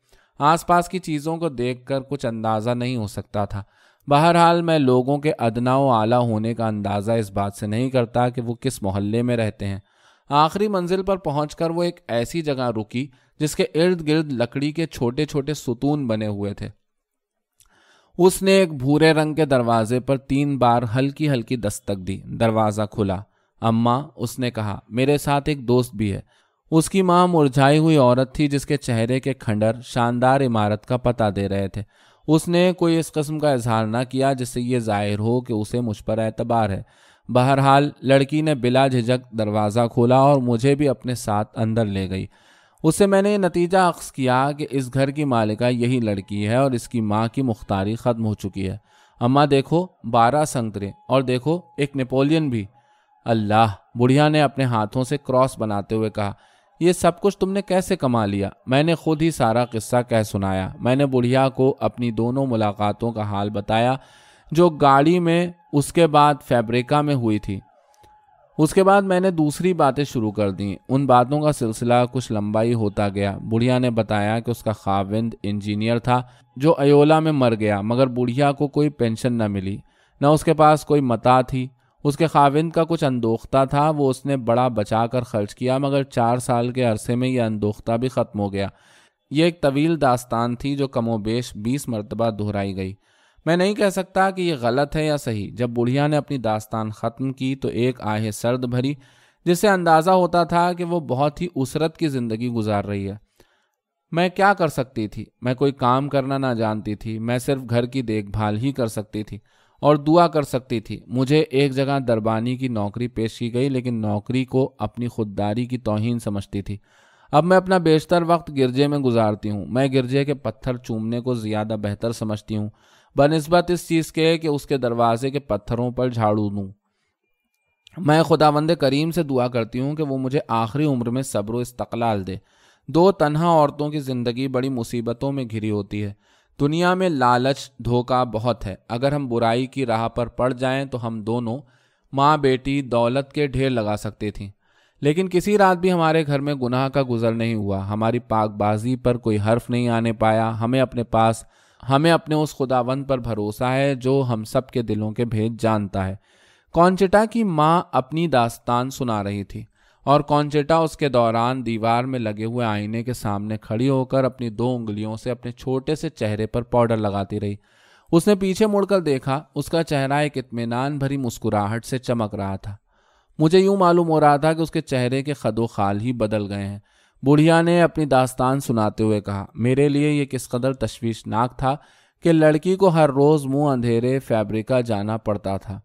आसपास की चीज़ों को देखकर कुछ अंदाज़ा नहीं हो सकता था बहरहाल मैं लोगों के अदनाव आला होने का अंदाज़ा इस बात से नहीं करता कि वो किस मोहल्ले में रहते हैं आखिरी मंजिल पर पहुंचकर वो एक ऐसी जगह रुकी जिसके इर्द गिर्द लकड़ी के छोटे छोटे सुतून बने हुए थे उसने एक भूरे रंग के दरवाजे पर तीन बार हल्की हल्की दस्तक दी दरवाजा खुला अम्मा उसने कहा मेरे साथ एक दोस्त भी है उसकी माँ मुरझाई हुई औरत थी जिसके चेहरे के खंडर शानदार इमारत का पता दे रहे थे उसने कोई इस कस्म का इजहार ना किया जिससे ये जाहिर हो कि उसे मुझ पर एतबार है बहरहाल लड़की ने बिला झिझक दरवाज़ा खोला और मुझे भी अपने साथ अंदर ले गई उससे मैंने ये नतीजा अक्स किया कि इस घर की मालिका यही लड़की है और इसकी माँ की मुख्तारी ख़त्म हो चुकी है अम्मा देखो बारह संतरे और देखो एक नेपोलियन भी अल्लाह बुढ़िया ने अपने हाथों से क्रॉस बनाते हुए कहा यह सब कुछ तुमने कैसे कमा लिया मैंने खुद ही सारा किस्सा कह सुनाया मैंने बुढ़िया को अपनी दोनों मुलाकातों का हाल बताया जो गाड़ी में उसके बाद फैब्रिका में हुई थी उसके बाद मैंने दूसरी बातें शुरू कर दी उन बातों का सिलसिला कुछ लंबा ही होता गया बुढ़िया ने बताया कि उसका खाविंद इंजीनियर था जो अयोला में मर गया मगर बुढ़िया को कोई पेंशन न मिली न उसके पास कोई मता थी उसके खाविंद का कुछ अनदोख्ता था वो उसने बड़ा बचा कर खर्च किया मगर चार साल के अरसे में यह अनदोख्ता भी ख़त्म हो गया ये एक तवील दास्तान थी जो कमोबेश बीस मरतबा दोहराई गई मैं नहीं कह सकता कि यह गलत है या सही जब बुढ़िया ने अपनी दास्तान ख़त्म की तो एक आहे सर्द भरी जिससे अंदाज़ा होता था कि वो बहुत ही उसरत की ज़िंदगी गुजार रही है मैं क्या कर सकती थी मैं कोई काम करना ना जानती थी मैं सिर्फ घर की देखभाल ही कर सकती थी और दुआ कर सकती थी मुझे एक जगह दरबानी की नौकरी पेश की गई लेकिन नौकरी को अपनी खुददारी की तोहन समझती थी अब मैं अपना बेशतर वक्त गिरजे में गुजारती हूँ मैं गिरजे के पत्थर चूमने को ज़्यादा बेहतर समझती हूँ बनस्बत इस चीज़ के कि उसके दरवाजे के पत्थरों पर झाड़ू दूँ मैं खुदा खुदावंद करीम से दुआ करती हूँ कि वो मुझे आखिरी उम्र में सब्र इस्तलाल दे दो तनहा औरतों की ज़िंदगी बड़ी मुसीबतों में घिरी होती है दुनिया में लालच धोखा बहुत है अगर हम बुराई की राह पर पड़ जाएं तो हम दोनों माँ बेटी दौलत के ढेर लगा सकती थी लेकिन किसी रात भी हमारे घर में गुनाह का गुजर नहीं हुआ हमारी पाकबाजी पर कोई हर्फ नहीं आने पाया हमें अपने पास हमें अपने उस खुदावंद पर भरोसा है जो हम सब के दिलों के भेद जानता है कॉन्चेटा की माँ अपनी दास्तान सुना रही थी और कॉन्चेटा उसके दौरान दीवार में लगे हुए आईने के सामने खड़ी होकर अपनी दो उंगलियों से अपने छोटे से चेहरे पर पाउडर लगाती रही उसने पीछे मुड़कर देखा उसका चेहरा एक इतमान भरी मुस्कुराहट से चमक रहा था मुझे यूं मालूम हो रहा था कि उसके चेहरे के खदोखाल ही बदल गए हैं बुढ़िया ने अपनी दास्तान सुनाते हुए कहा मेरे लिए ये किस कदर तश्वीशनाक था कि लड़की को हर रोज़ मुंह अंधेरे फैब्रिका जाना पड़ता था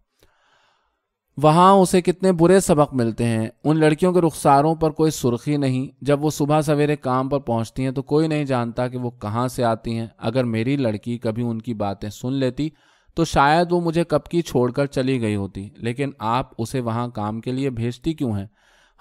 वहाँ उसे कितने बुरे सबक मिलते हैं उन लड़कियों के रुखसारों पर कोई सुर्खी नहीं जब वो सुबह सवेरे काम पर पहुँचती हैं तो कोई नहीं जानता कि वो कहाँ से आती हैं अगर मेरी लड़की कभी उनकी बातें सुन लेती तो शायद वो मुझे कब की छोड़कर चली गई होती लेकिन आप उसे वहाँ काम के लिए भेजती क्यों हैं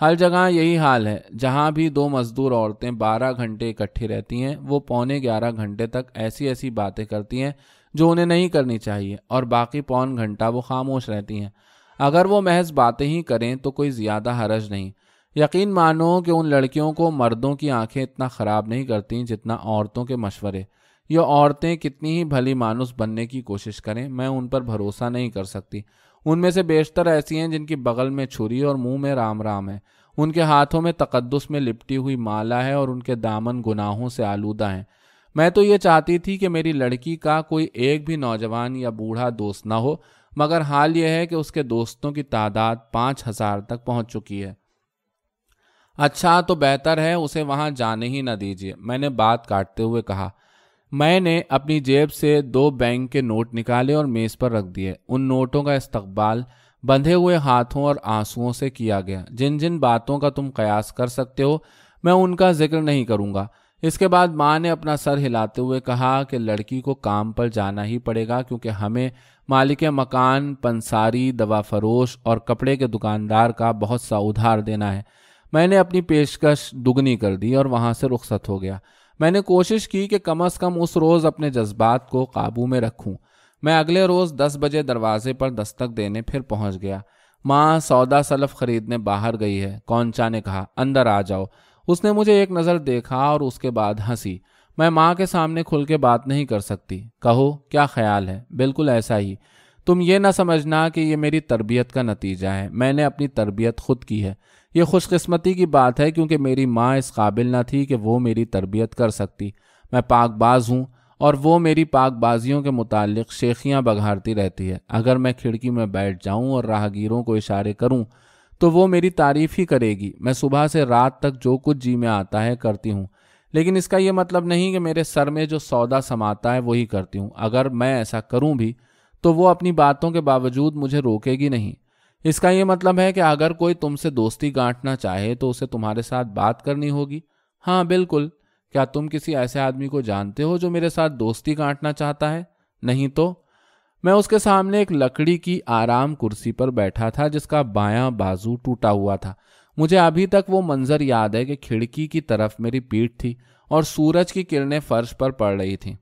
हर जगह यही हाल है जहाँ भी दो मजदूर औरतें बारह घंटे इकट्ठी रहती हैं वो पौने ग्यारह घंटे तक ऐसी ऐसी बातें करती हैं जो उन्हें नहीं करनी चाहिए और बाकी पौन घंटा वो खामोश रहती हैं अगर वो महज बातें ही करें तो कोई ज़्यादा हरज नहीं यकीन मानो कि उन लड़कियों को मर्दों की आंखें इतना ख़राब नहीं करती जितना औरतों के मशवरे या औरतें कितनी ही भली मानुस बनने की कोशिश करें मैं उन पर भरोसा नहीं कर सकती उनमें से बेशतर ऐसी हैं जिनकी बगल में छुरी और मुंह में राम राम है उनके हाथों में तकदस में लिपटी हुई माला है और उनके दामन गुनाहों से आलूदा हैं मैं तो ये चाहती थी कि मेरी लड़की का कोई एक भी नौजवान या बूढ़ा दोस्त ना हो मगर हाल यह है कि उसके दोस्तों की तादाद पाँच हजार तक पहुंच चुकी है अच्छा तो बेहतर है उसे वहां जाने ही ना दीजिए मैंने बात काटते हुए कहा मैंने अपनी जेब से दो बैंक के नोट निकाले और मेज पर रख दिए उन नोटों का इस्तकबाल बंधे हुए हाथों और आंसुओं से किया गया जिन जिन बातों का तुम कयास कर सकते हो मैं उनका जिक्र नहीं करूंगा इसके बाद माँ ने अपना सर हिलाते हुए कहा कि लड़की को काम पर जाना ही पड़ेगा क्योंकि हमें मालिक मकान पंसारी दवा फरोश और कपड़े के दुकानदार का बहुत सा उधार देना है मैंने अपनी पेशकश दुगनी कर दी और वहाँ से रुखसत हो गया मैंने कोशिश की कि कम अज़ कम उस रोज़ अपने जज्बात को काबू में रखूं। मैं अगले रोज़ दस बजे दरवाजे पर दस्तक देने फिर पहुंच गया माँ सौदा सलफ खरीदने बाहर गई है कौनचा ने कहा अंदर आ जाओ उसने मुझे एक नज़र देखा और उसके बाद हंसी मैं माँ के सामने खुल के बात नहीं कर सकती कहो क्या ख्याल है बिल्कुल ऐसा ही तुम ये ना समझना कि ये मेरी तरबियत का नतीजा है मैंने अपनी तरबियत खुद की है ये खुशकस्मती की बात है क्योंकि मेरी माँ इस काबिल ना थी कि वो मेरी तरबियत कर सकती मैं पाकबाज हूँ और वो मेरी पाकबाजियों के मुतालिक शेखियाँ बघारती रहती है अगर मैं खिड़की में बैठ जाऊँ और राहगीरों को इशारे करूँ तो वो मेरी तारीफ ही करेगी मैं सुबह से रात तक जो कुछ जी में आता है करती हूँ लेकिन इसका ये मतलब नहीं कि मेरे सर में जो सौदा समाता है वही करती हूँ अगर मैं ऐसा करूँ भी तो वो अपनी बातों के बावजूद मुझे रोकेगी नहीं इसका यह मतलब है कि अगर कोई तुमसे दोस्ती गांठना चाहे तो उसे तुम्हारे साथ बात करनी होगी हाँ बिल्कुल क्या तुम किसी ऐसे आदमी को जानते हो जो मेरे साथ दोस्ती गांठना चाहता है नहीं तो मैं उसके सामने एक लकड़ी की आराम कुर्सी पर बैठा था जिसका बायां बाजू टूटा हुआ था मुझे अभी तक वो मंजर याद है कि खिड़की की तरफ मेरी पीठ थी और सूरज की किरणें फर्श पर पड़ रही थीं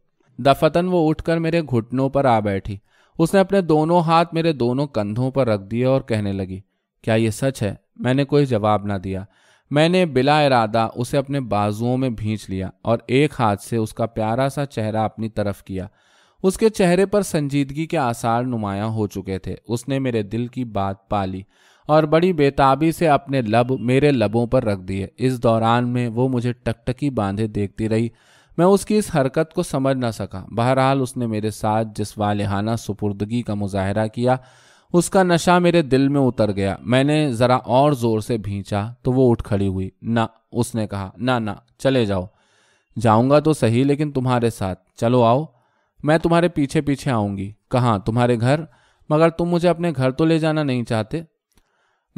दफतन वो उठकर मेरे घुटनों पर आ बैठी उसने अपने दोनों हाथ मेरे दोनों कंधों पर रख दिए और कहने लगी क्या यह सच है मैंने कोई जवाब ना दिया मैंने बिला इरादा उसे अपने बाजुओं में भींच लिया और एक हाथ से उसका प्यारा सा चेहरा अपनी तरफ किया उसके चेहरे पर संजीदगी के आसार नुमाया हो चुके थे उसने मेरे दिल की बात पा ली और बड़ी बेताबी से अपने लब मेरे लबों पर रख दिए इस दौरान में वो मुझे टकटकी बांधे देखती रही मैं उसकी इस हरकत को समझ ना सका बहरहाल उसने मेरे साथ जिस वालिहाना सुपुर्दगी का मुजाहरा किया उसका नशा मेरे दिल में उतर गया मैंने ज़रा और ज़ोर से भींचा तो वो उठ खड़ी हुई ना उसने कहा ना ना चले जाओ जाऊंगा तो सही लेकिन तुम्हारे साथ चलो आओ मैं तुम्हारे पीछे पीछे आऊंगी कहाँ तुम्हारे घर मगर तुम मुझे अपने घर तो ले जाना नहीं चाहते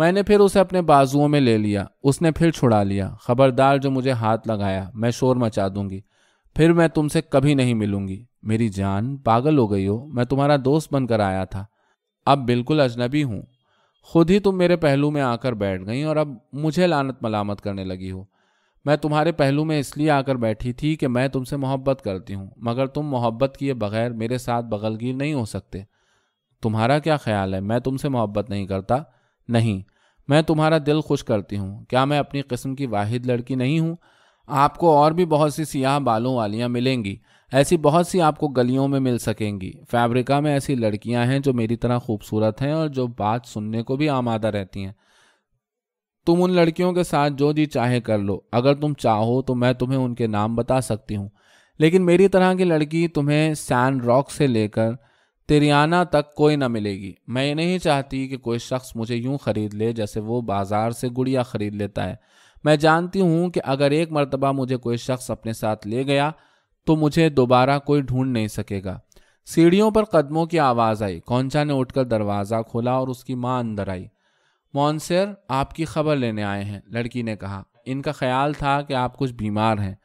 मैंने फिर उसे अपने बाजुओं में ले लिया उसने फिर छुड़ा लिया खबरदार जो मुझे हाथ लगाया मैं शोर मचा दूंगी फिर मैं तुमसे कभी नहीं मिलूंगी मेरी जान पागल हो गई हो मैं तुम्हारा दोस्त बनकर आया था अब बिल्कुल अजनबी हूं खुद ही तुम मेरे पहलू में आकर बैठ गई और अब मुझे लानत मलामत करने लगी हो मैं तुम्हारे पहलू में इसलिए आकर बैठी थी कि मैं तुमसे मोहब्बत करती हूँ मगर तुम मोहब्बत किए बगैर मेरे साथ बगलगीर नहीं हो सकते तुम्हारा क्या ख्याल है मैं तुमसे मोहब्बत नहीं करता नहीं मैं तुम्हारा दिल खुश करती हूँ क्या मैं अपनी किस्म की वाहिद लड़की नहीं हूँ आपको और भी बहुत सी सियाह बालों वालियाँ मिलेंगी ऐसी बहुत सी आपको गलियों में मिल सकेंगी फैब्रिका में ऐसी लड़कियां हैं जो मेरी तरह खूबसूरत हैं और जो बात सुनने को भी आमादा रहती हैं तुम उन लड़कियों के साथ जो जी चाहे कर लो अगर तुम चाहो तो मैं तुम्हें उनके नाम बता सकती हूँ लेकिन मेरी तरह की लड़की तुम्हें सैन रॉक से लेकर तिरियाना तक कोई ना मिलेगी मैं नहीं चाहती कि कोई शख्स मुझे यूं ख़रीद ले जैसे वो बाज़ार से गुड़िया ख़रीद लेता है मैं जानती हूँ कि अगर एक मरतबा मुझे कोई शख्स अपने साथ ले गया तो मुझे दोबारा कोई ढूंढ नहीं सकेगा सीढ़ियों पर कदमों की आवाज़ आई कौनचा ने उठकर दरवाज़ा खोला और उसकी माँ अंदर आई मॉन्सेर आपकी खबर लेने आए हैं लड़की ने कहा इनका ख्याल था कि आप कुछ बीमार हैं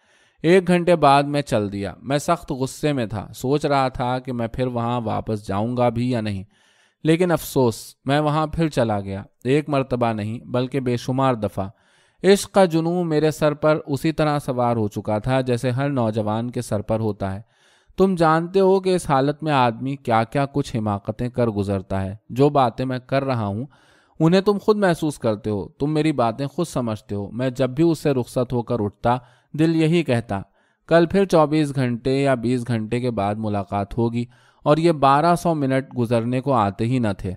एक घंटे बाद मैं चल दिया मैं सख्त गुस्से में था सोच रहा था कि मैं फिर वहाँ वापस जाऊँगा भी या नहीं लेकिन अफसोस मैं वहाँ फिर चला गया एक मरतबा नहीं बल्कि बेशुमार दफ़ा इश्क का जुनू मेरे सर पर उसी तरह सवार हो चुका था जैसे हर नौजवान के सर पर होता है तुम जानते हो कि इस हालत में आदमी क्या क्या कुछ हिमाकतें कर गुजरता है जो बातें मैं कर रहा हूँ उन्हें तुम खुद महसूस करते हो तुम मेरी बातें खुद समझते हो मैं जब भी उससे रुख्सत होकर उठता दिल यही कहता कल फिर 24 घंटे या 20 घंटे के बाद मुलाकात होगी और ये 1200 मिनट गुजरने को आते ही न थे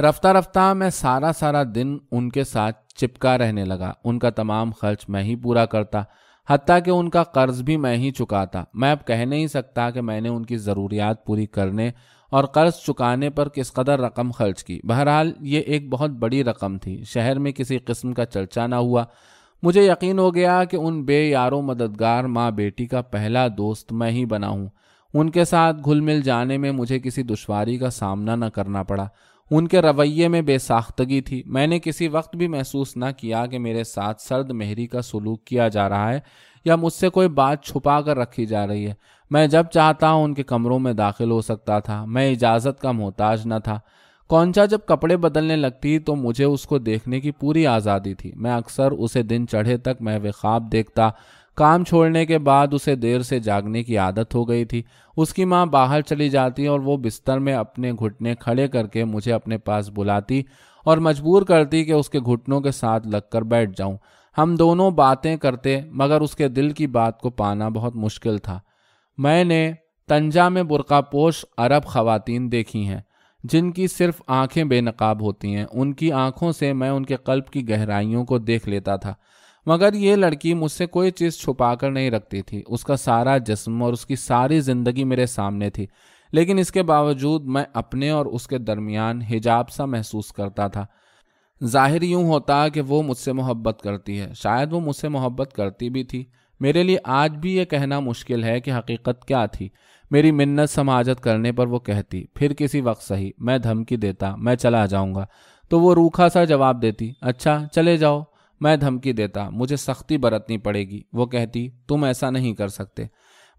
रफ्ता रफ्ता मैं सारा सारा दिन उनके साथ चिपका रहने लगा उनका तमाम खर्च मैं ही पूरा करता हती कि उनका कर्ज भी मैं ही चुकाता मैं अब कह नहीं सकता कि मैंने उनकी ज़रूरियात पूरी करने और कर्ज चुकाने पर किस कदर रकम खर्च की बहरहाल ये एक बहुत बड़ी रकम थी शहर में किसी किस्म का चर्चा ना हुआ मुझे यकीन हो गया कि उन बे यारों मददगार माँ बेटी का पहला दोस्त मैं ही बना हूँ उनके साथ घुल मिल जाने में मुझे किसी दुश्वारी का सामना न करना पड़ा उनके रवैये में बेसाख्तगी थी मैंने किसी वक्त भी महसूस ना किया कि मेरे साथ सर्द मेहरी का सलूक किया जा रहा है या मुझसे कोई बात छुपा कर रखी जा रही है मैं जब चाहता हूँ उनके कमरों में दाखिल हो सकता था मैं इजाज़त का मोहताज न था कौनचा जब कपड़े बदलने लगती तो मुझे उसको देखने की पूरी आज़ादी थी मैं अक्सर उसे दिन चढ़े तक महव ख्वाब देखता काम छोड़ने के बाद उसे देर से जागने की आदत हो गई थी उसकी माँ बाहर चली जाती और वो बिस्तर में अपने घुटने खड़े करके मुझे अपने पास बुलाती और मजबूर करती कि उसके घुटनों के साथ लगकर बैठ जाऊं हम दोनों बातें करते मगर उसके दिल की बात को पाना बहुत मुश्किल था मैंने तंजा में बुरकापोश अरब खवातीन देखी हैं जिनकी सिर्फ आंखें बेनकाब होती हैं उनकी आंखों से मैं उनके कल्प की गहराइयों को देख लेता था मगर ये लड़की मुझसे कोई चीज़ छुपा कर नहीं रखती थी उसका सारा जिस्म और उसकी सारी ज़िंदगी मेरे सामने थी लेकिन इसके बावजूद मैं अपने और उसके दरमियान हिजाब सा महसूस करता था जाहिर यूँ होता कि वो मुझसे मोहब्बत करती है शायद वो मुझसे मोहब्बत करती भी थी मेरे लिए आज भी ये कहना मुश्किल है कि हकीकत क्या थी मेरी मिन्नत समाजत करने पर वो कहती फिर किसी वक्त सही मैं धमकी देता मैं चला जाऊँगा तो वो रूखा सा जवाब देती अच्छा चले जाओ मैं धमकी देता मुझे सख्ती बरतनी पड़ेगी वो कहती तुम ऐसा नहीं कर सकते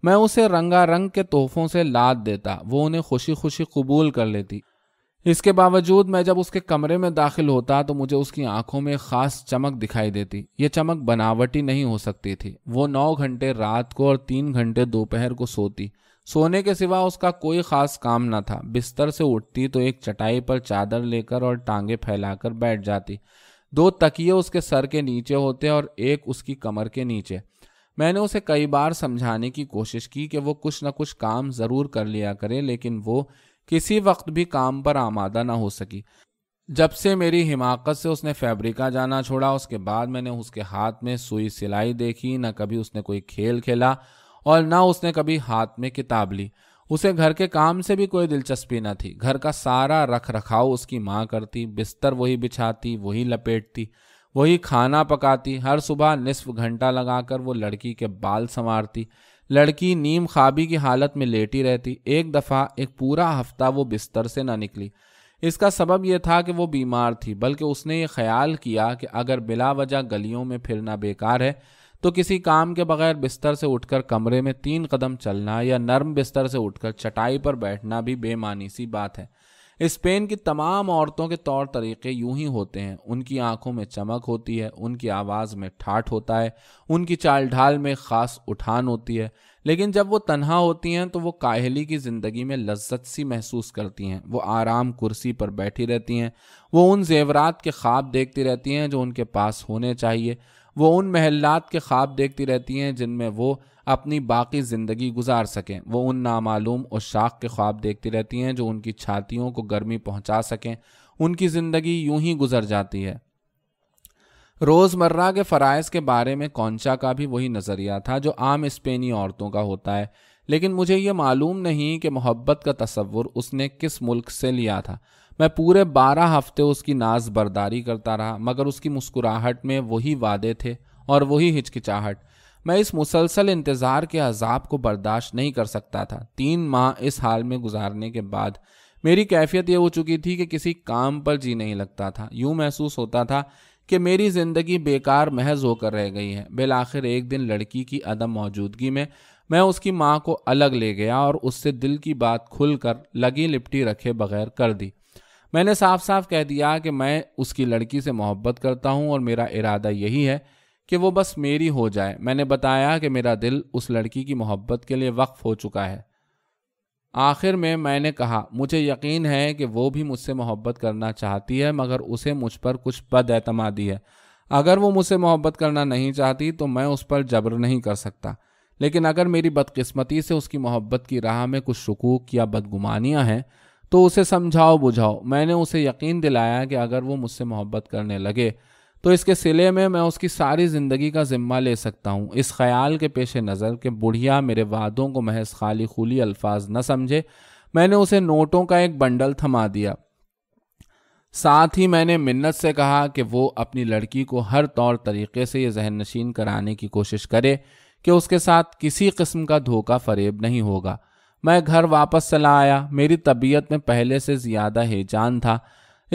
मैं उसे रंगारंग के तोहफों से लाद देता वो उन्हें खुशी खुशी कबूल कर लेती इसके बावजूद मैं जब उसके कमरे में दाखिल होता तो मुझे उसकी आंखों में खास चमक दिखाई देती ये चमक बनावटी नहीं हो सकती थी वो नौ घंटे रात को और तीन घंटे दोपहर को सोती सोने के सिवा उसका कोई खास काम न था बिस्तर से उठती तो एक चटाई पर चादर लेकर और टांगे फैलाकर बैठ जाती दो तकिए उसके सर के नीचे होते हैं और एक उसकी कमर के नीचे मैंने उसे कई बार समझाने की कोशिश की कि वो कुछ ना कुछ काम ज़रूर कर लिया करे लेकिन वो किसी वक्त भी काम पर आमादा ना हो सकी जब से मेरी हिमाकत से उसने फैब्रिका जाना छोड़ा उसके बाद मैंने उसके हाथ में सुई सिलाई देखी ना कभी उसने कोई खेल खेला और ना उसने कभी हाथ में किताब ली उसे घर के काम से भी कोई दिलचस्पी न थी घर का सारा रख रखाव उसकी माँ करती बिस्तर वही बिछाती वही लपेटती वही खाना पकाती हर सुबह निसफ घंटा लगाकर वो लड़की के बाल संवारती लड़की नीम खाबी की हालत में लेटी रहती एक दफ़ा एक पूरा हफ्ता वो बिस्तर से ना निकली इसका सबब यह था कि वो बीमार थी बल्कि उसने ये ख्याल किया कि अगर बिला वजह गलियों में फिरना बेकार है तो किसी काम के बगैर बिस्तर से उठकर कमरे में तीन कदम चलना या नर्म बिस्तर से उठकर चटाई पर बैठना भी बेमानी सी बात है स्पेन की तमाम औरतों के तौर तरीके यूं ही होते हैं उनकी आंखों में चमक होती है उनकी आवाज़ में ठाठ होता है उनकी चाल ढाल में ख़ास उठान होती है लेकिन जब वो तनहा होती हैं तो वो काहली की ज़िंदगी में लज्जत सी महसूस करती हैं वो आराम कुर्सी पर बैठी रहती हैं वो उन जेवरात के ख्वाब देखती रहती हैं जो उनके पास होने चाहिए वो उन महल्लात के ख्वाब देखती रहती हैं जिनमें वो अपनी बाकी ज़िंदगी गुजार सकें वो उन नामालूम और शाख के ख्वाब देखती रहती हैं जो उनकी छातियों को गर्मी पहुँचा सकें उनकी ज़िंदगी यूँ ही गुजर जाती है रोज़मर्रा के फ़रज़ के बारे में कौनचा का भी वही नज़रिया था जो आम स्पेनी औरतों का होता है लेकिन मुझे ये मालूम नहीं कि मोहब्बत का तस्वुर उसने किस मुल्क से लिया था मैं पूरे बारह हफ्ते उसकी नाज बर्दारी करता रहा मगर उसकी मुस्कुराहट में वही वादे थे और वही हिचकिचाहट मैं इस मुसलसल इंतज़ार के अजाब को बर्दाश्त नहीं कर सकता था तीन माह इस हाल में गुजारने के बाद मेरी कैफियत यह हो चुकी थी कि किसी काम पर जी नहीं लगता था यूँ महसूस होता था कि मेरी ज़िंदगी बेकार महज होकर रह गई है बिलाखिर एक दिन लड़की की अदम मौजूदगी में मैं उसकी माँ को अलग ले गया और उससे दिल की बात खुलकर लगी लिपटी रखे बगैर कर दी मैंने साफ साफ कह दिया कि मैं उसकी लड़की से मोहब्बत करता हूँ और मेरा इरादा यही है कि वो बस मेरी हो जाए मैंने बताया कि मेरा दिल उस लड़की की मोहब्बत के लिए वक्फ हो चुका है आखिर में मैंने कहा मुझे यकीन है कि वो भी मुझसे मोहब्बत करना चाहती है मगर उसे मुझ पर कुछ बद है अगर वो मुझसे मोहब्बत करना नहीं चाहती तो मैं उस पर जबर नहीं कर सकता लेकिन अगर मेरी बदकिस्मती से उसकी मोहब्बत की राह में कुछ शकूक या बदगुमानियाँ हैं तो उसे समझाओ बुझाओ मैंने उसे यकीन दिलाया कि अगर वो मुझसे मोहब्बत करने लगे तो इसके सिले में मैं उसकी सारी ज़िंदगी का ज़िम्मा ले सकता हूँ इस ख्याल के पेश नज़र कि बुढ़िया मेरे वादों को महज खाली खुली अल्फाज न समझे मैंने उसे नोटों का एक बंडल थमा दिया साथ ही मैंने मिन्नत से कहा कि वो अपनी लड़की को हर तौर तरीके से ये जहन नशीन कराने की कोशिश करे कि उसके साथ किसी किस्म का धोखा फरेब नहीं होगा मैं घर वापस चला आया मेरी तबीयत में पहले से ज़्यादा हेजान था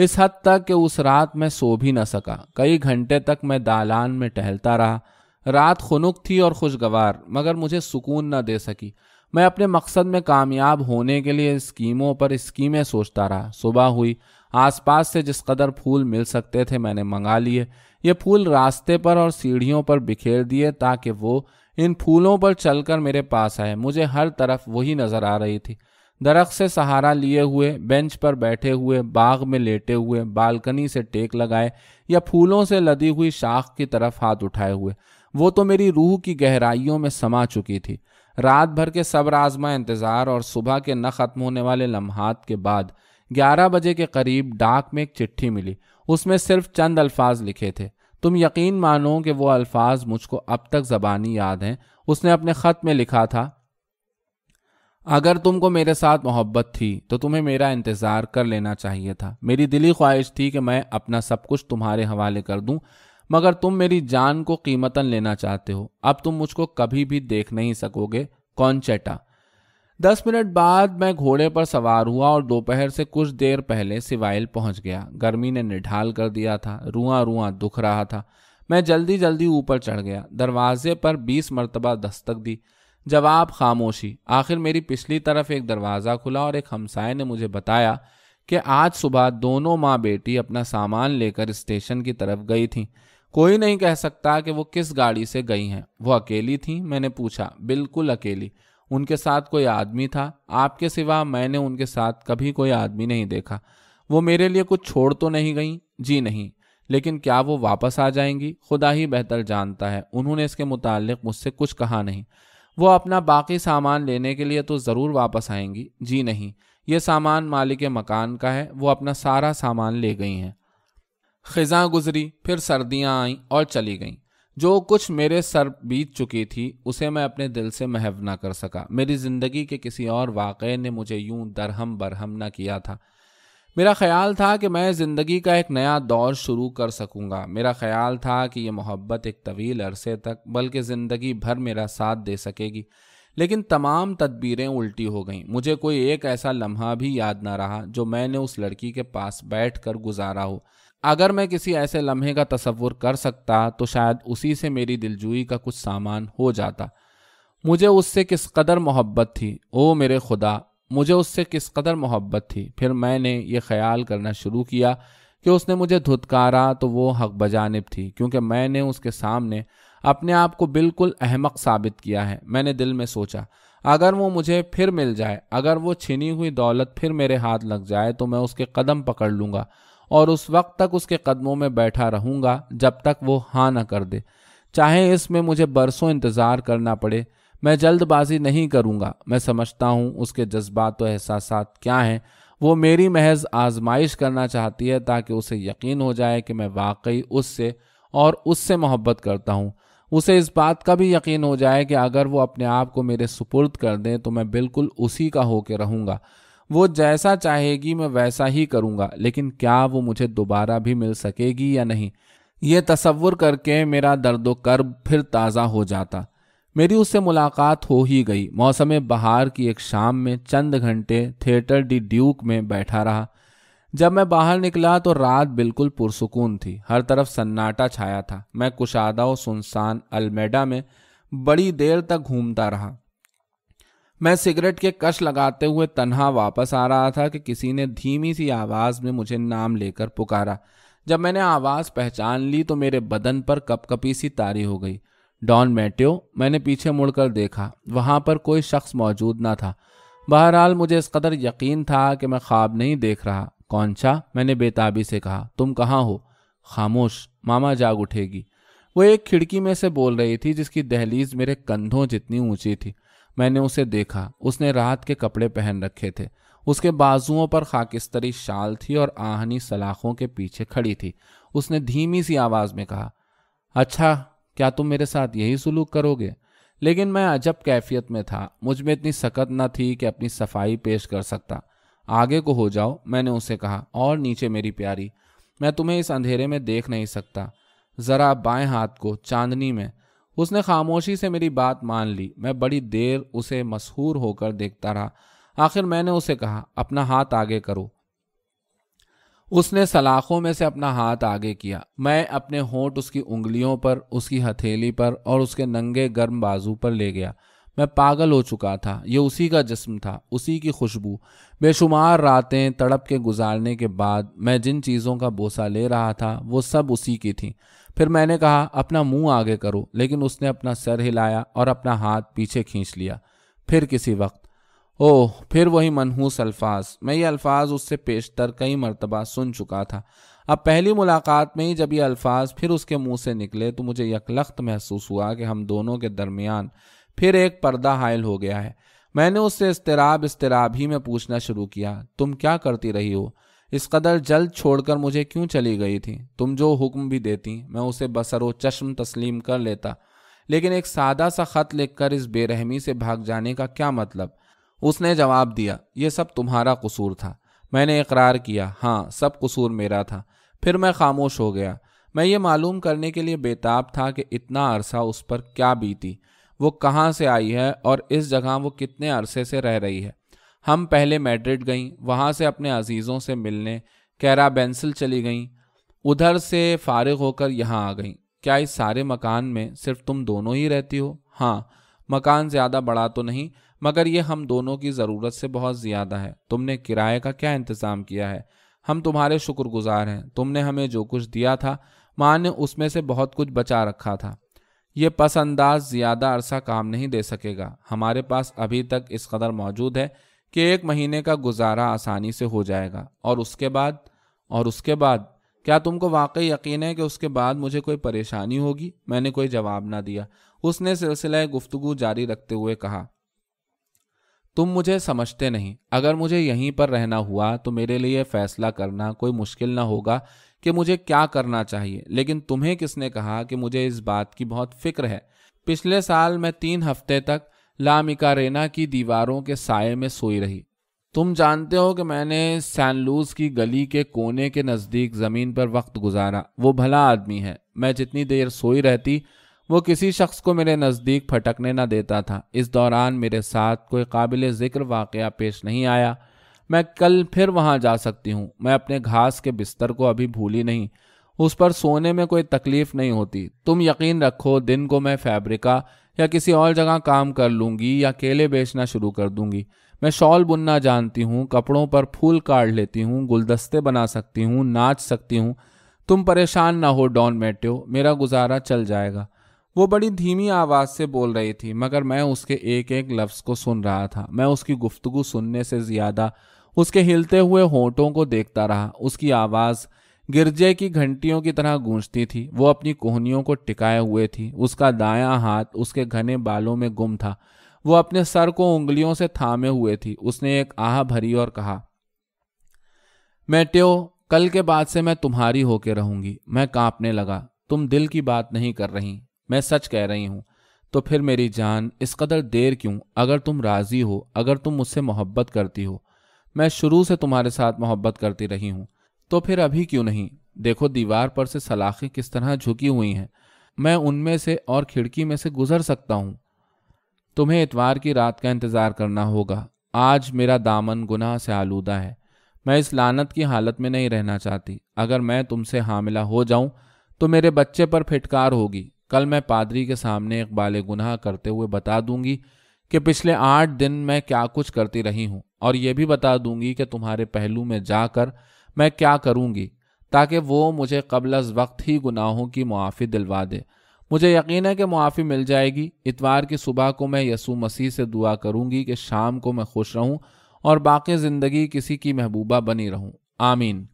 इस हद तक कि उस रात मैं सो भी न सका कई घंटे तक मैं दालान में टहलता रहा रात खुनुक थी और खुशगवार मगर मुझे सुकून न दे सकी मैं अपने मकसद में कामयाब होने के लिए स्कीमों पर स्कीमें सोचता रहा सुबह हुई आसपास से जिस कदर फूल मिल सकते थे मैंने मंगा लिए ये फूल रास्ते पर और सीढ़ियों पर बिखेर दिए ताकि वो इन फूलों पर चलकर मेरे पास आए मुझे हर तरफ वही नजर आ रही थी दरख्त से सहारा लिए हुए बेंच पर बैठे हुए बाग में लेटे हुए बालकनी से टेक लगाए या फूलों से लदी हुई शाख की तरफ हाथ उठाए हुए वो तो मेरी रूह की गहराइयों में समा चुकी थी रात भर के सब आजमा इंतज़ार और सुबह के न ख़त्म होने वाले लम्हात के बाद ग्यारह बजे के करीब डाक में एक चिट्ठी मिली उसमें सिर्फ चंद अल्फाज लिखे थे तुम यकीन मानो कि वो अल्फाज मुझको अब तक ज़बानी याद हैं उसने अपने ख़त में लिखा था अगर तुमको मेरे साथ मोहब्बत थी तो तुम्हें मेरा इंतज़ार कर लेना चाहिए था मेरी दिली ख्वाहिश थी कि मैं अपना सब कुछ तुम्हारे हवाले कर दूं मगर तुम मेरी जान को कीमतन लेना चाहते हो अब तुम मुझको कभी भी देख नहीं सकोगे कौन कॉन्चेटा दस मिनट बाद मैं घोड़े पर सवार हुआ और दोपहर से कुछ देर पहले सिवाइल पहुंच गया गर्मी ने निढाल कर दिया था रुआ रुआ दुख रहा था मैं जल्दी जल्दी ऊपर चढ़ गया दरवाजे पर बीस मरतबा दस्तक दी जवाब खामोशी आखिर मेरी पिछली तरफ एक दरवाज़ा खुला और एक हमसाय ने मुझे बताया कि आज सुबह दोनों माँ बेटी अपना सामान लेकर स्टेशन की तरफ गई थीं कोई नहीं कह सकता कि वो किस गाड़ी से गई हैं वो अकेली थीं मैंने पूछा बिल्कुल अकेली उनके साथ कोई आदमी था आपके सिवा मैंने उनके साथ कभी कोई आदमी नहीं देखा वो मेरे लिए कुछ छोड़ तो नहीं गई जी नहीं लेकिन क्या वो वापस आ जाएंगी खुदा ही बेहतर जानता है उन्होंने इसके मुतालिक मुझसे कुछ कहा नहीं वो अपना बाकी सामान लेने के लिए तो ज़रूर वापस आएंगी जी नहीं ये सामान मालिक मकान का है वो अपना सारा सामान ले गई हैं ख़जा गुजरी फिर सर्दियाँ आईं और चली गईं जो कुछ मेरे सर बीत चुकी थी उसे मैं अपने दिल से महव ना कर सका मेरी ज़िंदगी के किसी और वाक़े ने मुझे यूं दरहम बरहम ना किया था मेरा ख्याल था कि मैं ज़िंदगी का एक नया दौर शुरू कर सकूँगा मेरा ख्याल था कि यह मोहब्बत एक तवील अरसे तक बल्कि ज़िंदगी भर मेरा साथ दे सकेगी लेकिन तमाम तदबीरें उल्टी हो गईं मुझे कोई एक ऐसा लम्हा भी याद ना रहा जो मैंने उस लड़की के पास बैठ कर गुजारा हो अगर मैं किसी ऐसे लम्हे का तस्वुर कर सकता तो शायद उसी से मेरी दिलजोई का कुछ सामान हो जाता मुझे उससे किस कदर मोहब्बत थी ओ मेरे खुदा मुझे उससे किस कदर मोहब्बत थी फिर मैंने ये ख्याल करना शुरू किया कि उसने मुझे धुतकारा तो वो हक बजानब थी क्योंकि मैंने उसके सामने अपने आप को बिल्कुल अहमक साबित किया है मैंने दिल में सोचा अगर वो मुझे फिर मिल जाए अगर वो छिनी हुई दौलत फिर मेरे हाथ लग जाए तो मैं उसके कदम पकड़ लूँगा और उस वक्त तक उसके कदमों में बैठा रहूंगा जब तक वो हाँ न कर दे चाहे इसमें मुझे बरसों इंतज़ार करना पड़े मैं जल्दबाजी नहीं करूंगा मैं समझता हूँ उसके जज्बात व एहसास क्या हैं वो मेरी महज आजमाइश करना चाहती है ताकि उसे यकीन हो जाए कि मैं वाकई उससे और उससे मोहब्बत करता हूँ उसे इस बात का भी यकीन हो जाए कि अगर वो अपने आप को मेरे सुपुर्द कर दें तो मैं बिल्कुल उसी का होकर रहूँगा वो जैसा चाहेगी मैं वैसा ही करूँगा लेकिन क्या वो मुझे दोबारा भी मिल सकेगी या नहीं ये तस्वुर करके मेरा दर्द कर्ब फिर ताज़ा हो जाता मेरी उससे मुलाकात हो ही गई मौसम बहार की एक शाम में चंद घंटे थिएटर डी ड्यूक में बैठा रहा जब मैं बाहर निकला तो रात बिल्कुल पुरसकून थी हर तरफ सन्नाटा छाया था मैं कुशादा और सुनसान अलमेडा में बड़ी देर तक घूमता रहा मैं सिगरेट के कश लगाते हुए तन्हा वापस आ रहा था कि किसी ने धीमी सी आवाज़ में मुझे नाम लेकर पुकारा जब मैंने आवाज़ पहचान ली तो मेरे बदन पर कपकपी सी तारी हो गई डॉन मैट्यो मैंने पीछे मुड़कर देखा वहाँ पर कोई शख्स मौजूद ना था बहरहाल मुझे इस कदर यकीन था कि मैं ख्वाब नहीं देख रहा कौन सा मैंने बेताबी से कहा तुम कहाँ हो खामोश मामा जाग उठेगी वो एक खिड़की में से बोल रही थी जिसकी दहलीज मेरे कंधों जितनी ऊंची थी मैंने उसे देखा उसने रात के कपड़े पहन रखे थे उसके बाजुओं पर खाकिस्तरी शाल थी और आहनी सलाखों के पीछे खड़ी थी उसने धीमी सी आवाज़ में कहा अच्छा क्या तुम मेरे साथ यही सुलूक करोगे लेकिन मैं अजब कैफियत में था मुझ में इतनी सकत न थी कि अपनी सफाई पेश कर सकता आगे को हो जाओ मैंने उसे कहा और नीचे मेरी प्यारी मैं तुम्हें इस अंधेरे में देख नहीं सकता ज़रा बाएं हाथ को चांदनी में उसने खामोशी से मेरी बात मान ली मैं बड़ी देर उसे मशहूर होकर देखता रहा आखिर मैंने उसे कहा अपना हाथ आगे करो उसने सलाखों में से अपना हाथ आगे किया मैं अपने होंठ उसकी उंगलियों पर उसकी हथेली पर और उसके नंगे गर्म बाजू पर ले गया मैं पागल हो चुका था यह उसी का जिस्म था उसी की खुशबू बेशुमार रातें तड़प के गुजारने के बाद मैं जिन चीज़ों का बोसा ले रहा था वो सब उसी की थी फिर मैंने कहा अपना मुंह आगे करो लेकिन उसने अपना सर हिलाया और अपना हाथ पीछे खींच लिया फिर किसी वक्त ओह फिर वही मनहूस अल्फाज मैं ये अल्फाज उससे पेशतर कई मरतबा सुन चुका था अब पहली मुलाकात में ही जब ये अल्फाज फिर उसके मुंह से निकले तो मुझे यकलख्त महसूस हुआ कि हम दोनों के दरमियान फिर एक पर्दा हायल हो गया है मैंने उससे इसतराब इसतराब ही में पूछना शुरू किया तुम क्या करती रही हो इस कदर जल्द छोड़कर मुझे क्यों चली गई थी तुम जो हुक्म भी देती मैं उसे बसरो चश्म तस्लीम कर लेता लेकिन एक सादा सा खत लिखकर इस बेरहमी से भाग जाने का क्या मतलब उसने जवाब दिया यह सब तुम्हारा कसूर था मैंने इकरार किया हाँ सब कसूर मेरा था फिर मैं खामोश हो गया मैं ये मालूम करने के लिए बेताब था कि इतना अरसा उस पर क्या बीती वो कहाँ से आई है और इस जगह वो कितने अरसे से रह रही है हम पहले मैड्रिड गईं वहाँ से अपने अजीज़ों से मिलने कैरा बेंसिल चली गईं उधर से फारग होकर यहाँ आ गईं क्या इस सारे मकान में सिर्फ तुम दोनों ही रहती हो हाँ मकान ज़्यादा बड़ा तो नहीं मगर ये हम दोनों की ज़रूरत से बहुत ज़्यादा है तुमने किराए का क्या इंतज़ाम किया है हम तुम्हारे शुक्रगुजार हैं तुमने हमें जो कुछ दिया था माँ ने उसमें से बहुत कुछ बचा रखा था ये पसंदाज ज़्यादा अरसा काम नहीं दे सकेगा हमारे पास अभी तक इस कदर मौजूद है कि एक महीने का गुजारा आसानी से हो जाएगा और उसके बाद और उसके बाद क्या तुमको वाकई यकीन है कि उसके बाद मुझे कोई परेशानी होगी मैंने कोई जवाब ना दिया उसने सिलसिला गुफ्तगु जारी रखते हुए कहा तुम मुझे समझते नहीं अगर मुझे यहीं पर रहना हुआ तो मेरे लिए फैसला करना कोई मुश्किल ना होगा कि मुझे क्या करना चाहिए लेकिन तुम्हें किसने कहा कि मुझे इस बात की बहुत फिक्र है पिछले साल मैं तीन हफ्ते तक लामिका रेना की दीवारों के साय में सोई रही तुम जानते हो कि मैंने सैनलूस की गली के कोने के नज़दीक ज़मीन पर वक्त गुजारा वो भला आदमी है मैं जितनी देर सोई रहती वो किसी शख्स को मेरे नज़दीक फटकने ना देता था इस दौरान मेरे साथ कोई काबिल ज़िक्र वाक़ पेश नहीं आया मैं कल फिर वहाँ जा सकती हूँ मैं अपने घास के बिस्तर को अभी भूली नहीं उस पर सोने में कोई तकलीफ़ नहीं होती तुम यकीन रखो दिन को मैं फैब्रिका या किसी और जगह काम कर लूँगी या केले बेचना शुरू कर दूँगी मैं शॉल बुनना जानती हूँ कपड़ों पर फूल काट लेती हूँ गुलदस्ते बना सकती हूँ नाच सकती हूँ तुम परेशान ना हो डॉन मेट्यो मेरा गुजारा चल जाएगा वो बड़ी धीमी आवाज़ से बोल रही थी मगर मैं उसके एक एक लफ्ज़ को सुन रहा था मैं उसकी गुफ्तगु सुनने से ज़्यादा उसके हिलते हुए होंठों को देखता रहा उसकी आवाज़ गिरजे की घंटियों की तरह गूंजती थी वो अपनी कोहनियों को टिकाए हुए थी उसका दायां हाथ उसके घने बालों में गुम था वो अपने सर को उंगलियों से थामे हुए थी उसने एक आह भरी और कहा मैट्यो कल के बाद से मैं तुम्हारी होके रहूंगी मैं कांपने लगा तुम दिल की बात नहीं कर रही मैं सच कह रही हूं तो फिर मेरी जान इस कदर देर क्यों अगर तुम राजी हो अगर तुम मुझसे मोहब्बत करती हो मैं शुरू से तुम्हारे साथ मोहब्बत करती रही हूँ तो फिर अभी क्यों नहीं देखो दीवार पर से सलाखें किस तरह झुकी हुई हैं मैं उनमें से और खिड़की में से गुजर सकता हूं तुम्हें इतवार की रात का इंतज़ार करना होगा आज मेरा दामन गुनाह से आलूदा है मैं इस लानत की हालत में नहीं रहना चाहती अगर मैं तुमसे हामिला हो जाऊं तो मेरे बच्चे पर फिटकार होगी कल मैं पादरी के सामने इकबाल गुनाह करते हुए बता दूंगी कि पिछले आठ दिन मैं क्या कुछ करती रही हूं और यह भी बता दूंगी कि तुम्हारे पहलू में जाकर मैं क्या करूँगी ताकि वो मुझे कबल अज वक्त ही गुनाहों की मुआफ़ी दिलवा दे मुझे यकीन है कि मुआफ़ी मिल जाएगी इतवार की सुबह को मैं यसु मसीह से दुआ करूँगी कि शाम को मैं खुश रहूँ और बाकी ज़िंदगी किसी की महबूबा बनी रहूँ आमीन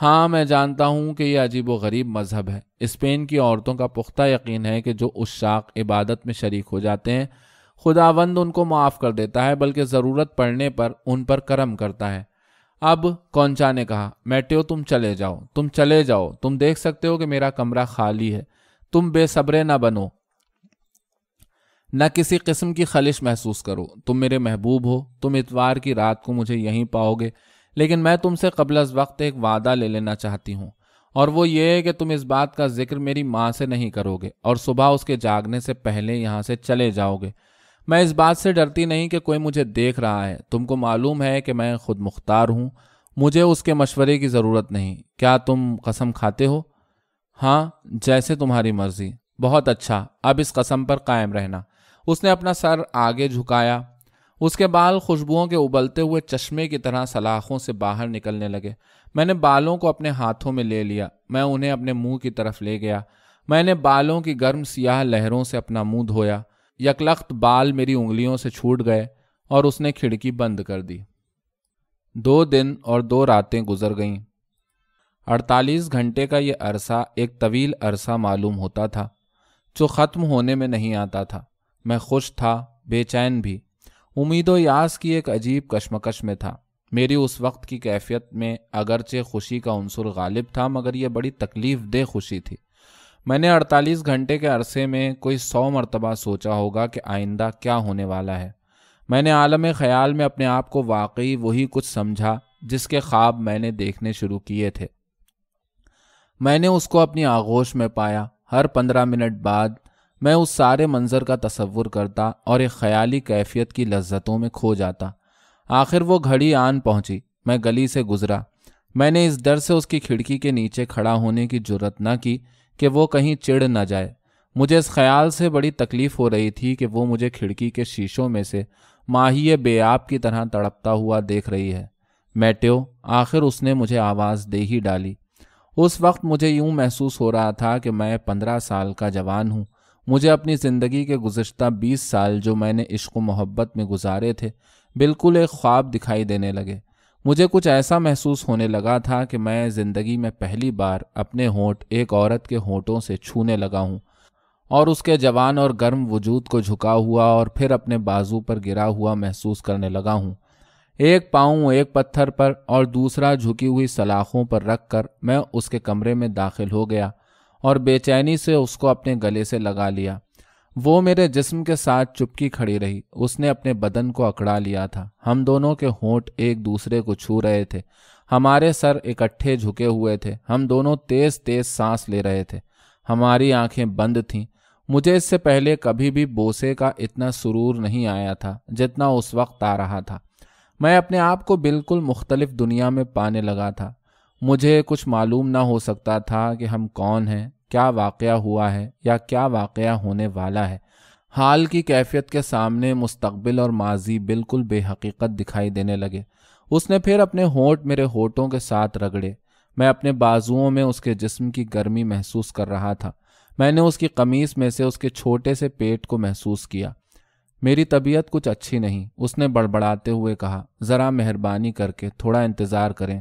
हाँ मैं जानता हूँ कि यह अजीब व गरीब मज़हब है इस्पेन की औरतों का पुख्ता यकीन है कि जो उस शाख इबादत में शरीक हो जाते हैं खुदावंद उनको माफ़ कर देता है बल्कि ज़रूरत पड़ने पर उन पर करम करता है अब कौनचा ने कहा मैट्यो तुम चले जाओ तुम चले जाओ तुम देख सकते हो कि मेरा कमरा खाली है तुम बेसब्रे ना बनो न किसी किस्म की खलिश महसूस करो तुम मेरे महबूब हो तुम इतवार की रात को मुझे यहीं पाओगे लेकिन मैं तुमसे कबल अज वक्त एक वादा ले लेना चाहती हूँ और वो ये है कि तुम इस बात का जिक्र मेरी माँ से नहीं करोगे और सुबह उसके जागने से पहले यहाँ से चले जाओगे मैं इस बात से डरती नहीं कि कोई मुझे देख रहा है तुमको मालूम है कि मैं खुद मुख्तार हूं मुझे उसके मशवरे की ज़रूरत नहीं क्या तुम कसम खाते हो हाँ जैसे तुम्हारी मर्जी बहुत अच्छा अब इस कसम पर कायम रहना उसने अपना सर आगे झुकाया उसके बाल खुशबुओं के उबलते हुए चश्मे की तरह सलाखों से बाहर निकलने लगे मैंने बालों को अपने हाथों में ले लिया मैं उन्हें अपने मुंह की तरफ ले गया मैंने बालों की गर्म सियाह लहरों से अपना मुंह धोया यकलख्त बाल मेरी उंगलियों से छूट गए और उसने खिड़की बंद कर दी दो दिन और दो रातें गुजर गईं 48 घंटे का यह अरसा एक तवील अरसा मालूम होता था जो ख़त्म होने में नहीं आता था मैं खुश था बेचैन भी उम्मीद यास की एक अजीब कश्मकश में था मेरी उस वक्त की कैफियत में अगरचे खुशी का उनसर गालिब था मगर यह बड़ी तकलीफ दे खुशी थी मैंने 48 घंटे के अरसे में कोई सौ मरतबा सोचा होगा कि आइंदा क्या होने वाला है मैंने आलम ख्याल में अपने आप को वाकई वही कुछ समझा जिसके ख्वाब मैंने देखने शुरू किए थे मैंने उसको अपनी आगोश में पाया हर पंद्रह मिनट बाद मैं उस सारे मंजर का तस्वुर करता और एक ख्याली कैफियत की लज्जतों में खो जाता आखिर वो घड़ी आन पहुंची मैं गली से गुजरा मैंने इस डर से उसकी खिड़की के नीचे खड़ा होने की जरूरत न की कि वो कहीं चिड़ ना जाए मुझे इस ख्याल से बड़ी तकलीफ हो रही थी कि वो मुझे खिड़की के शीशों में से माहिए बेआब की तरह तड़पता हुआ देख रही है मैट्यो आखिर उसने मुझे आवाज़ दे ही डाली उस वक्त मुझे यूं महसूस हो रहा था कि मैं पंद्रह साल का जवान हूँ मुझे अपनी ज़िंदगी के गुजशत बीस साल जो मैंने इश्क मोहब्बत में गुजारे थे बिल्कुल एक ख्वाब दिखाई देने लगे मुझे कुछ ऐसा महसूस होने लगा था कि मैं जिंदगी में पहली बार अपने होंठ एक औरत के होंठों से छूने लगा हूँ और उसके जवान और गर्म वजूद को झुका हुआ और फिर अपने बाजू पर गिरा हुआ महसूस करने लगा हूँ एक पाऊँ एक पत्थर पर और दूसरा झुकी हुई सलाखों पर रख कर मैं उसके कमरे में दाखिल हो गया और बेचैनी से उसको अपने गले से लगा लिया वो मेरे जिस्म के साथ चुपकी खड़ी रही उसने अपने बदन को अकड़ा लिया था हम दोनों के होंठ एक दूसरे को छू रहे थे हमारे सर इकट्ठे झुके हुए थे हम दोनों तेज तेज सांस ले रहे थे हमारी आंखें बंद थीं मुझे इससे पहले कभी भी बोसे का इतना सुरूर नहीं आया था जितना उस वक्त आ रहा था मैं अपने आप को बिल्कुल मुख्तलिफ दुनिया में पाने लगा था मुझे कुछ मालूम ना हो सकता था कि हम कौन हैं क्या वाक़ हुआ है या क्या वाक़ होने वाला है हाल की कैफियत के सामने मुस्तबिल और माजी बिल्कुल बेहकीकत दिखाई देने लगे उसने फिर अपने होठ मेरे होठों के साथ रगड़े मैं अपने बाजुओं में उसके जिसम की गर्मी महसूस कर रहा था मैंने उसकी कमीज में से उसके छोटे से पेट को महसूस किया मेरी तबीयत कुछ अच्छी नहीं उसने बड़बड़ाते हुए कहा ज़रा मेहरबानी करके थोड़ा इंतज़ार करें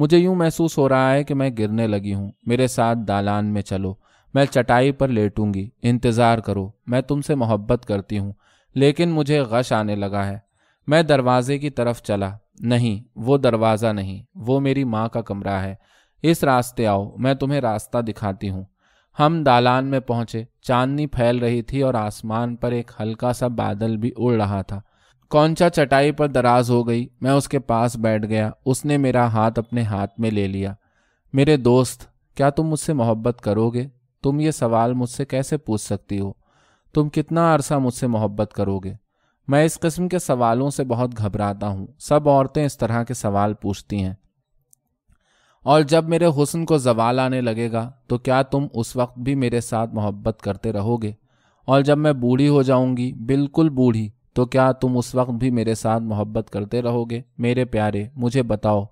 मुझे यूं महसूस हो रहा है कि मैं गिरने लगी हूँ मेरे साथ दालान में चलो मैं चटाई पर लेटूंगी इंतज़ार करो मैं तुमसे मोहब्बत करती हूँ लेकिन मुझे गश आने लगा है मैं दरवाजे की तरफ चला नहीं वो दरवाज़ा नहीं वो मेरी माँ का कमरा है इस रास्ते आओ मैं तुम्हें रास्ता दिखाती हूँ हम दालान में पहुंचे चांदनी फैल रही थी और आसमान पर एक हल्का सा बादल भी उड़ रहा था कौनचा चटाई पर दराज हो गई मैं उसके पास बैठ गया उसने मेरा हाथ अपने हाथ में ले लिया मेरे दोस्त क्या तुम मुझसे मोहब्बत करोगे तुम ये सवाल मुझसे कैसे पूछ सकती हो तुम कितना अरसा मुझसे मोहब्बत करोगे मैं इस किस्म के सवालों से बहुत घबराता हूँ सब औरतें इस तरह के सवाल पूछती हैं और जब मेरे हुसन को जवाल आने लगेगा तो क्या तुम उस वक्त भी मेरे साथ मोहब्बत करते रहोगे और जब मैं बूढ़ी हो जाऊंगी बिल्कुल बूढ़ी तो क्या तुम उस वक्त भी मेरे साथ मोहब्बत करते रहोगे मेरे प्यारे मुझे बताओ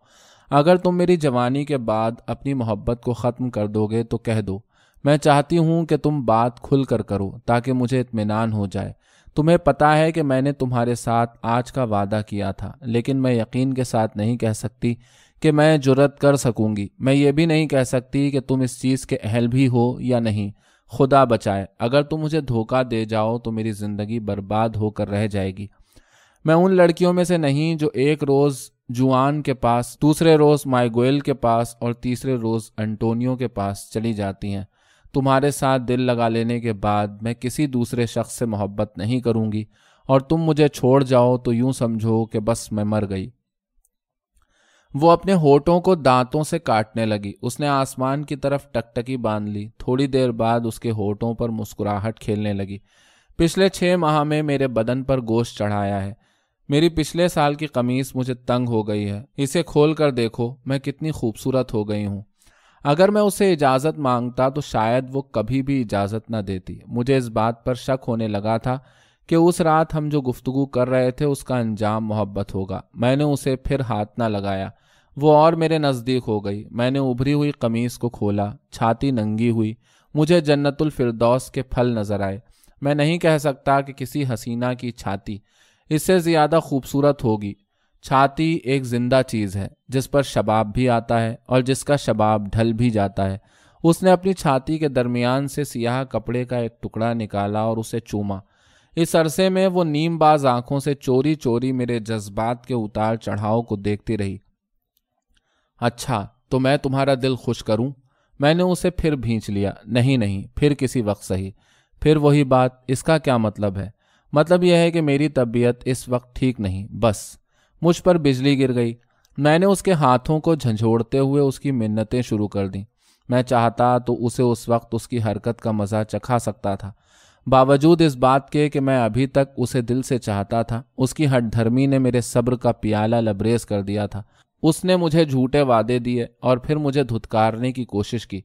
अगर तुम मेरी जवानी के बाद अपनी मोहब्बत को ख़त्म कर दोगे तो कह दो मैं चाहती हूँ कि तुम बात खुल कर करो ताकि मुझे इतमान हो जाए तुम्हें पता है कि मैंने तुम्हारे साथ आज का वादा किया था लेकिन मैं यकीन के साथ नहीं कह सकती कि मैं जुरत कर सकूंगी मैं ये भी नहीं कह सकती कि तुम इस चीज़ के अहल भी हो या नहीं खुदा बचाए अगर तुम मुझे धोखा दे जाओ तो मेरी ज़िंदगी बर्बाद होकर रह जाएगी मैं उन लड़कियों में से नहीं जो एक रोज़ जुआन के पास दूसरे रोज़ माइगोल के पास और तीसरे रोज़ एंटोनियो के पास चली जाती हैं तुम्हारे साथ दिल लगा लेने के बाद मैं किसी दूसरे शख्स से मोहब्बत नहीं करूँगी और तुम मुझे छोड़ जाओ तो यूं समझो कि बस मैं मर गई वो अपने होठों को दांतों से काटने लगी उसने आसमान की तरफ टकटकी बांध ली थोड़ी देर बाद उसके होठों पर मुस्कुराहट खेलने लगी पिछले छः माह में मेरे बदन पर गोश्त चढ़ाया है मेरी पिछले साल की कमीज मुझे तंग हो गई है इसे खोल कर देखो मैं कितनी खूबसूरत हो गई हूँ अगर मैं उसे इजाज़त मांगता तो शायद वो कभी भी इजाज़त ना देती मुझे इस बात पर शक होने लगा था कि उस रात हम जो गुफ्तगु कर रहे थे उसका अंजाम मोहब्बत होगा मैंने उसे फिर हाथ ना लगाया वो और मेरे नज़दीक हो गई मैंने उभरी हुई कमीज़ को खोला छाती नंगी हुई मुझे जन्नतुल फिरदौस के फल नज़र आए मैं नहीं कह सकता कि किसी हसीना की छाती इससे ज़्यादा खूबसूरत होगी छाती एक ज़िंदा चीज़ है जिस पर शबाब भी आता है और जिसका शबाब ढल भी जाता है उसने अपनी छाती के दरमियान से सियाह कपड़े का एक टुकड़ा निकाला और उसे चूमा इस अरसे में वो नीमबाज आंखों से चोरी चोरी मेरे जज्बात के उतार चढ़ाव को देखती रही अच्छा तो मैं तुम्हारा दिल खुश करूं मैंने उसे फिर भींच लिया नहीं नहीं फिर किसी वक्त सही फिर वही बात इसका क्या मतलब है मतलब यह है कि मेरी तबीयत इस वक्त ठीक नहीं बस मुझ पर बिजली गिर गई मैंने उसके हाथों को झंझोड़ते हुए उसकी मिन्नतें शुरू कर दी मैं चाहता तो उसे उस वक्त उसकी हरकत का मज़ा चखा सकता था बावजूद इस बात के कि मैं अभी तक उसे दिल से चाहता था उसकी हटधर्मी ने मेरे सब्र का प्याला लबरेज कर दिया था उसने मुझे झूठे वादे दिए और फिर मुझे धुतकारने की कोशिश की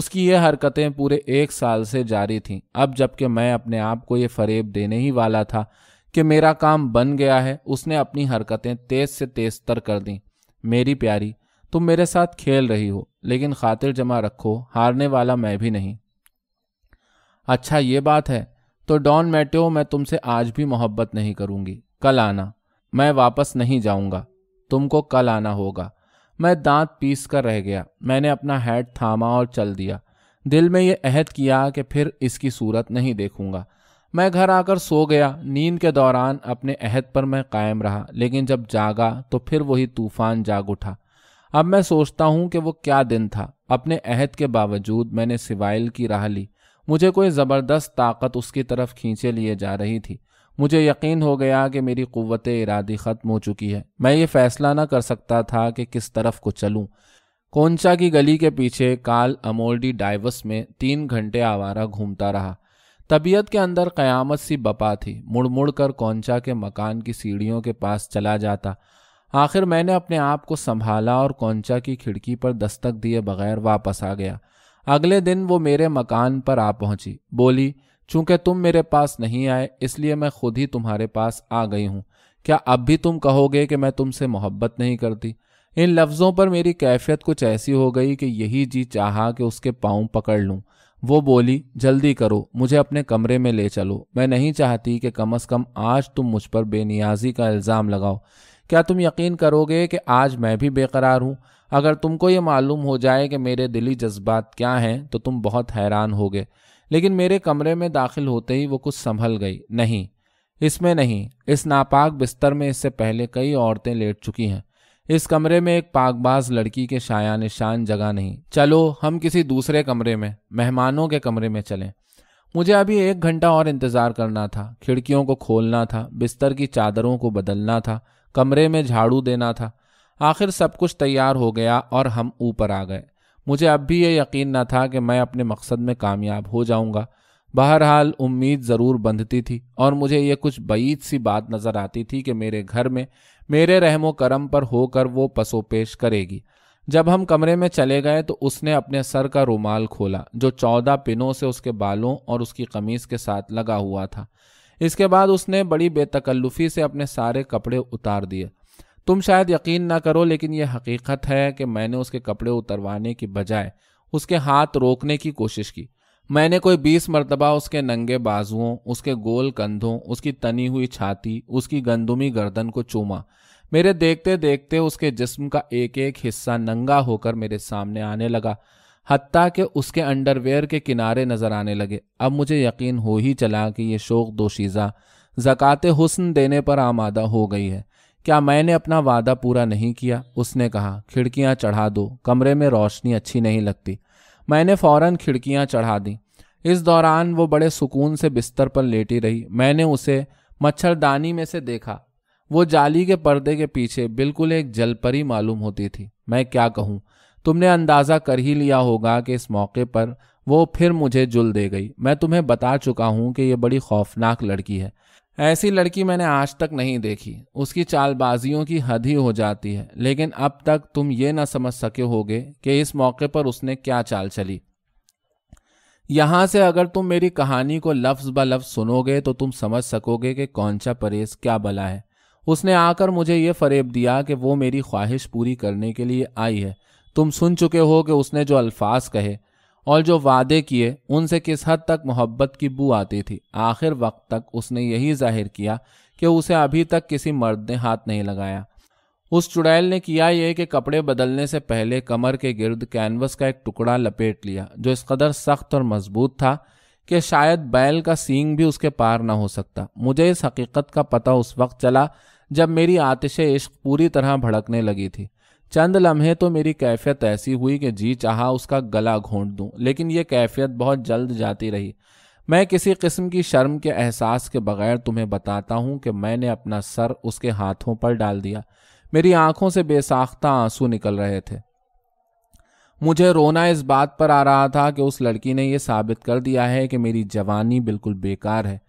उसकी ये हरकतें पूरे एक साल से जारी थीं अब जबकि मैं अपने आप को ये फरेब देने ही वाला था कि मेरा काम बन गया है उसने अपनी हरकतें तेज से तेज तर कर दी मेरी प्यारी तुम मेरे साथ खेल रही हो लेकिन खातिर जमा रखो हारने वाला मैं भी नहीं अच्छा ये बात है तो डॉन मैट्यो मैं तुमसे आज भी मोहब्बत नहीं करूंगी कल आना मैं वापस नहीं जाऊंगा तुमको कल आना होगा मैं दांत पीस कर रह गया मैंने अपना हैड थामा और चल दिया दिल में ये अहद किया कि फिर इसकी सूरत नहीं देखूंगा मैं घर आकर सो गया नींद के दौरान अपने अहद पर मैं कायम रहा लेकिन जब जागा तो फिर वही तूफान जाग उठा अब मैं सोचता हूँ कि वो क्या दिन था अपने अहद के बावजूद मैंने सिवाइल की राह ली मुझे कोई ज़बरदस्त ताकत उसकी तरफ खींचे लिए जा रही थी मुझे यकीन हो गया कि मेरी क़वत इरादी ख़त्म हो चुकी है मैं ये फ़ैसला न कर सकता था कि किस तरफ को चलूँ कोंचा की गली के पीछे काल अमोल्डी डाइवस में तीन घंटे आवारा घूमता रहा तबीयत के अंदर क़यामत सी बपा थी मुड़ मुड़ कर कोंचा के मकान की सीढ़ियों के पास चला जाता आखिर मैंने अपने आप को संभाला और कोंचा की खिड़की पर दस्तक दिए बगैर वापस आ गया अगले दिन वो मेरे मकान पर आ पहुंची बोली चूंकि तुम मेरे पास नहीं आए इसलिए मैं खुद ही तुम्हारे पास आ गई हूँ क्या अब भी तुम कहोगे कि मैं तुमसे मोहब्बत नहीं करती इन लफ्ज़ों पर मेरी कैफियत कुछ ऐसी हो गई कि यही जी चाहा कि उसके पाँव पकड़ लूँ वो बोली जल्दी करो मुझे अपने कमरे में ले चलो मैं नहीं चाहती कि कम अज़ कम आज तुम मुझ पर बेनियाजी का इल्ज़ाम लगाओ क्या तुम यकीन करोगे कि आज मैं भी बेकरार हूँ अगर तुमको ये मालूम हो जाए कि मेरे दिली जज्बात क्या हैं तो तुम बहुत हैरान होगे लेकिन मेरे कमरे में दाखिल होते ही वो कुछ संभल गई नहीं इसमें नहीं इस नापाक बिस्तर में इससे पहले कई औरतें लेट चुकी हैं इस कमरे में एक पाकबाज लड़की के शाया निशान जगह नहीं चलो हम किसी दूसरे कमरे में मेहमानों के कमरे में चलें मुझे अभी एक घंटा और इंतज़ार करना था खिड़कियों को खोलना था बिस्तर की चादरों को बदलना था कमरे में झाड़ू देना था आखिर सब कुछ तैयार हो गया और हम ऊपर आ गए मुझे अब भी ये यकीन न था कि मैं अपने मकसद में कामयाब हो जाऊँगा बहरहाल उम्मीद ज़रूर बंधती थी और मुझे ये कुछ बईद सी बात नज़र आती थी कि मेरे घर में मेरे रहमो करम पर होकर वो पसो पेश करेगी जब हम कमरे में चले गए तो उसने अपने सर का रुमाल खोला जो चौदह पिनों से उसके बालों और उसकी कमीज़ के साथ लगा हुआ था इसके बाद उसने बड़ी बेतकल्लुफ़ी से अपने सारे कपड़े उतार दिए तुम शायद यकीन ना करो लेकिन यह हकीकत है कि मैंने उसके कपड़े उतरवाने की बजाय उसके हाथ रोकने की कोशिश की मैंने कोई बीस मरतबा उसके नंगे बाजुओं उसके गोल कंधों उसकी तनी हुई छाती उसकी गंदुमी गर्दन को चूमा मेरे देखते देखते उसके जिस्म का एक एक हिस्सा नंगा होकर मेरे सामने आने लगा हती कि उसके अंडरवेयर के किनारे नजर आने लगे अब मुझे यकीन हो ही चला कि यह शोक दोशीज़ा जक़ात हुस्न देने पर आमादा हो गई है क्या मैंने अपना वादा पूरा नहीं किया उसने कहा खिड़कियां चढ़ा दो कमरे में रोशनी अच्छी नहीं लगती मैंने फौरन खिड़कियां चढ़ा दी इस दौरान वो बड़े सुकून से बिस्तर पर लेटी रही मैंने उसे मच्छरदानी में से देखा वो जाली के पर्दे के पीछे बिल्कुल एक जलपरी मालूम होती थी मैं क्या कहूँ तुमने अंदाज़ा कर ही लिया होगा कि इस मौके पर वो फिर मुझे जुल दे गई मैं तुम्हें बता चुका हूँ कि यह बड़ी खौफनाक लड़की है ऐसी लड़की मैंने आज तक नहीं देखी उसकी चालबाजियों की हद ही हो जाती है लेकिन अब तक तुम ये ना समझ सके होगे कि इस मौके पर उसने क्या चाल चली यहां से अगर तुम मेरी कहानी को लफ्ज़ ब लफ्ज़ सुनोगे तो तुम समझ सकोगे कि कौन सा परहेज क्या बला है उसने आकर मुझे ये फरेब दिया कि वो मेरी ख्वाहिश पूरी करने के लिए आई है तुम सुन चुके हो कि उसने जो अल्फाज कहे और जो वादे किए उनसे किस हद तक मोहब्बत की बू आती थी आखिर वक्त तक उसने यही जाहिर किया कि उसे अभी तक किसी मर्द ने हाथ नहीं लगाया उस चुड़ैल ने किया यह कि कपड़े बदलने से पहले कमर के गिर्द कैनवस का एक टुकड़ा लपेट लिया जो इस कदर सख्त और मजबूत था कि शायद बैल का सींग भी उसके पार ना हो सकता मुझे इस हकीकत का पता उस वक्त चला जब मेरी आतिश इश्क पूरी तरह भड़कने लगी थी चंद लम्हे तो मेरी कैफियत ऐसी हुई कि जी चाह उसका गला घोंट दूँ लेकिन ये कैफियत बहुत जल्द जाती रही मैं किसी किस्म की शर्म के एहसास के बगैर तुम्हें बताता हूँ कि मैंने अपना सर उसके हाथों पर डाल दिया मेरी आंखों से बेसाख्ता आंसू निकल रहे थे मुझे रोना इस बात पर आ रहा था कि उस लड़की ने यह साबित कर दिया है कि मेरी जवानी बिल्कुल बेकार है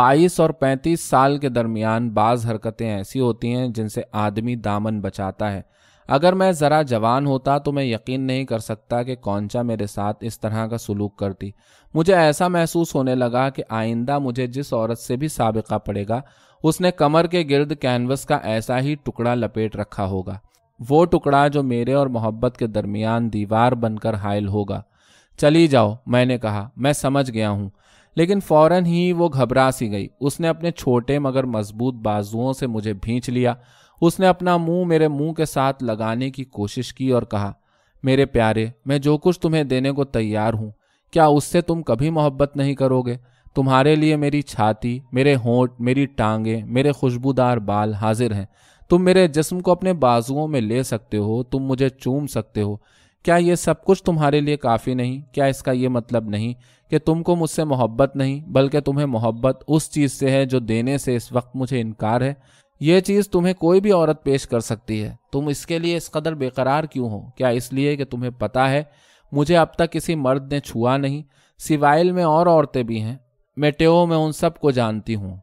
बाईस और पैंतीस साल के दरमियान बाज़ हरकतें ऐसी होती हैं जिनसे आदमी दामन बचाता है अगर मैं ज़रा जवान होता तो मैं यकीन नहीं कर सकता कि कौनचा मेरे साथ इस तरह का सलूक करती मुझे ऐसा महसूस होने लगा कि आइंदा मुझे जिस औरत से भी सबका पड़ेगा उसने कमर के गिर्द कैनवस का ऐसा ही टुकड़ा लपेट रखा होगा वो टुकड़ा जो मेरे और मोहब्बत के दरमियान दीवार बनकर हायल होगा चली जाओ मैंने कहा मैं समझ गया हूँ लेकिन फौरन ही वो घबरा सी गई उसने अपने छोटे मगर मजबूत बाजुओं से मुझे भींच लिया उसने अपना मुंह मेरे मुंह के साथ लगाने की कोशिश की और कहा मेरे प्यारे मैं जो कुछ तुम्हें देने को तैयार हूँ क्या उससे तुम कभी मोहब्बत नहीं करोगे तुम्हारे लिए मेरी छाती मेरे होंठ मेरी टांगे मेरे खुशबूदार बाल हाजिर हैं तुम मेरे जिस्म को अपने बाजुओं में ले सकते हो तुम मुझे चूम सकते हो क्या ये सब कुछ तुम्हारे लिए काफ़ी नहीं क्या इसका ये मतलब नहीं कि तुमको मुझसे मोहब्बत नहीं बल्कि तुम्हें मोहब्बत उस चीज़ से है जो देने से इस वक्त मुझे इनकार है यह चीज़ तुम्हें कोई भी औरत पेश कर सकती है तुम इसके लिए इस कदर बेकरार क्यों हो क्या इसलिए कि तुम्हें पता है मुझे अब तक किसी मर्द ने छुआ नहीं सिवाइल में और औरतें भी हैं मैं मेटेओ में उन सब को जानती हूँ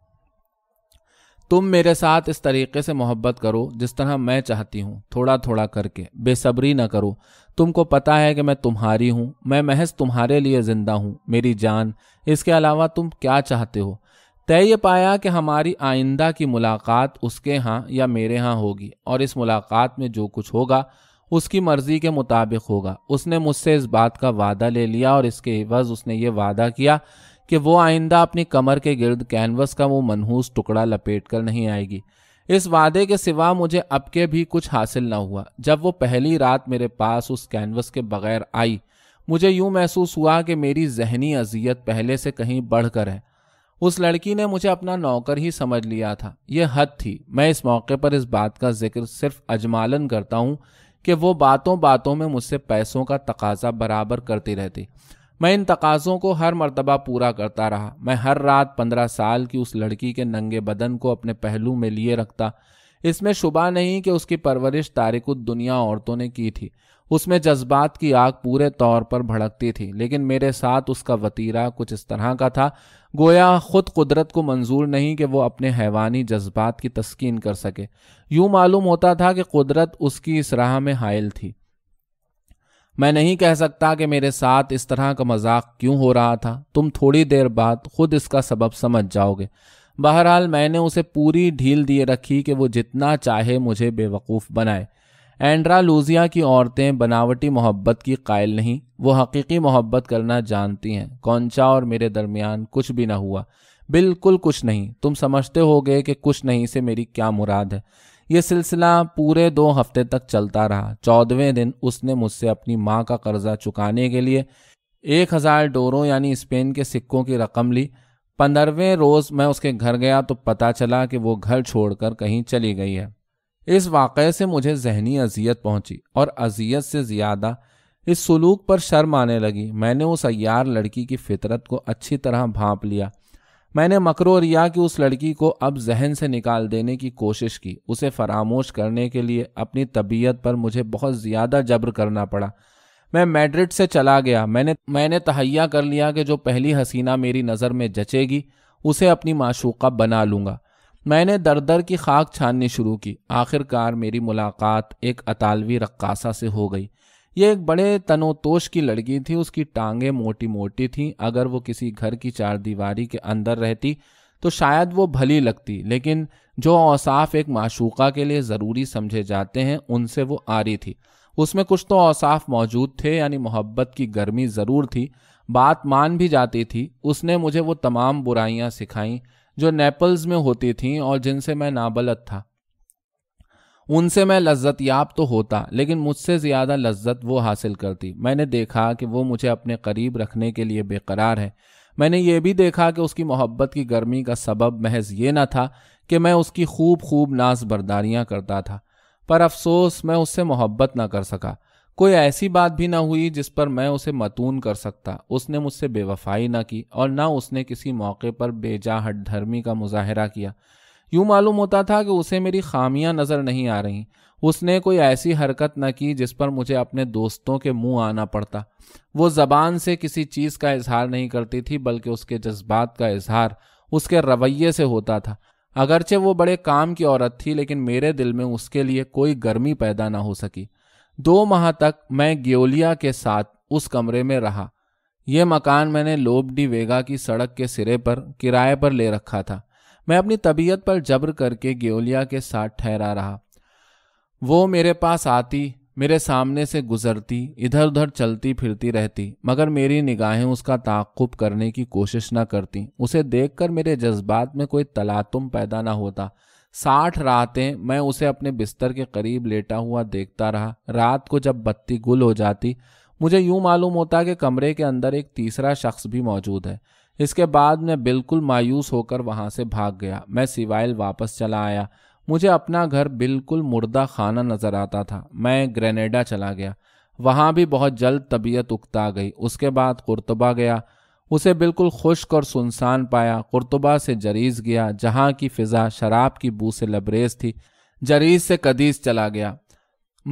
तुम मेरे साथ इस तरीके से मोहब्बत करो जिस तरह मैं चाहती हूँ थोड़ा थोड़ा करके बेसब्री ना करो तुमको पता है कि मैं तुम्हारी हूँ मैं महज तुम्हारे लिए ज़िंदा हूँ मेरी जान इसके अलावा तुम क्या चाहते हो तय ये पाया कि हमारी आइंदा की मुलाकात उसके यहाँ या मेरे यहाँ होगी और इस मुलाकात में जो कुछ होगा उसकी मर्जी के मुताबिक होगा उसने मुझसे इस बात का वादा ले लिया और इसके एवज उसने ये वादा किया कि वो आइंदा अपनी कमर के गिर्द कैनवस का वो मनहूस टुकड़ा लपेट कर नहीं आएगी इस वादे के सिवा मुझे अब के भी कुछ हासिल ना हुआ जब वो पहली रात मेरे पास उस कैनवस के बगैर आई मुझे यूं महसूस हुआ कि मेरी जहनी अजियत पहले से कहीं बढ़कर है उस लड़की ने मुझे अपना नौकर ही समझ लिया था यह हद थी मैं इस मौके पर इस बात का जिक्र सिर्फ अजमालन करता हूँ कि वो बातों बातों में मुझसे पैसों का तकाजा बराबर करती रहती मैं इन तकाजों को हर मर्तबा पूरा करता रहा मैं हर रात पंद्रह साल की उस लड़की के नंगे बदन को अपने पहलू में लिए रखता इसमें शुबा नहीं कि उसकी परवरिश तारिक दुनिया औरतों ने की थी उसमें जज्बात की आग पूरे तौर पर भड़कती थी लेकिन मेरे साथ उसका वतीरा कुछ इस तरह का था गोया ख़ुद कुदरत को मंजूर नहीं कि वो अपने हैवानी जज्बात की तस्कीन कर सके यूं मालूम होता था कि कुदरत उसकी इस राह में हायल थी मैं नहीं कह सकता कि मेरे साथ इस तरह का मजाक क्यों हो रहा था तुम थोड़ी देर बाद खुद इसका सबब समझ जाओगे बहरहाल मैंने उसे पूरी ढील दिए रखी कि वो जितना चाहे मुझे बेवकूफ़ बनाए एंड्रालूजिया की औरतें बनावटी मोहब्बत की कायल नहीं वो हकीकी मोहब्बत करना जानती हैं कौनचा और मेरे दरमियान कुछ भी ना हुआ बिल्कुल कुछ नहीं तुम समझते हो गए कि कुछ नहीं से मेरी क्या मुराद है ये सिलसिला पूरे दो हफ्ते तक चलता रहा चौदहवें दिन उसने मुझसे अपनी माँ का कर्जा चुकाने के लिए एक हज़ार डोरों यानी स्पेन के सिक्कों की रकम ली पंद्रहवें रोज़ मैं उसके घर गया तो पता चला कि वो घर छोड़कर कहीं चली गई है इस वाक़े से मुझे जहनी अजियत पहुंची और अजियत से ज़्यादा इस सलूक पर शर्म आने लगी मैंने उस अयार लड़की की फितरत को अच्छी तरह भांप लिया मैंने मकरो रिया की उस लड़की को अब जहन से निकाल देने की कोशिश की उसे फरामोश करने के लिए अपनी तबीयत पर मुझे बहुत ज़्यादा जब्र करना पड़ा मैं मैड्रिड से चला गया मैंने मैंने तहैया कर लिया कि जो पहली हसीना मेरी नज़र में जचेगी उसे अपनी माशूका बना लूँगा मैंने दर दर की खाक छाननी शुरू की आखिरकार मेरी मुलाकात एक अतालवी रक्कासा से हो गई ये एक बड़े तनोतोश की लड़की थी उसकी टांगें मोटी मोटी थीं अगर वो किसी घर की चार दीवारी के अंदर रहती तो शायद वो भली लगती लेकिन जो औसाफ एक माशूका के लिए ज़रूरी समझे जाते हैं उनसे वो आ रही थी उसमें कुछ तो औसाफ मौजूद थे यानी मोहब्बत की गर्मी ज़रूर थी बात मान भी जाती थी उसने मुझे वो तमाम बुराइयाँ सिखाईं जो नेपल्स में होती थीं और जिनसे मैं नाबलत था उनसे मैं लज्जत याब तो होता लेकिन मुझसे ज़्यादा लज्जत वो हासिल करती मैंने देखा कि वो मुझे अपने करीब रखने के लिए बेकरार है मैंने ये भी देखा कि उसकी मोहब्बत की गर्मी का सबब महज ये ना था कि मैं उसकी खूब खूब नाज बर्दारियाँ करता था पर अफसोस मैं उससे मोहब्बत ना कर सका कोई ऐसी बात भी ना हुई जिस पर मैं उसे मतून कर सकता उसने मुझसे बेवफाई ना की और ना उसने किसी मौके पर बेजा धर्मी का मुजाहरा किया यूं मालूम होता था कि उसे मेरी खामियां नज़र नहीं आ रही उसने कोई ऐसी हरकत न की जिस पर मुझे अपने दोस्तों के मुंह आना पड़ता वो ज़बान से किसी चीज़ का इजहार नहीं करती थी बल्कि उसके जज्बात का इजहार उसके रवैये से होता था अगरचे वो बड़े काम की औरत थी लेकिन मेरे दिल में उसके लिए कोई गर्मी पैदा ना हो सकी दो माह तक मैं ग्योलिया के साथ उस कमरे में रहा यह मकान मैंने लोबडी वेगा की सड़क के सिरे पर किराए पर ले रखा था मैं अपनी तबीयत पर जबर करके ग्योलिया के साथ ठहरा रहा वो मेरे पास आती मेरे सामने से गुजरती इधर उधर चलती फिरती रहती मगर मेरी निगाहें उसका ताकुब करने की कोशिश न करती उसे देखकर मेरे जज्बात में कोई तलातुम पैदा ना होता साठ रातें मैं उसे अपने बिस्तर के करीब लेटा हुआ देखता रहा रात को जब बत्ती गुल हो जाती मुझे यूं मालूम होता कि कमरे के अंदर एक तीसरा शख्स भी मौजूद है इसके बाद मैं बिल्कुल मायूस होकर वहां से भाग गया मैं सिवाइल वापस चला आया मुझे अपना घर बिल्कुल मुर्दा खाना नजर आता था मैं ग्रेनेडा चला गया वहाँ भी बहुत जल्द तबीयत उकता गई उसके बाद कुर्तबा गया उसे बिल्कुल खुश्क और सुनसान पाया कुर्तुबा से जरीज गया जहाँ की फिजा शराब की बू से लबरेज थी जरीज से कदीस चला गया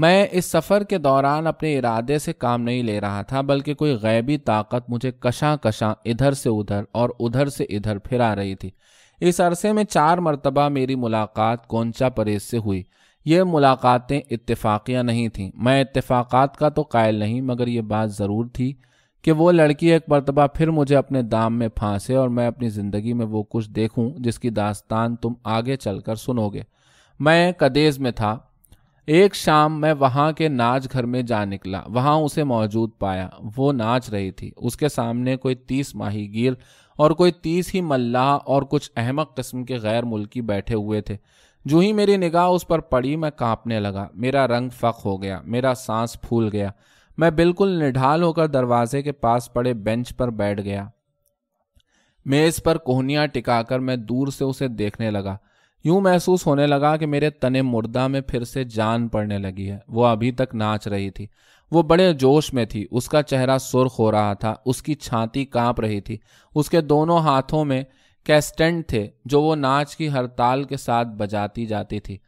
मैं इस सफ़र के दौरान अपने इरादे से काम नहीं ले रहा था बल्कि कोई गैबी ताकत मुझे कशा कशा इधर से उधर और उधर से इधर फिरा रही थी इस अरसे में चार मरतबा मेरी मुलाकात कोंचा परेज से हुई ये मुलाकातें इतफाक़ियाँ नहीं थीं मैं इतफ़ाक़ात का तो कायल नहीं मगर ये बात ज़रूर थी कि वो लड़की एक मरतबा फिर मुझे अपने दाम में फांसे और मैं अपनी ज़िंदगी में वो कुछ देखूं जिसकी दास्तान तुम आगे चलकर सुनोगे मैं कदेज में था एक शाम मैं वहाँ के नाच घर में जा निकला वहाँ उसे मौजूद पाया वो नाच रही थी उसके सामने कोई तीस माही और कोई तीस ही मल्लाह और कुछ अहमक किस्म के गैर मुल्की बैठे हुए थे जो ही मेरी निगाह उस पर पड़ी मैं कांपने लगा मेरा रंग फक हो गया मेरा सांस फूल गया मैं बिल्कुल निढाल होकर दरवाजे के पास पड़े बेंच पर बैठ गया मेज पर कोहनियां टिकाकर मैं दूर से उसे देखने लगा यूं महसूस होने लगा कि मेरे तने मुर्दा में फिर से जान पड़ने लगी है वो अभी तक नाच रही थी वो बड़े जोश में थी उसका चेहरा सुर्ख हो रहा था उसकी छाती कांप रही थी उसके दोनों हाथों में कैस्टेंट थे जो वो नाच की हड़ताल के साथ बजाती जाती थी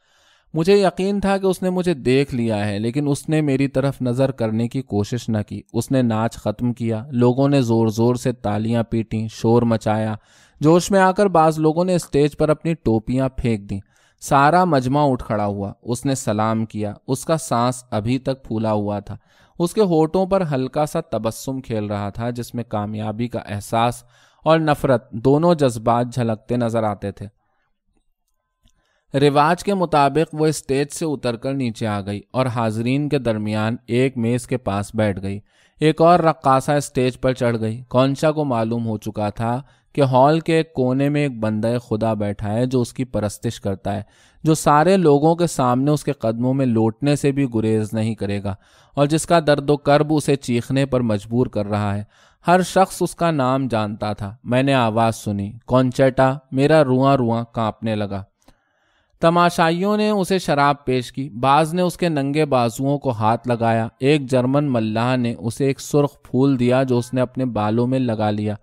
मुझे यकीन था कि उसने मुझे देख लिया है लेकिन उसने मेरी तरफ नज़र करने की कोशिश न की उसने नाच ख़त्म किया लोगों ने ज़ोर ज़ोर से तालियां पीटी शोर मचाया जोश में आकर बाज़ लोगों ने स्टेज पर अपनी टोपियां फेंक दी सारा मजमा उठ खड़ा हुआ उसने सलाम किया उसका सांस अभी तक फूला हुआ था उसके होठों पर हल्का सा तबस्सुम खेल रहा था जिसमें कामयाबी का एहसास और नफरत दोनों जज्बात झलकते नजर आते थे रिवाज के मुताबिक वो स्टेज से उतरकर नीचे आ गई और हाजरीन के दरमियान एक मेज़ के पास बैठ गई एक और रक्कासा स्टेज पर चढ़ गई कौनशा को मालूम हो चुका था कि हॉल के एक कोने में एक बंदा खुदा बैठा है जो उसकी परस्तिश करता है जो सारे लोगों के सामने उसके कदमों में लौटने से भी गुरेज नहीं करेगा और जिसका दर्द कर्ब उसे चीखने पर मजबूर कर रहा है हर शख्स उसका नाम जानता था मैंने आवाज़ सुनी कौनचेटा मेरा रुआ रुआ कांपने लगा तमाशाइयों ने उसे शराब पेश की बाज ने उसके नंगे बाजुओं को हाथ लगाया एक जर्मन मल्लाह ने उसे एक सुर्ख फूल दिया जो उसने अपने बालों में लगा लिया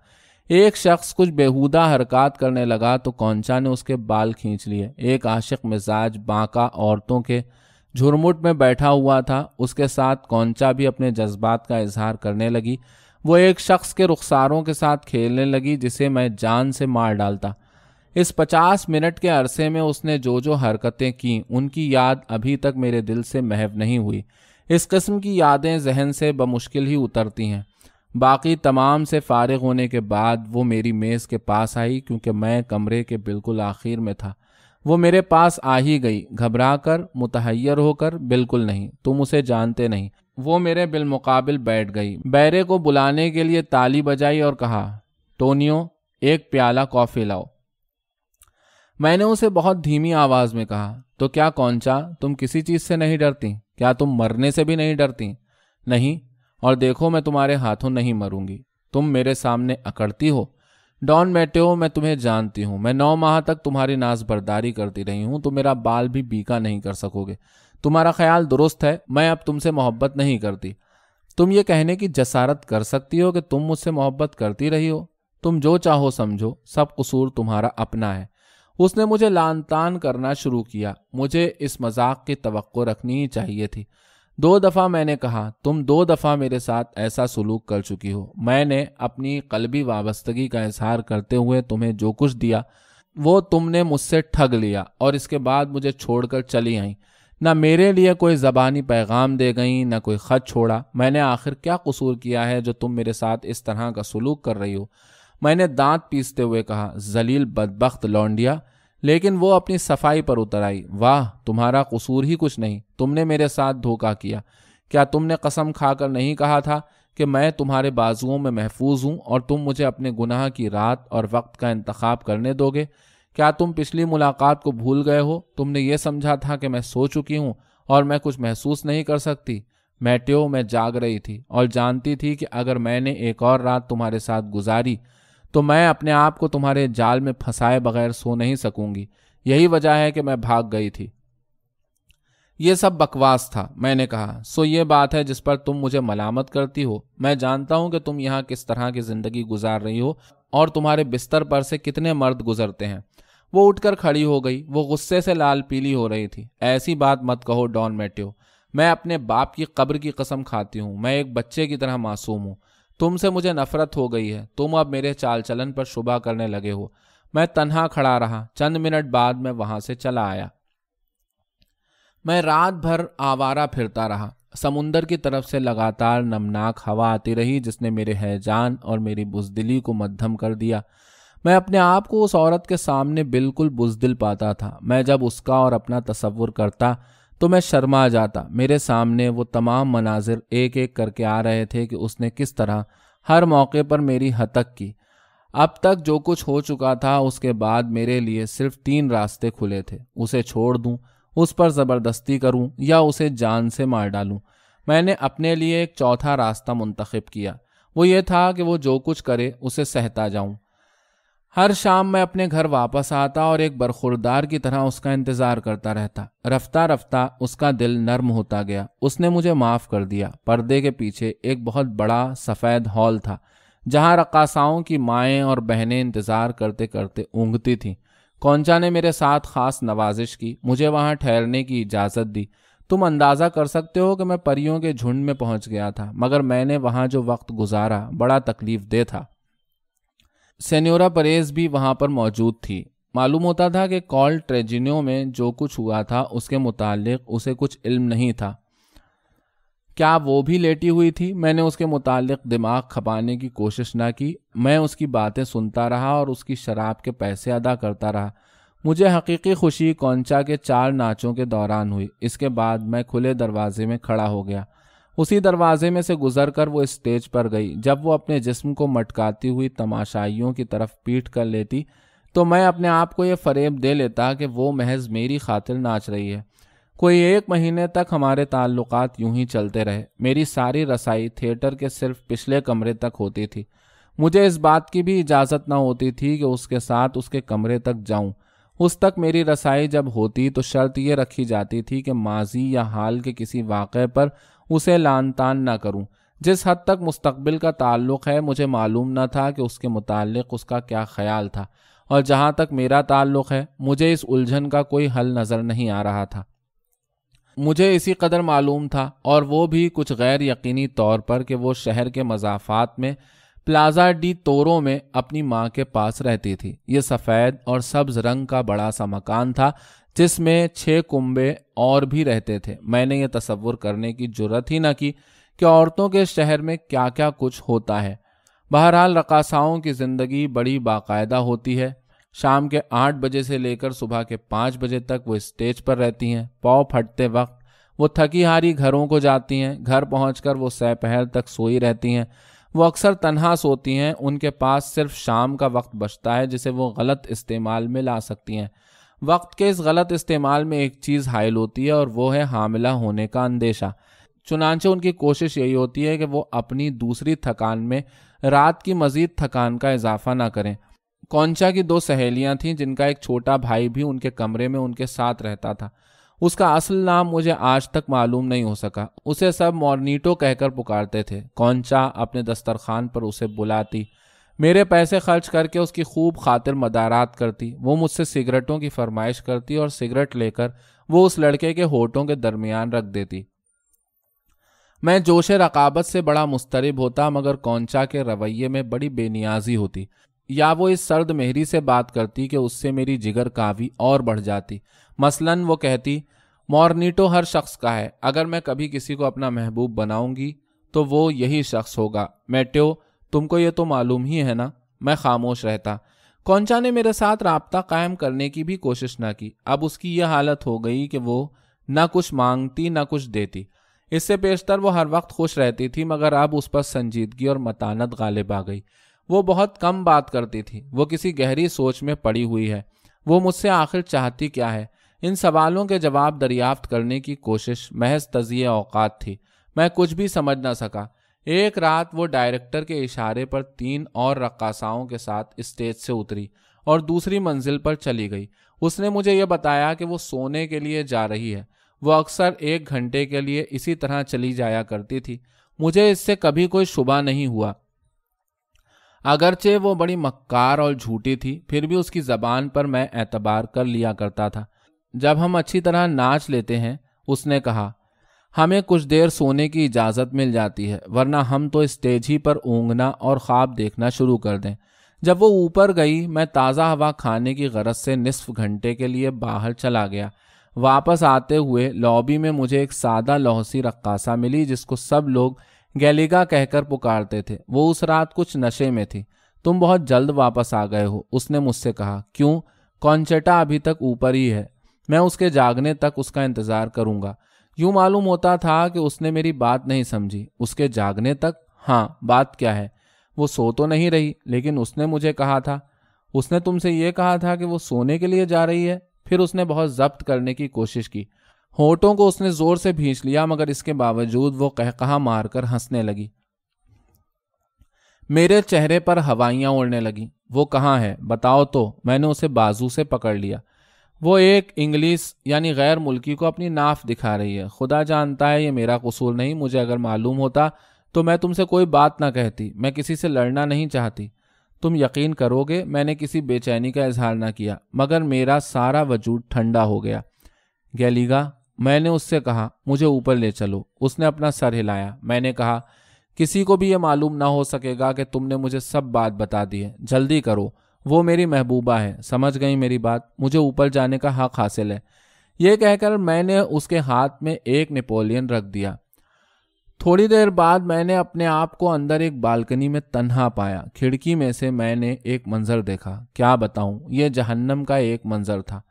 एक शख्स कुछ बेहुदा हरकत करने लगा तो कौनचा ने उसके बाल खींच लिए एक आशिक मिजाज बांका औरतों के झुरमुट में बैठा हुआ था उसके साथ कौनचा भी अपने जज्बात का इजहार करने लगी वो एक शख्स के रुखसारों के साथ खेलने लगी जिसे मैं जान से मार डालता इस पचास मिनट के अरसे में उसने जो जो हरकतें की उनकी याद अभी तक मेरे दिल से महव नहीं हुई इस किस्म की यादें जहन से बमुश्किल ही उतरती हैं बाकी तमाम से फारग होने के बाद वो मेरी मेज़ के पास आई क्योंकि मैं कमरे के बिल्कुल आखिर में था वो मेरे पास आ ही गई घबरा कर मुतहैर होकर बिल्कुल नहीं तुम उसे जानते नहीं वो मेरे बिलमुकाबिल बैठ गई बैरे को बुलाने के लिए ताली बजाई और कहा टोनियो एक प्याला कॉफ़ी लाओ मैंने उसे बहुत धीमी आवाज में कहा तो क्या कौनचा तुम किसी चीज से नहीं डरती क्या तुम मरने से भी नहीं डरती नहीं और देखो मैं तुम्हारे हाथों नहीं मरूंगी तुम मेरे सामने अकड़ती हो डॉन मेटेओ मैं तुम्हें जानती हूँ मैं नौ माह तक तुम्हारी नाज बर्दारी करती रही हूँ तो मेरा बाल भी बीका नहीं कर सकोगे तुम्हारा ख्याल दुरुस्त है मैं अब तुमसे मोहब्बत नहीं करती तुम ये कहने की जसारत कर सकती हो कि तुम मुझसे मोहब्बत करती रही हो तुम जो चाहो समझो सब कसूर तुम्हारा अपना है उसने मुझे लान तान करना शुरू किया मुझे इस मजाक की तो रखनी ही चाहिए थी दो दफ़ा मैंने कहा तुम दो दफ़ा मेरे साथ ऐसा सलूक कर चुकी हो मैंने अपनी कलबी वाबस्तगी का इजहार करते हुए तुम्हें जो कुछ दिया वो तुमने मुझसे ठग लिया और इसके बाद मुझे छोड़कर चली आई ना मेरे लिए कोई ज़बानी पैगाम दे गई ना कोई ख़त छोड़ा मैंने आखिर क्या कसूर किया है जो तुम मेरे साथ इस तरह का सलूक कर रही हो मैंने दांत पीसते हुए कहा जलील बदबخت लौंडिया लेकिन वो अपनी सफाई पर उतर आई वाह तुम्हारा कसूर ही कुछ नहीं तुमने मेरे साथ धोखा किया क्या तुमने कसम खाकर नहीं कहा था कि मैं तुम्हारे बाजुओं में महफूज हूँ और तुम मुझे अपने गुनाह की रात और वक्त का इंतखाब करने दोगे क्या तुम पिछली मुलाकात को भूल गए हो तुमने ये समझा था कि मैं सो चुकी हूँ और मैं कुछ महसूस नहीं कर सकती मैट्यो मैं जाग रही थी और जानती थी कि अगर मैंने एक और रात तुम्हारे साथ गुजारी तो मैं अपने आप को तुम्हारे जाल में फंसाए बगैर सो नहीं सकूंगी यही वजह है कि मैं भाग गई थी ये सब बकवास था मैंने कहा सो ये बात है जिस पर तुम मुझे मलामत करती हो मैं जानता हूं कि तुम यहां किस तरह की जिंदगी गुजार रही हो और तुम्हारे बिस्तर पर से कितने मर्द गुजरते हैं वो उठकर खड़ी हो गई वो गुस्से से लाल पीली हो रही थी ऐसी बात मत कहो डॉन मेट्यो मैं अपने बाप की कब्र की कसम खाती हूं मैं एक बच्चे की तरह मासूम हूं तुमसे मुझे नफरत हो गई है तुम अब मेरे चाल चलन पर शुभ करने लगे हो मैं तन्हा खड़ा रहा चंद मिनट बाद मैं वहां से चला आया मैं रात भर आवारा फिरता रहा समुंदर की तरफ से लगातार नमनाक हवा आती रही जिसने मेरे हैजान और मेरी बुजदिली को मध्यम कर दिया मैं अपने आप को उस औरत के सामने बिल्कुल बुजदिल पाता था मैं जब उसका और अपना तस्वुर करता तो मैं शर्मा जाता मेरे सामने वो तमाम मनाजिर एक एक करके आ रहे थे कि उसने किस तरह हर मौके पर मेरी हतक की अब तक जो कुछ हो चुका था उसके बाद मेरे लिए सिर्फ तीन रास्ते खुले थे उसे छोड़ दूं उस पर ज़बरदस्ती करूं या उसे जान से मार डालूं मैंने अपने लिए एक चौथा रास्ता मुंतखब किया वो ये था कि वो जो कुछ करे उसे सहता जाऊं हर शाम मैं अपने घर वापस आता और एक बरखुरदार की तरह उसका इंतजार करता रहता रफ्ता रफ्ता उसका दिल नर्म होता गया उसने मुझे माफ कर दिया पर्दे के पीछे एक बहुत बड़ा सफेद हॉल था जहां रकासाओं की माएँ और बहनें इंतजार करते करते ऊँगती थीं कौनचा ने मेरे साथ खास नवाजिश की मुझे वहां ठहरने की इजाज़त दी तुम अंदाज़ा कर सकते हो कि मैं परियों के झुंड में पहुंच गया था मगर मैंने वहां जो वक्त गुजारा बड़ा तकलीफ दे था सेन्योरा परेज भी वहां पर मौजूद थी मालूम होता था कि कॉल ट्रेजिनियो में जो कुछ हुआ था उसके मुतालिक उसे कुछ इल्म नहीं था क्या वो भी लेटी हुई थी मैंने उसके मुतालिक दिमाग खपाने की कोशिश ना की मैं उसकी बातें सुनता रहा और उसकी शराब के पैसे अदा करता रहा मुझे हकीकी खुशी कौनचा के चार नाचों के दौरान हुई इसके बाद मैं खुले दरवाजे में खड़ा हो गया उसी दरवाजे में से गुजरकर वो स्टेज पर गई जब वो अपने जिस्म को मटकाती हुई तमाशाइयों की तरफ पीट कर लेती तो मैं अपने आप को ये फरेब दे लेता कि वो महज मेरी खातिर नाच रही है कोई एक महीने तक हमारे ताल्लुक यूं ही चलते रहे मेरी सारी रसाई थिएटर के सिर्फ पिछले कमरे तक होती थी मुझे इस बात की भी इजाज़त ना होती थी कि उसके साथ उसके कमरे तक जाऊं उस तक मेरी रसाई जब होती तो शर्त ये रखी जाती थी कि माजी या हाल के किसी वाक़े पर उसे लान तान ना करूँ जिस हद तक मुस्तबिल का ताल्लुक है मुझे मालूम न था कि उसके मुतालिक उसका क्या ख्याल था और जहाँ तक मेरा ताल्लुक है मुझे इस उलझन का कोई हल नज़र नहीं आ रहा था मुझे इसी कदर मालूम था और वो भी कुछ गैर यकीनी तौर पर कि वो शहर के मजाफात में प्लाजा डी तोरों में अपनी माँ के पास रहती थी ये सफ़ेद और सब्ज़ रंग का बड़ा सा मकान था जिसमें छह कुंबे और भी रहते थे मैंने ये तस्वुर करने की जरूरत ही ना की कि औरतों के शहर में क्या क्या कुछ होता है बहरहाल रकासाओं की ज़िंदगी बड़ी बाकायदा होती है शाम के आठ बजे से लेकर सुबह के पाँच बजे तक वो स्टेज पर रहती हैं पाव फटते वक्त वो थकी हारी घरों को जाती हैं घर पहुंचकर वो सह पहर तक सोई रहती हैं वो अक्सर तनहा सोती हैं उनके पास सिर्फ शाम का वक्त बचता है जिसे वो गलत इस्तेमाल में ला सकती हैं वक्त के इस गलत इस्तेमाल में एक चीज़ हायल होती है और वो है हामिला होने का अंदेशा चुनाचे उनकी कोशिश यही होती है कि वो अपनी दूसरी थकान में रात की मज़ीद थकान का इजाफा ना करें कौनचा की दो सहेलियां थीं जिनका एक छोटा भाई भी उनके कमरे में उनके साथ रहता था उसका असल नाम मुझे आज तक मालूम नहीं हो सका उसे सब मॉर्नीटो कहकर पुकारते थे कौनचा अपने दस्तरखान पर उसे बुलाती मेरे पैसे खर्च करके उसकी खूब खातिर मदारात करती वो मुझसे सिगरेटों की फरमाइश करती और सिगरेट लेकर वो उस लड़के के होठों के दरमियान रख देती मैं जोश रकाबत से बड़ा मुस्तरब होता मगर कौनचा के रवैये में बड़ी बेनियाजी होती या वो इस सर्द मेहरी से बात करती कि उससे मेरी जिगर कावी और बढ़ जाती मसलन वो कहती मॉर्नीटो हर शख्स का है अगर मैं कभी किसी को अपना महबूब बनाऊंगी तो वो यही शख्स होगा मैट्यो तुमको ये तो मालूम ही है ना मैं खामोश रहता कौनचा ने मेरे साथ रबता कायम करने की भी कोशिश ना की अब उसकी यह हालत हो गई कि वो ना कुछ मांगती ना कुछ देती इससे पेशतर वो हर वक्त खुश रहती थी मगर अब उस पर संजीदगी और मतानत गालिब आ गई वो बहुत कम बात करती थी वो किसी गहरी सोच में पड़ी हुई है वो मुझसे आखिर चाहती क्या है इन सवालों के जवाब दरियाफ्त करने की कोशिश महज तजिए अवकात थी मैं कुछ भी समझ ना सका एक रात वो डायरेक्टर के इशारे पर तीन और रक्कासाओं के साथ स्टेज से उतरी और दूसरी मंजिल पर चली गई उसने मुझे यह बताया कि वो सोने के लिए जा रही है वो अक्सर एक घंटे के लिए इसी तरह चली जाया करती थी मुझे इससे कभी कोई शुबा नहीं हुआ अगरचे वो बड़ी मक्कार और झूठी थी फिर भी उसकी ज़बान पर मैं एतबार कर लिया करता था जब हम अच्छी तरह नाच लेते हैं उसने कहा हमें कुछ देर सोने की इजाज़त मिल जाती है वरना हम तो स्टेज ही पर ऊँगना और ख्वाब देखना शुरू कर दें जब वो ऊपर गई मैं ताज़ा हवा खाने की गरज से निसफ घंटे के लिए बाहर चला गया वापस आते हुए लॉबी में मुझे एक सादा लौसी रक्कासा मिली जिसको सब लोग गैलिगा कहकर पुकारते थे वो उस रात कुछ नशे में थी तुम बहुत जल्द वापस आ गए हो उसने मुझसे कहा क्यों कॉन्चेटा अभी तक ऊपर ही है मैं उसके जागने तक उसका इंतज़ार करूंगा यूं मालूम होता था कि उसने मेरी बात नहीं समझी उसके जागने तक हाँ बात क्या है वो सो तो नहीं रही लेकिन उसने मुझे कहा था उसने तुमसे ये कहा था कि वो सोने के लिए जा रही है फिर उसने बहुत जब्त करने की कोशिश की होठों को उसने जोर से भींच लिया मगर इसके बावजूद वो कहकहा मारकर हंसने लगी मेरे चेहरे पर हवाइयां उड़ने लगी वो कहाँ है बताओ तो मैंने उसे बाजू से पकड़ लिया वो एक इंग्लिस यानी गैर मुल्की को अपनी नाफ दिखा रही है खुदा जानता है ये मेरा कसूर नहीं मुझे अगर मालूम होता तो मैं तुमसे कोई बात ना कहती मैं किसी से लड़ना नहीं चाहती तुम यकीन करोगे मैंने किसी बेचैनी का इजहार ना किया मगर मेरा सारा वजूद ठंडा हो गया गैलीगा मैंने उससे कहा मुझे ऊपर ले चलो उसने अपना सर हिलाया मैंने कहा किसी को भी ये मालूम ना हो सकेगा कि तुमने मुझे सब बात बता दी है जल्दी करो वो मेरी महबूबा है समझ गई मेरी बात मुझे ऊपर जाने का हक हासिल है ये कहकर मैंने उसके हाथ में एक नेपोलियन रख दिया थोड़ी देर बाद मैंने अपने आप को अंदर एक बालकनी में तन्हा पाया खिड़की में से मैंने एक मंजर देखा क्या बताऊं ये जहन्नम का एक मंजर था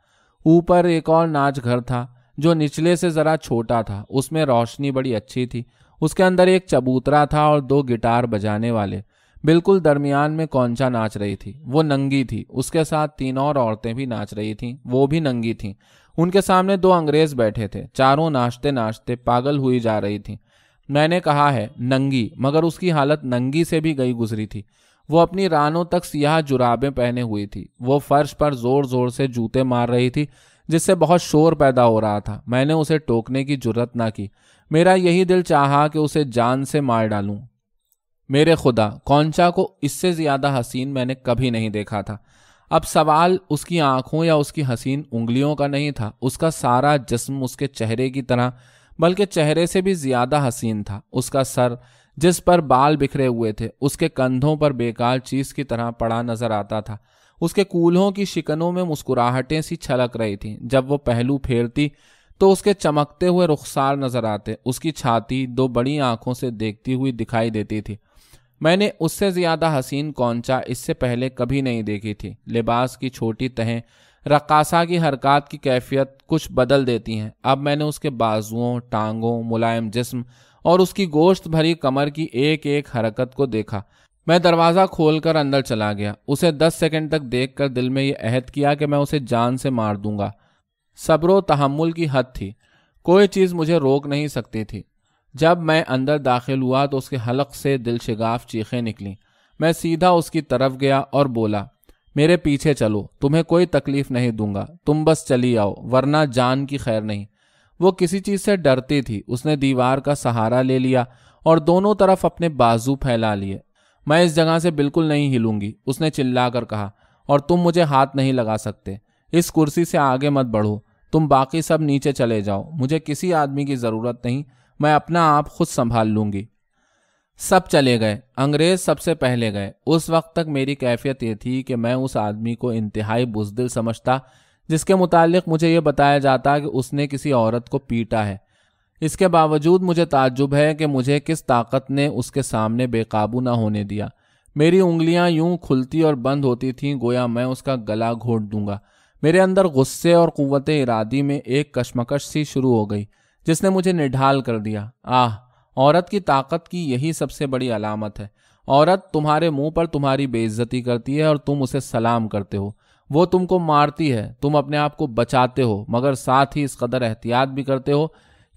ऊपर एक और नाच घर था जो निचले से ज़रा छोटा था उसमें रोशनी बड़ी अच्छी थी उसके अंदर एक चबूतरा था और दो गिटार बजाने वाले बिल्कुल दरमियान में कौनचा नाच रही थी वो नंगी थी उसके साथ तीन और औरतें भी नाच रही थीं वो भी नंगी थीं उनके सामने दो अंग्रेज बैठे थे चारों नाचते नाचते पागल हुई जा रही थीं मैंने कहा है नंगी मगर उसकी हालत नंगी से भी गई गुजरी थी वो अपनी रानों तक सियाह जुराबें पहने हुई थी वो फर्श पर जोर जोर से जूते मार रही थी जिससे बहुत शोर पैदा हो रहा था मैंने उसे टोकने की जरूरत ना की मेरा यही दिल चाहा कि उसे जान से मार डालूं मेरे खुदा कौनचा को इससे ज़्यादा हसीन मैंने कभी नहीं देखा था अब सवाल उसकी आंखों या उसकी हसीन उंगलियों का नहीं था उसका सारा जिस्म उसके चेहरे की तरह बल्कि चेहरे से भी ज़्यादा हसीन था उसका सर जिस पर बाल बिखरे हुए थे उसके कंधों पर बेकार चीज़ की तरह पड़ा नजर आता था उसके कूल्हों की शिकनों में मुस्कुराहटें सी छलक रही थीं जब वो पहलू फेरती तो उसके चमकते हुए रुखसार नजर आते उसकी छाती दो बड़ी आंखों से देखती हुई दिखाई देती थी मैंने उससे ज़्यादा हसीन कौनचा इससे पहले कभी नहीं देखी थी लिबास की छोटी तहें रकासा की हरकत की कैफियत कुछ बदल देती हैं अब मैंने उसके बाजुओं टांगों मुलायम जिस्म और उसकी गोश्त भरी कमर की एक एक हरकत को देखा मैं दरवाज़ा खोलकर अंदर चला गया उसे दस सेकंड तक देखकर दिल में यह अहद किया कि मैं उसे जान से मार दूंगा सब्र तहमुल की हद थी कोई चीज़ मुझे रोक नहीं सकती थी जब मैं अंदर दाखिल हुआ तो उसके हलक से दिलशगाफ चीखें निकली मैं सीधा उसकी तरफ गया और बोला मेरे पीछे चलो तुम्हें कोई तकलीफ नहीं दूंगा तुम बस चली आओ वरना जान की खैर नहीं वो किसी चीज़ से डरती थी उसने दीवार का सहारा ले लिया और दोनों तरफ अपने बाजू फैला लिए मैं इस जगह से बिल्कुल नहीं हिलूंगी उसने चिल्लाकर कहा और तुम मुझे हाथ नहीं लगा सकते इस कुर्सी से आगे मत बढ़ो तुम बाकी सब नीचे चले जाओ मुझे किसी आदमी की ज़रूरत नहीं मैं अपना आप खुद संभाल लूंगी सब चले गए अंग्रेज सबसे पहले गए उस वक्त तक मेरी कैफियत ये थी कि मैं उस आदमी को इंतहाई बुजदिल समझता जिसके मुतालिक मुझे यह बताया जाता कि उसने किसी औरत को पीटा है इसके बावजूद मुझे ताज्जुब है कि मुझे किस ताकत ने उसके सामने बेकाबू ना होने दिया मेरी उंगलियां यूं खुलती और बंद होती थीं गोया मैं उसका गला घोट दूंगा मेरे अंदर गुस्से और क़वत इरादी में एक कशमकश सी शुरू हो गई जिसने मुझे निढाल कर दिया आह औरत की ताकत की यही सबसे बड़ी अलामत है औरत तुम्हारे मुंह पर तुम्हारी बेइज्जती करती है और तुम उसे सलाम करते हो वो तुमको मारती है तुम अपने आप को बचाते हो मगर साथ ही इस कदर एहतियात भी करते हो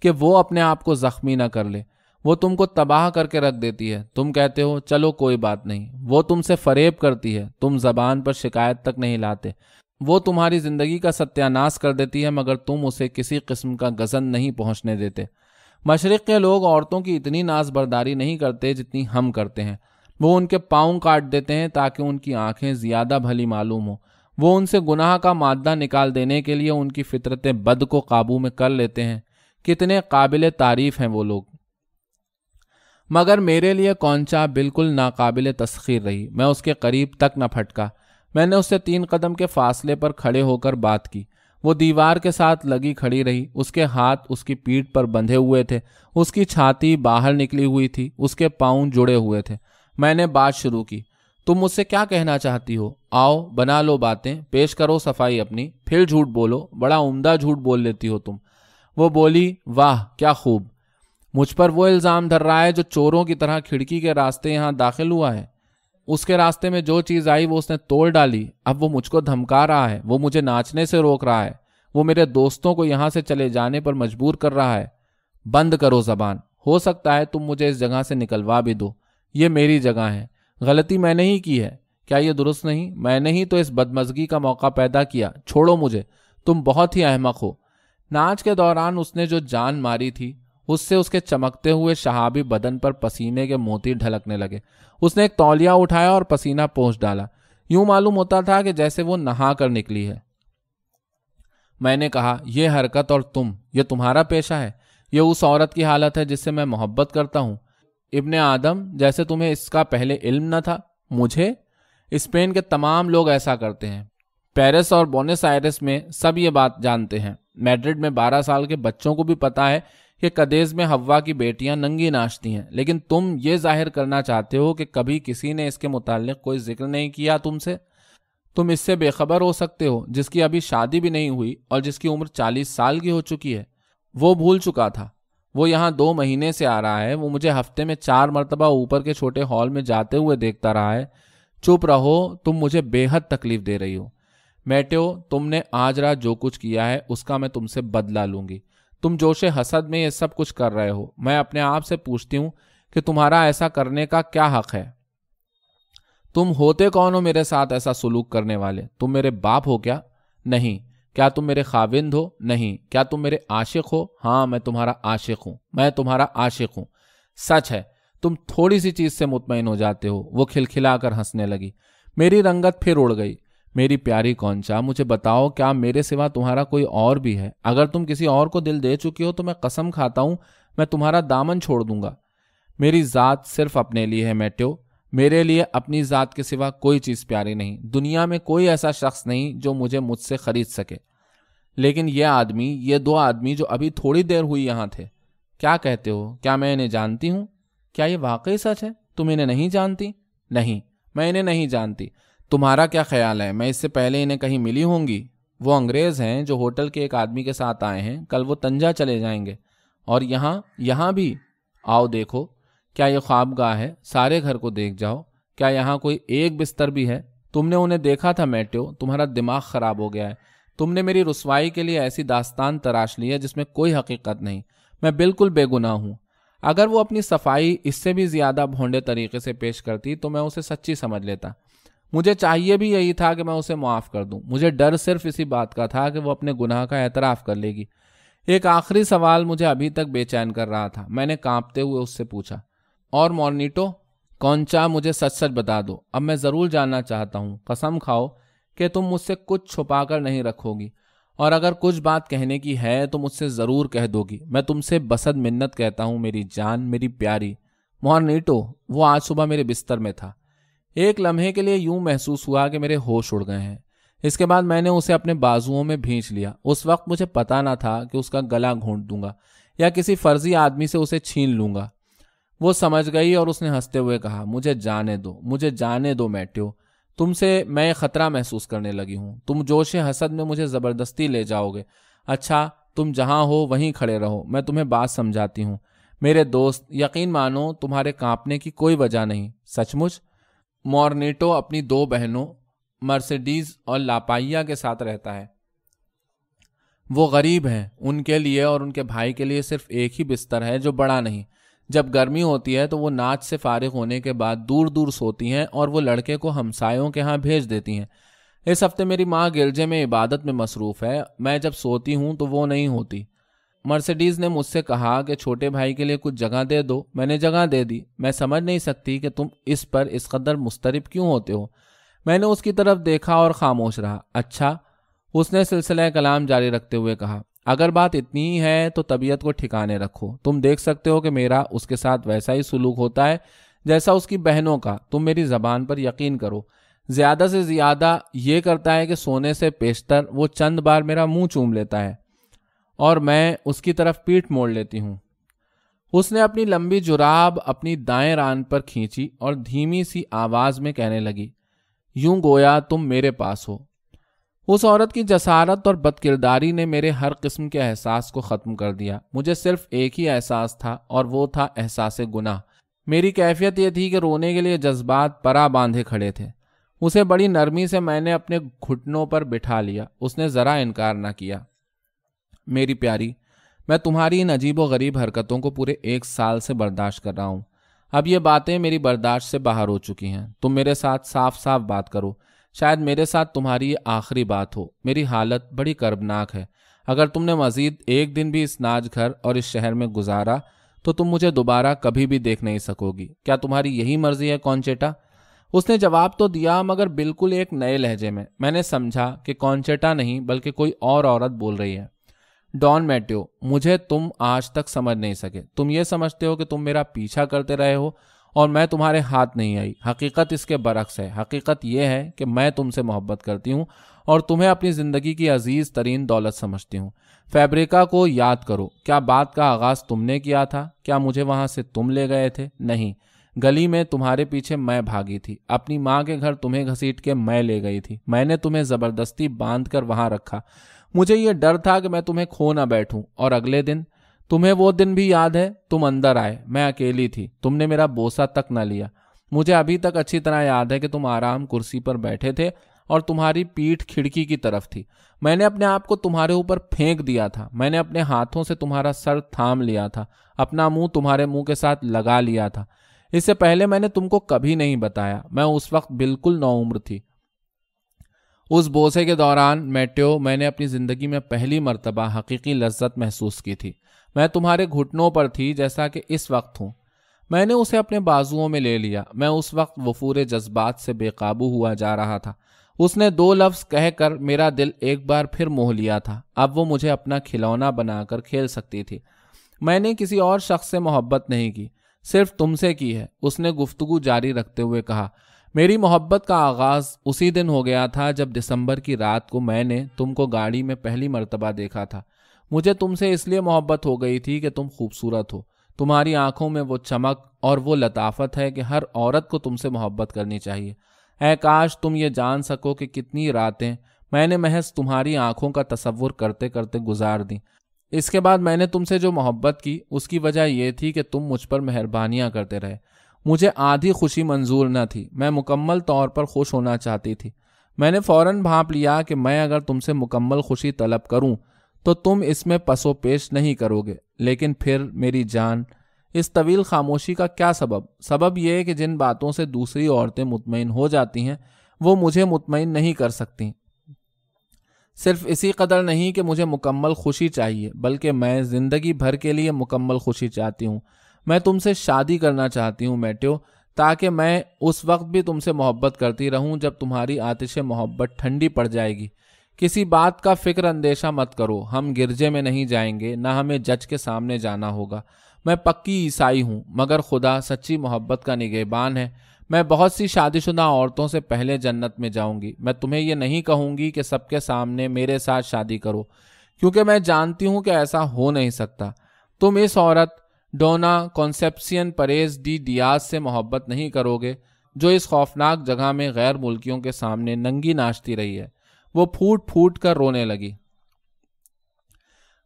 कि वो अपने आप को जख्मी ना कर ले वो तुमको तबाह करके रख देती है तुम कहते हो चलो कोई बात नहीं वो तुमसे फरेब करती है तुम जबान पर शिकायत तक नहीं लाते वो तुम्हारी जिंदगी का सत्यानाश कर देती है मगर तुम उसे किसी किस्म का गजन नहीं पहुंचने देते मशरक़ के लोग औरतों की इतनी नाज बर्दारी नहीं करते जितनी हम करते हैं वो उनके पाँव काट देते हैं ताकि उनकी आंखें ज़्यादा भली मालूम हो वो उनसे गुनाह का मादा निकाल देने के लिए उनकी फितरत बद को काबू में कर लेते हैं कितने काबिल तारीफ हैं वो लोग मगर मेरे लिए कौनचा बिल्कुल नाकबिल तस्खीर रही मैं उसके करीब तक न फटका मैंने उससे तीन कदम के फासले पर खड़े होकर बात की वो दीवार के साथ लगी खड़ी रही उसके हाथ उसकी पीठ पर बंधे हुए थे उसकी छाती बाहर निकली हुई थी उसके पाँव जुड़े हुए थे मैंने बात शुरू की तुम मुझसे क्या कहना चाहती हो आओ बना लो बातें पेश करो सफाई अपनी फिर झूठ बोलो बड़ा उमदा झूठ बोल लेती हो तुम वो बोली वाह क्या खूब मुझ पर वो इल्ज़ाम धर रहा है जो चोरों की तरह खिड़की के रास्ते यहाँ दाखिल हुआ है उसके रास्ते में जो चीज़ आई वो उसने तोड़ डाली अब वो मुझको धमका रहा है वो मुझे नाचने से रोक रहा है वो मेरे दोस्तों को यहां से चले जाने पर मजबूर कर रहा है बंद करो जबान हो सकता है तुम मुझे इस जगह से निकलवा भी दो ये मेरी जगह है गलती मैंने ही की है क्या ये दुरुस्त नहीं मैंने ही तो इस बदमजगी का मौका पैदा किया छोड़ो मुझे तुम बहुत ही अहमक हो नाच के दौरान उसने जो जान मारी थी उससे उसके चमकते हुए शहाबी बदन पर पसीने के मोती ढलकने लगे उसने एक तौलिया उठाया और पसीना पोंछ डाला यूं मालूम होता था कि जैसे वो नहा कर निकली है मैंने कहा यह हरकत और तुम यह तुम्हारा पेशा है यह उस औरत की हालत है जिससे मैं मोहब्बत करता हूं इब्ने आदम जैसे तुम्हें इसका पहले इल्म न था मुझे स्पेन के तमाम लोग ऐसा करते हैं पेरिस और बोनेस आयरस में सब ये बात जानते हैं मैड्रिड में 12 साल के बच्चों को भी पता है कि कदेज में हवा की बेटियां नंगी नाचती हैं लेकिन तुम ये जाहिर करना चाहते हो कि कभी किसी ने इसके मुतालिक कोई जिक्र नहीं किया तुमसे तुम इससे बेखबर हो सकते हो जिसकी अभी शादी भी नहीं हुई और जिसकी उम्र चालीस साल की हो चुकी है वो भूल चुका था वो यहाँ दो महीने से आ रहा है वो मुझे हफ्ते में चार मरतबा ऊपर के छोटे हॉल में जाते हुए देखता रहा है चुप रहो तुम मुझे बेहद तकलीफ दे रही हो मैट्यो तुमने आज रात जो कुछ किया है उसका मैं तुमसे बदला लूंगी तुम जोश हसद में ये सब कुछ कर रहे हो मैं अपने आप से पूछती हूँ कि तुम्हारा ऐसा करने का क्या हक है तुम होते कौन हो मेरे साथ ऐसा सुलूक करने वाले तुम मेरे बाप हो क्या नहीं क्या तुम मेरे खाविंद हो नहीं क्या तुम मेरे आशिक हो हाँ मैं तुम्हारा आशिक हूँ मैं तुम्हारा आशिक हूँ सच है तुम थोड़ी सी चीज से मुतमिन हो जाते हो वो खिलखिलाकर हंसने लगी मेरी रंगत फिर उड़ गई मेरी प्यारी कौनचा मुझे बताओ क्या मेरे सिवा तुम्हारा कोई और भी है अगर तुम किसी और को दिल दे चुकी हो तो मैं कसम खाता हूं मैं तुम्हारा दामन छोड़ दूंगा मेरी ज़ात सिर्फ अपने लिए है मैट्यो मेरे लिए अपनी ज़ात के सिवा कोई चीज़ प्यारी नहीं दुनिया में कोई ऐसा शख्स नहीं जो मुझे मुझसे ख़रीद सके लेकिन यह आदमी ये दो आदमी जो अभी थोड़ी देर हुई यहाँ थे क्या कहते हो क्या मैं इन्हें जानती हूँ क्या ये वाकई सच है तुम इन्हें नहीं जानती नहीं मैं इन्हें नहीं जानती तुम्हारा क्या ख्याल है मैं इससे पहले इन्हें कहीं मिली होंगी वो अंग्रेज़ हैं जो होटल के एक आदमी के साथ आए हैं कल वो तंजा चले जाएंगे और यहाँ यहाँ भी आओ देखो क्या ये ख्वाबगाह है सारे घर को देख जाओ क्या यहाँ कोई एक बिस्तर भी है तुमने उन्हें देखा था मैट्यो तुम्हारा दिमाग ख़राब हो गया है तुमने मेरी रसवाई के लिए ऐसी दास्तान तराश ली है जिसमें कोई हकीकत नहीं मैं बिल्कुल बेगुनाह हूँ अगर वो अपनी सफाई इससे भी ज़्यादा भोंडे तरीके से पेश करती तो मैं उसे सच्ची समझ लेता मुझे चाहिए भी यही था कि मैं उसे माफ़ कर दूं मुझे डर सिर्फ इसी बात का था कि वो अपने गुनाह का एतराफ़ कर लेगी एक आखिरी सवाल मुझे अभी तक बेचैन कर रहा था मैंने कांपते हुए उससे पूछा और मॉर्निटो कौनचा मुझे सच सच बता दो अब मैं ज़रूर जानना चाहता हूँ कसम खाओ कि तुम मुझसे कुछ छुपा कर नहीं रखोगी और अगर कुछ बात कहने की है तो मुझसे ज़रूर कह दोगी मैं तुमसे बसद मिन्नत कहता हूँ मेरी जान मेरी प्यारी मॉर्निटो वो आज सुबह मेरे बिस्तर में था एक लम्हे के लिए यूं महसूस हुआ कि मेरे होश उड़ गए हैं इसके बाद मैंने उसे अपने बाजुओं में भींच लिया उस वक्त मुझे पता ना था कि उसका गला घोंट दूंगा या किसी फर्जी आदमी से उसे छीन लूंगा वो समझ गई और उसने हंसते हुए कहा मुझे जाने दो मुझे जाने दो मैट्यो तुमसे मैं खतरा महसूस करने लगी हूं तुम जोश हसद में मुझे ज़बरदस्ती ले जाओगे अच्छा तुम जहां हो वहीं खड़े रहो मैं तुम्हें बात समझाती हूँ मेरे दोस्त यकीन मानो तुम्हारे कांपने की कोई वजह नहीं सचमुच मॉर्नेटो अपनी दो बहनों मर्सिडीज और लापाइया के साथ रहता है वो गरीब हैं उनके लिए और उनके भाई के लिए सिर्फ एक ही बिस्तर है जो बड़ा नहीं जब गर्मी होती है तो वो नाच से फारिग होने के बाद दूर दूर सोती हैं और वो लड़के को हमसायों के यहाँ भेज देती हैं इस हफ्ते मेरी माँ गिरजे में इबादत में मसरूफ़ है मैं जब सोती हूँ तो वो नहीं होती मर्सिडीज ने मुझसे कहा कि छोटे भाई के लिए कुछ जगह दे दो मैंने जगह दे दी मैं समझ नहीं सकती कि तुम इस पर इस कदर मुस्तरब क्यों होते हो मैंने उसकी तरफ देखा और खामोश रहा अच्छा उसने सिलसिला कलाम जारी रखते हुए कहा अगर बात इतनी ही है तो तबीयत को ठिकाने रखो तुम देख सकते हो कि मेरा उसके साथ वैसा ही सलूक होता है जैसा उसकी बहनों का तुम मेरी जबान पर यकीन करो ज़्यादा से ज़्यादा ये करता है कि सोने से पेशतर वो चंद बार मेरा मुंह चूम लेता है और मैं उसकी तरफ पीठ मोड़ लेती हूँ उसने अपनी लंबी जुराब अपनी दाएं रान पर खींची और धीमी सी आवाज में कहने लगी यूं गोया तुम मेरे पास हो उस औरत की जसारत और बदकिरदारी ने मेरे हर किस्म के एहसास को ख़त्म कर दिया मुझे सिर्फ एक ही एहसास था और वो था एहसास गुना मेरी कैफियत यह थी कि रोने के लिए जज्बात परा बांधे खड़े थे उसे बड़ी नरमी से मैंने अपने घुटनों पर बिठा लिया उसने ज़रा इनकार ना किया मेरी प्यारी मैं तुम्हारी इन अजीब व गरीब हरकतों को पूरे एक साल से बर्दाश्त कर रहा हूँ अब ये बातें मेरी बर्दाश्त से बाहर हो चुकी हैं तुम मेरे साथ साफ साफ बात करो शायद मेरे साथ तुम्हारी ये आखिरी बात हो मेरी हालत बड़ी कर्बनाक है अगर तुमने मज़ीद एक दिन भी इस नाच घर और इस शहर में गुजारा तो तुम मुझे दोबारा कभी भी देख नहीं सकोगी क्या तुम्हारी यही मर्जी है कौनचेटा उसने जवाब तो दिया मगर बिल्कुल एक नए लहजे में मैंने समझा कि कौनचेटा नहीं बल्कि कोई और औरत बोल रही है डॉन मैट्यो मुझे तुम आज तक समझ नहीं सके तुम ये समझते हो कि तुम मेरा पीछा करते रहे हो और मैं तुम्हारे हाथ नहीं आई हकीकत इसके बरक्स है हकीकत यह है कि मैं तुमसे मोहब्बत करती हूँ और तुम्हें अपनी ज़िंदगी की अजीज़ तरीन दौलत समझती हूँ फैब्रिका को याद करो क्या बात का आगाज़ तुमने किया था क्या मुझे वहाँ से तुम ले गए थे नहीं गली में तुम्हारे पीछे मैं भागी थी अपनी माँ के घर तुम्हें घसीट के मैं ले गई थी मैंने तुम्हें ज़बरदस्ती बांध कर वहाँ रखा मुझे यह डर था कि मैं तुम्हें खो ना बैठूं और अगले दिन तुम्हें वो दिन भी याद है तुम अंदर आए मैं अकेली थी तुमने मेरा बोसा तक ना लिया मुझे अभी तक अच्छी तरह याद है कि तुम आराम कुर्सी पर बैठे थे और तुम्हारी पीठ खिड़की की तरफ थी मैंने अपने आप को तुम्हारे ऊपर फेंक दिया था मैंने अपने हाथों से तुम्हारा सर थाम लिया था अपना मुंह तुम्हारे मुंह के साथ लगा लिया था इससे पहले मैंने तुमको कभी नहीं बताया मैं उस वक्त बिल्कुल नौउम्र थी उस बोसे के दौरान मैट्यो मैंने अपनी ज़िंदगी में पहली मरतबा हकीकी लज्जत महसूस की थी मैं तुम्हारे घुटनों पर थी जैसा कि इस वक्त हूँ मैंने उसे अपने बाजुओं में ले लिया मैं उस वक्त वफूर जज्बात से बेकाबू हुआ जा रहा था उसने दो लफ्ज़ कहकर मेरा दिल एक बार फिर मोह लिया था अब वो मुझे अपना खिलौना बनाकर खेल सकती थी मैंने किसी और शख्स से मोहब्बत नहीं की सिर्फ तुमसे की है उसने गुफ्तगु जारी रखते हुए कहा मेरी मोहब्बत का आगाज उसी दिन हो गया था जब दिसंबर की रात को मैंने तुमको गाड़ी में पहली मरतबा देखा था मुझे तुमसे इसलिए मोहब्बत हो गई थी कि तुम खूबसूरत हो तुम्हारी आंखों में वो चमक और वो लताफत है कि हर औरत को तुमसे मोहब्बत करनी चाहिए ऐ काश तुम ये जान सको कि कितनी रातें मैंने महज तुम्हारी आंखों का तस्वुर करते करते गुजार दी इसके बाद मैंने तुमसे जो मोहब्बत की उसकी वजह यह थी कि तुम मुझ पर मेहरबानियाँ करते रहे मुझे आधी खुशी मंजूर न थी मैं मुकम्मल तौर पर खुश होना चाहती थी मैंने फौरन भाप लिया कि मैं अगर तुमसे मुकम्मल खुशी तलब करूं तो तुम इसमें पसो पेश नहीं करोगे लेकिन फिर मेरी जान इस तवील खामोशी का क्या सबब सबब यह है कि जिन बातों से दूसरी औरतें मुतमिन हो जाती हैं वो मुझे मुतमिन नहीं कर सकती सिर्फ इसी कदर नहीं कि मुझे मुकम्मल खुशी चाहिए बल्कि मैं ज़िंदगी भर के लिए मुकम्मल खुशी चाहती हूँ मैं तुमसे शादी करना चाहती हूँ मैट्यो ताकि मैं उस वक्त भी तुमसे मोहब्बत करती रहूँ जब तुम्हारी आतिश मोहब्बत ठंडी पड़ जाएगी किसी बात का फिक्र अंदेशा मत करो हम गिरजे में नहीं जाएंगे ना हमें जज के सामने जाना होगा मैं पक्की ईसाई हूँ मगर खुदा सच्ची मोहब्बत का निगेबान है मैं बहुत सी शादीशुदा औरतों से पहले जन्नत में जाऊंगी मैं तुम्हें यह नहीं कहूंगी कि सबके सामने मेरे साथ शादी करो क्योंकि मैं जानती हूं कि ऐसा हो नहीं सकता तुम इस औरत Dona Concepcion Perez de Diaz से मोहब्बत नहीं करोगे जो इस खौफनाक जगह में गैर मुल्कियों के सामने नंगी नाचती रही है वो फूट फूट कर रोने लगी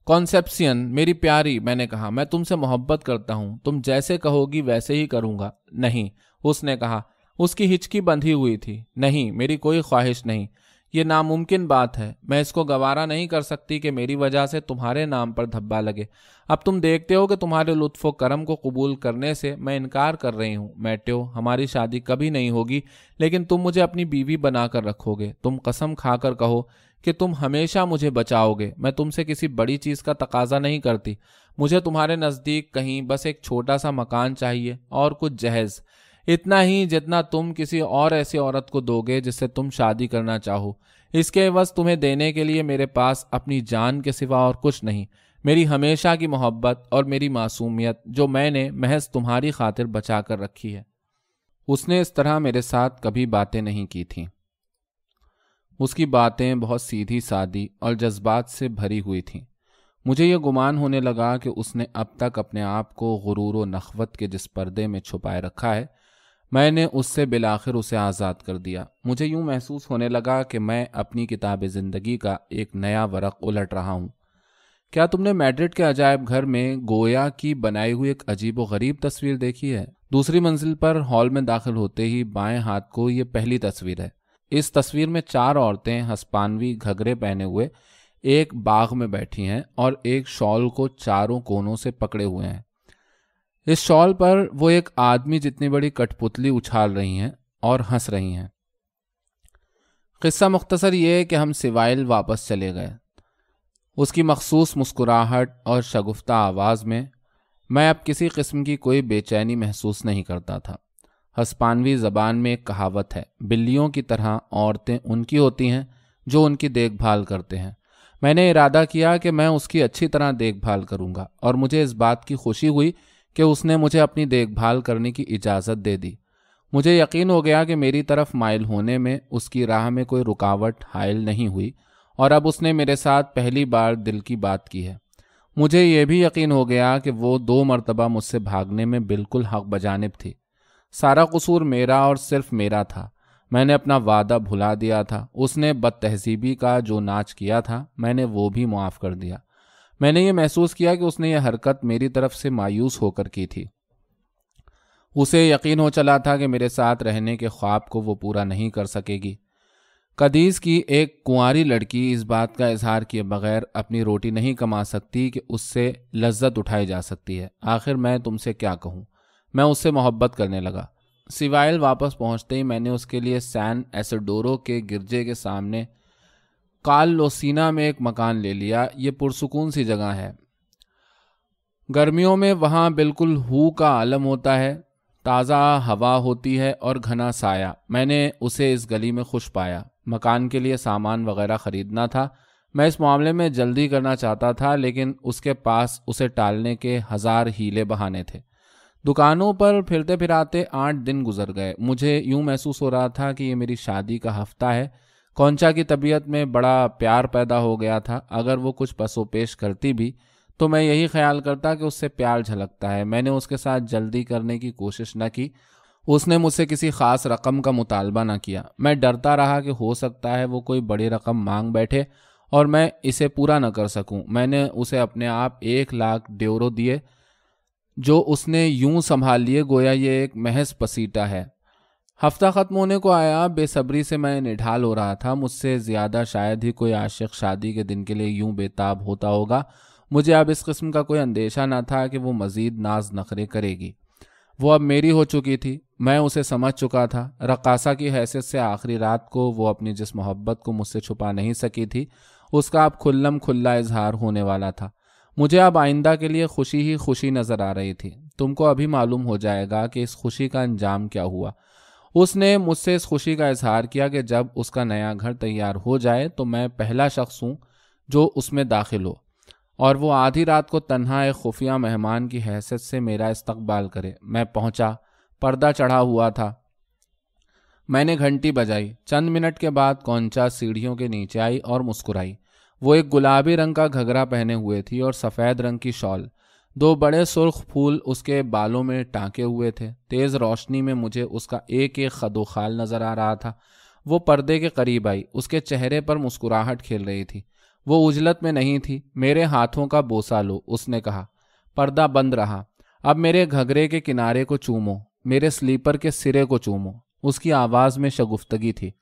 कॉन्सेप्सियन मेरी प्यारी मैंने कहा मैं तुमसे मोहब्बत करता हूं तुम जैसे कहोगी वैसे ही करूंगा नहीं उसने कहा उसकी हिचकी बंधी हुई थी नहीं मेरी कोई ख्वाहिश नहीं ये नामुमकिन बात है मैं इसको गवारा नहीं कर सकती कि मेरी वजह से तुम्हारे नाम पर धब्बा लगे अब तुम देखते हो कि तुम्हारे लुत्फ़ करम को कबूल करने से मैं इनकार कर रही हूँ मैट्यो हमारी शादी कभी नहीं होगी लेकिन तुम मुझे अपनी बीवी बनाकर रखोगे तुम कसम खाकर कहो कि तुम हमेशा मुझे बचाओगे मैं तुमसे किसी बड़ी चीज़ का तकाजा नहीं करती मुझे तुम्हारे नज़दीक कहीं बस एक छोटा सा मकान चाहिए और कुछ जहेज़ इतना ही जितना तुम किसी और ऐसी औरत को दोगे जिससे तुम शादी करना चाहो इसके बस तुम्हें देने के लिए मेरे पास अपनी जान के सिवा और कुछ नहीं मेरी हमेशा की मोहब्बत और मेरी मासूमियत जो मैंने महज तुम्हारी खातिर बचा कर रखी है उसने इस तरह मेरे साथ कभी बातें नहीं की थीं उसकी बातें बहुत सीधी सादी और जज्बात से भरी हुई थीं मुझे यह गुमान होने लगा कि उसने अब तक अपने आप को गुरूर व नखवत के जिस पर्दे में छुपाए रखा है मैंने उससे बिलाखिर उसे आज़ाद कर दिया मुझे यूं महसूस होने लगा कि मैं अपनी किताब ज़िंदगी का एक नया वरक उलट रहा हूँ क्या तुमने मैड्रिड के अजायब घर में गोया की बनाई हुई एक अजीब व गरीब तस्वीर देखी है दूसरी मंजिल पर हॉल में दाखिल होते ही बाएं हाथ को ये पहली तस्वीर है इस तस्वीर में चार औरतें हस्पानवी घगरे पहने हुए एक बाघ में बैठी हैं और एक शॉल को चारों कोनों से पकड़े हुए हैं इस शॉल पर वो एक आदमी जितनी बड़ी कठपुतली उछाल रही हैं और हंस रही हैं किस्सा मुख्तसर ये है कि हम सिवाइल वापस चले गए उसकी मखसूस मुस्कुराहट और शगुफ्ता आवाज़ में मैं अब किसी किस्म की कोई बेचैनी महसूस नहीं करता था हस्पानवी ज़बान में एक कहावत है बिल्लियों की तरह औरतें उनकी होती हैं जो उनकी देखभाल करते हैं मैंने इरादा किया कि मैं उसकी अच्छी तरह देखभाल करूंगा और मुझे इस बात की खुशी हुई कि उसने मुझे अपनी देखभाल करने की इजाज़त दे दी मुझे यकीन हो गया कि मेरी तरफ माइल होने में उसकी राह में कोई रुकावट हायल नहीं हुई और अब उसने मेरे साथ पहली बार दिल की बात की है मुझे यह भी यकीन हो गया कि वो दो मरतबा मुझसे भागने में बिल्कुल हक बजानब थी सारा कसूर मेरा और सिर्फ मेरा था मैंने अपना वादा भुला दिया था उसने बद तहजीबी का जो नाच किया था मैंने वो भी मुआफ़ कर दिया मैंने ये महसूस किया कि उसने यह हरकत मेरी तरफ से मायूस होकर की थी उसे यकीन हो चला था कि मेरे साथ रहने के ख्वाब को वो पूरा नहीं कर सकेगी कदीस की एक कुंवारी लड़की इस बात का इजहार किए बगैर अपनी रोटी नहीं कमा सकती कि उससे लज्जत उठाई जा सकती है आखिर मैं तुमसे क्या कहूँ मैं उससे मोहब्बत करने लगा सिवायल वापस पहुँचते ही मैंने उसके लिए सैन एसडोरो के गिरजे के सामने काल लोसीना में एक मकान ले लिया ये पुरसकून सी जगह है गर्मियों में वहाँ बिल्कुल हु का आलम होता है ताज़ा हवा होती है और घना साया मैंने उसे इस गली में खुश पाया मकान के लिए सामान वगैरह ख़रीदना था मैं इस मामले में जल्दी करना चाहता था लेकिन उसके पास उसे टालने के हज़ार हीले बहाने थे दुकानों पर फिरते फिराते आठ दिन गुजर गए मुझे यूँ महसूस हो रहा था कि ये मेरी शादी का हफ्ता है कौनचा की तबीयत में बड़ा प्यार पैदा हो गया था अगर वो कुछ पसोपेश करती भी तो मैं यही ख्याल करता कि उससे प्यार झलकता है मैंने उसके साथ जल्दी करने की कोशिश न की उसने मुझसे किसी ख़ास रकम का मुतालबा ना किया मैं डरता रहा कि हो सकता है वो कोई बड़ी रकम मांग बैठे और मैं इसे पूरा न कर सकूं। मैंने उसे अपने आप एक लाख ड्योरो दिए जो उसने यूं संभाल लिए गोया ये एक महज पसीटा है हफ्ता ख़त्म होने को आया बेसब्री से मैं निढाल हो रहा था मुझसे ज़्यादा शायद ही कोई आशिक शादी के दिन के लिए यूं बेताब होता होगा मुझे अब इस किस्म का कोई अंदेशा ना था कि वो मज़ीद नाज नखरे करेगी वो अब मेरी हो चुकी थी मैं उसे समझ चुका था रकासा की हैसियत से आखिरी रात को वो अपनी जिस मोहब्बत को मुझसे छुपा नहीं सकी थी उसका अब खुल्लम खुल्ला इजहार होने वाला था मुझे अब आइंदा के लिए खुशी ही खुशी नज़र आ रही थी तुमको अभी मालूम हो जाएगा कि इस खुशी का अंजाम क्या हुआ उसने मुझसे इस खुशी का इजहार किया कि जब उसका नया घर तैयार हो जाए तो मैं पहला शख्स हूँ जो उसमें दाखिल हो और वो आधी रात को तन्हा एक खुफिया मेहमान की हैसियत से मेरा इस्तकबाल करे मैं पहुँचा पर्दा चढ़ा हुआ था मैंने घंटी बजाई चंद मिनट के बाद कौनचा सीढ़ियों के नीचे आई और मुस्कुराई वो एक गुलाबी रंग का घघरा पहने हुए थी और सफ़ेद रंग की शॉल दो बड़े सुर्ख फूल उसके बालों में टाँके हुए थे तेज़ रोशनी में मुझे उसका एक एक खदोखाल नज़र आ रहा था वो पर्दे के करीब आई उसके चेहरे पर मुस्कुराहट खेल रही थी वो उजलत में नहीं थी मेरे हाथों का बोसा लो उसने कहा पर्दा बंद रहा अब मेरे घगरे के किनारे को चूमो मेरे स्लीपर के सिरे को चूमो उसकी आवाज़ में शगुफ्तगी थी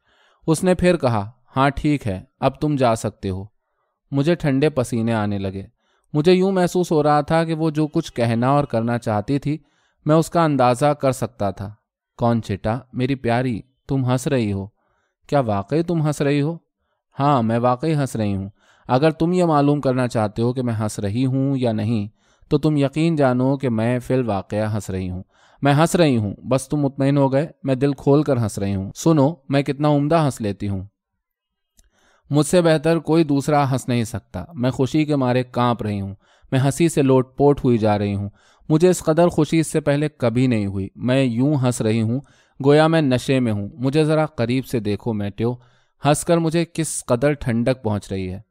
उसने फिर कहा हाँ ठीक है अब तुम जा सकते हो मुझे ठंडे पसीने आने लगे मुझे यूं महसूस हो रहा था कि वो जो कुछ कहना और करना चाहती थी मैं उसका अंदाज़ा कर सकता था कौन चेटा मेरी प्यारी तुम हंस रही हो क्या वाकई तुम हंस रही हो हाँ मैं वाकई हंस रही हूँ अगर तुम ये मालूम करना चाहते हो कि मैं हंस रही हूँ या नहीं तो तुम यकीन जानो कि मैं फिल वाक़ हंस रही हूँ मैं हंस रही हूँ बस तुम मुतमिन हो गए मैं दिल खोल कर हंस रही हूँ सुनो मैं कितना उमदा हंस लेती हूँ मुझसे बेहतर कोई दूसरा हंस नहीं सकता मैं खुशी के मारे कांप रही हूँ मैं हंसी से लोट पोट हुई जा रही हूँ मुझे इस कदर खुशी इससे पहले कभी नहीं हुई मैं यूं हंस रही हूँ गोया मैं नशे में हूँ मुझे ज़रा करीब से देखो मैट्यो हंसकर मुझे किस कदर ठंडक पहुँच रही है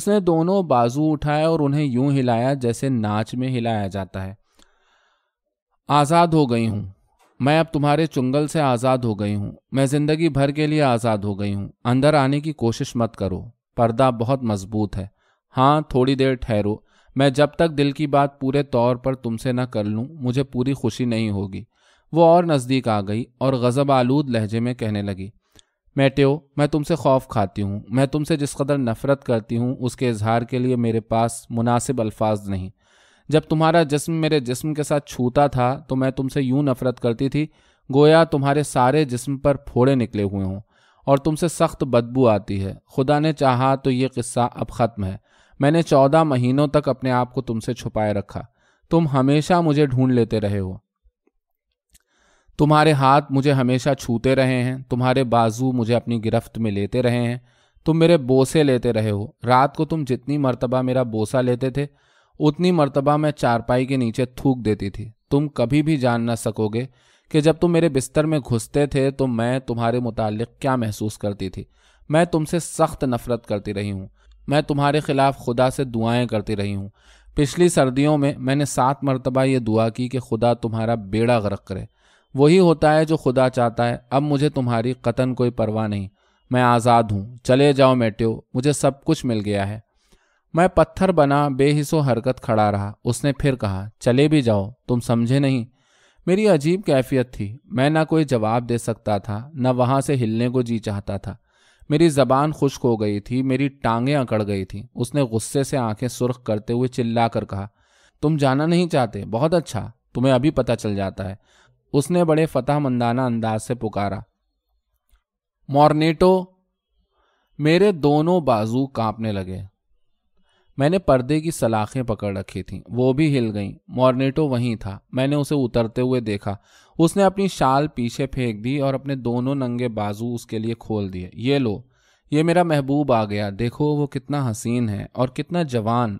उसने दोनों बाजू उठाया और उन्हें यूं हिलाया जैसे नाच में हिलाया जाता है आज़ाद हो गई हूँ मैं अब तुम्हारे चुंगल से आज़ाद हो गई हूँ मैं ज़िंदगी भर के लिए आज़ाद हो गई हूँ अंदर आने की कोशिश मत करो पर्दा बहुत मजबूत है हाँ थोड़ी देर ठहरो मैं जब तक दिल की बात पूरे तौर पर तुमसे न कर लूँ मुझे पूरी खुशी नहीं होगी वो और नज़दीक आ गई और गज़ब आलूद लहजे में कहने लगी मैट्यो मैं तुमसे खौफ खाती हूँ मैं तुमसे जिस कदर नफ़रत करती हूँ उसके इजहार के लिए मेरे पास मुनासिब अल्फाज नहीं जब तुम्हारा जिस्म मेरे जिस्म के साथ छूता था तो मैं तुमसे यूं नफरत करती थी गोया तुम्हारे सारे जिस्म पर फोड़े निकले हुए हों और तुमसे सख्त बदबू आती है खुदा ने चाहा तो ये किस्सा अब ख़त्म है मैंने चौदह महीनों तक अपने आप को तुमसे छुपाए रखा तुम हमेशा मुझे ढूंढ लेते रहे हो तुम्हारे हाथ मुझे हमेशा छूते रहे हैं तुम्हारे बाजू मुझे अपनी गिरफ्त में लेते रहे हैं तुम मेरे बोसे लेते रहे हो रात को तुम जितनी मरतबा मेरा बोसा लेते थे उतनी मर्तबा मैं चारपाई के नीचे थूक देती थी तुम कभी भी जान ना सकोगे कि जब तुम मेरे बिस्तर में घुसते थे तो मैं तुम्हारे मुतालिक क्या महसूस करती थी मैं तुमसे सख्त नफरत करती रही हूँ मैं तुम्हारे खिलाफ खुदा से दुआएं करती रही हूँ पिछली सर्दियों में मैंने सात मरतबा ये दुआ की कि खुदा तुम्हारा बेड़ा गर्क करे वही होता है जो खुदा चाहता है अब मुझे तुम्हारी कतन कोई परवाह नहीं मैं आज़ाद हूँ चले जाओ मेट्यो मुझे सब कुछ मिल गया है मैं पत्थर बना बेहिसो हरकत खड़ा रहा उसने फिर कहा चले भी जाओ तुम समझे नहीं मेरी अजीब कैफियत थी मैं ना कोई जवाब दे सकता था न वहां से हिलने को जी चाहता था मेरी जबान खुश्क हो गई थी मेरी टांगें अकड़ गई थी उसने गुस्से से आंखें सुर्ख करते हुए चिल्ला कर कहा तुम जाना नहीं चाहते बहुत अच्छा तुम्हें अभी पता चल जाता है उसने बड़े फतह मंदाना अंदाज से पुकारा मॉर्नेटो मेरे दोनों बाजू कांपने लगे मैंने पर्दे की सलाखें पकड़ रखी थीं वो भी हिल गईं मॉर्नेटो वहीं था मैंने उसे उतरते हुए देखा उसने अपनी शाल पीछे फेंक दी और अपने दोनों नंगे बाजू उसके लिए खोल दिए ये लो ये मेरा महबूब आ गया देखो वो कितना हसीन है और कितना जवान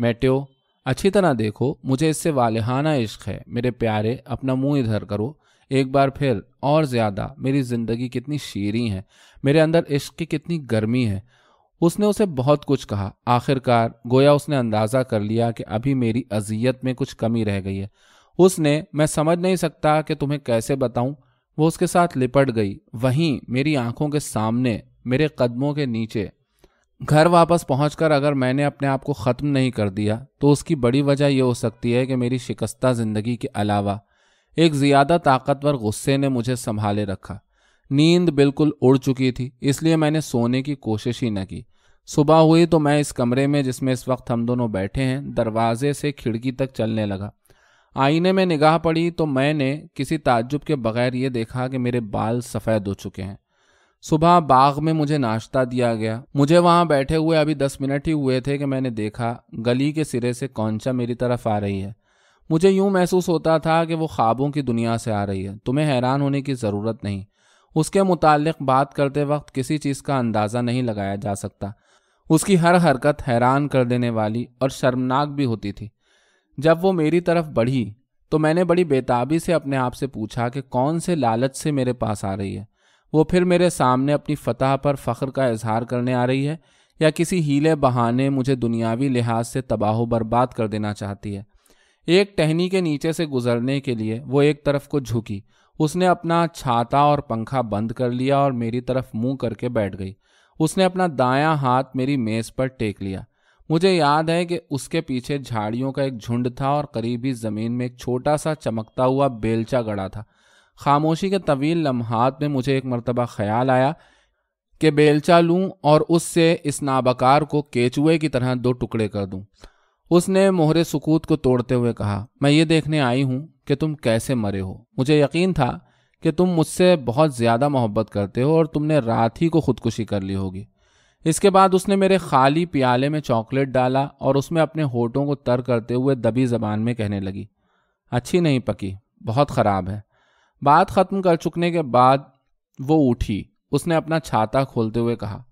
मैट्यो अच्छी तरह देखो मुझे इससे वालहाना इश्क है मेरे प्यारे अपना मुंह इधर करो एक बार फिर और ज़्यादा मेरी ज़िंदगी कितनी शीरी है मेरे अंदर इश्क की कितनी गर्मी है उसने उसे बहुत कुछ कहा आखिरकार गोया उसने अंदाज़ा कर लिया कि अभी मेरी अजियत में कुछ कमी रह गई है उसने मैं समझ नहीं सकता कि तुम्हें कैसे बताऊं वो उसके साथ लिपट गई वहीं मेरी आंखों के सामने मेरे कदमों के नीचे घर वापस पहुंचकर अगर मैंने अपने आप को ख़त्म नहीं कर दिया तो उसकी बड़ी वजह यह हो सकती है कि मेरी शिकस्ता ज़िंदगी के अलावा एक ज़्यादा ताकतवर गुस्से ने मुझे संभाले रखा नींद बिल्कुल उड़ चुकी थी इसलिए मैंने सोने की कोशिश ही न की सुबह हुई तो मैं इस कमरे में जिसमें इस वक्त हम दोनों बैठे हैं दरवाजे से खिड़की तक चलने लगा आईने में निगाह पड़ी तो मैंने किसी ताज्जुब के बगैर ये देखा कि मेरे बाल सफ़ेद हो चुके हैं सुबह बाग में मुझे नाश्ता दिया गया मुझे वहाँ बैठे हुए अभी दस मिनट ही हुए थे कि मैंने देखा गली के सिरे से कौनचा मेरी तरफ आ रही है मुझे यूँ महसूस होता था कि वो ख्वाबों की दुनिया से आ रही है तुम्हें हैरान होने की ज़रूरत नहीं उसके मुतालिक बात करते वक्त किसी चीज़ का अंदाज़ा नहीं लगाया जा सकता उसकी हर हरकत हैरान कर देने वाली और शर्मनाक भी होती थी जब वो मेरी तरफ बढ़ी तो मैंने बड़ी बेताबी से अपने आप से पूछा कि कौन से लालच से मेरे पास आ रही है वो फिर मेरे सामने अपनी फतह पर फ़ख्र का इजहार करने आ रही है या किसी हीले बहाने मुझे दुनियावी लिहाज से तबाह बर्बाद कर देना चाहती है एक टहनी के नीचे से गुजरने के लिए वो एक तरफ को झुकी उसने अपना छाता और पंखा बंद कर लिया और मेरी तरफ मुंह करके बैठ गई उसने अपना दायां हाथ मेरी मेज पर टेक लिया मुझे याद है कि उसके पीछे झाड़ियों का एक झुंड था और करीबी ज़मीन में एक छोटा सा चमकता हुआ बेलचा गड़ा था खामोशी के तवील लम्हात में मुझे एक मरतबा ख्याल आया कि बेलचा लूं और उससे इस नाबकार को केचुए की तरह दो टुकड़े कर दूं उसने मोहरे सुकूत को तोड़ते हुए कहा मैं ये देखने आई हूं कि तुम कैसे मरे हो मुझे यकीन था कि तुम मुझसे बहुत ज़्यादा मोहब्बत करते हो और तुमने रात ही को खुदकुशी कर ली होगी इसके बाद उसने मेरे खाली प्याले में चॉकलेट डाला और उसमें अपने होठों को तर करते हुए दबी जबान में कहने लगी अच्छी नहीं पकी बहुत ख़राब है बात ख़त्म कर चुकने के बाद वो उठी उसने अपना छाता खोलते हुए कहा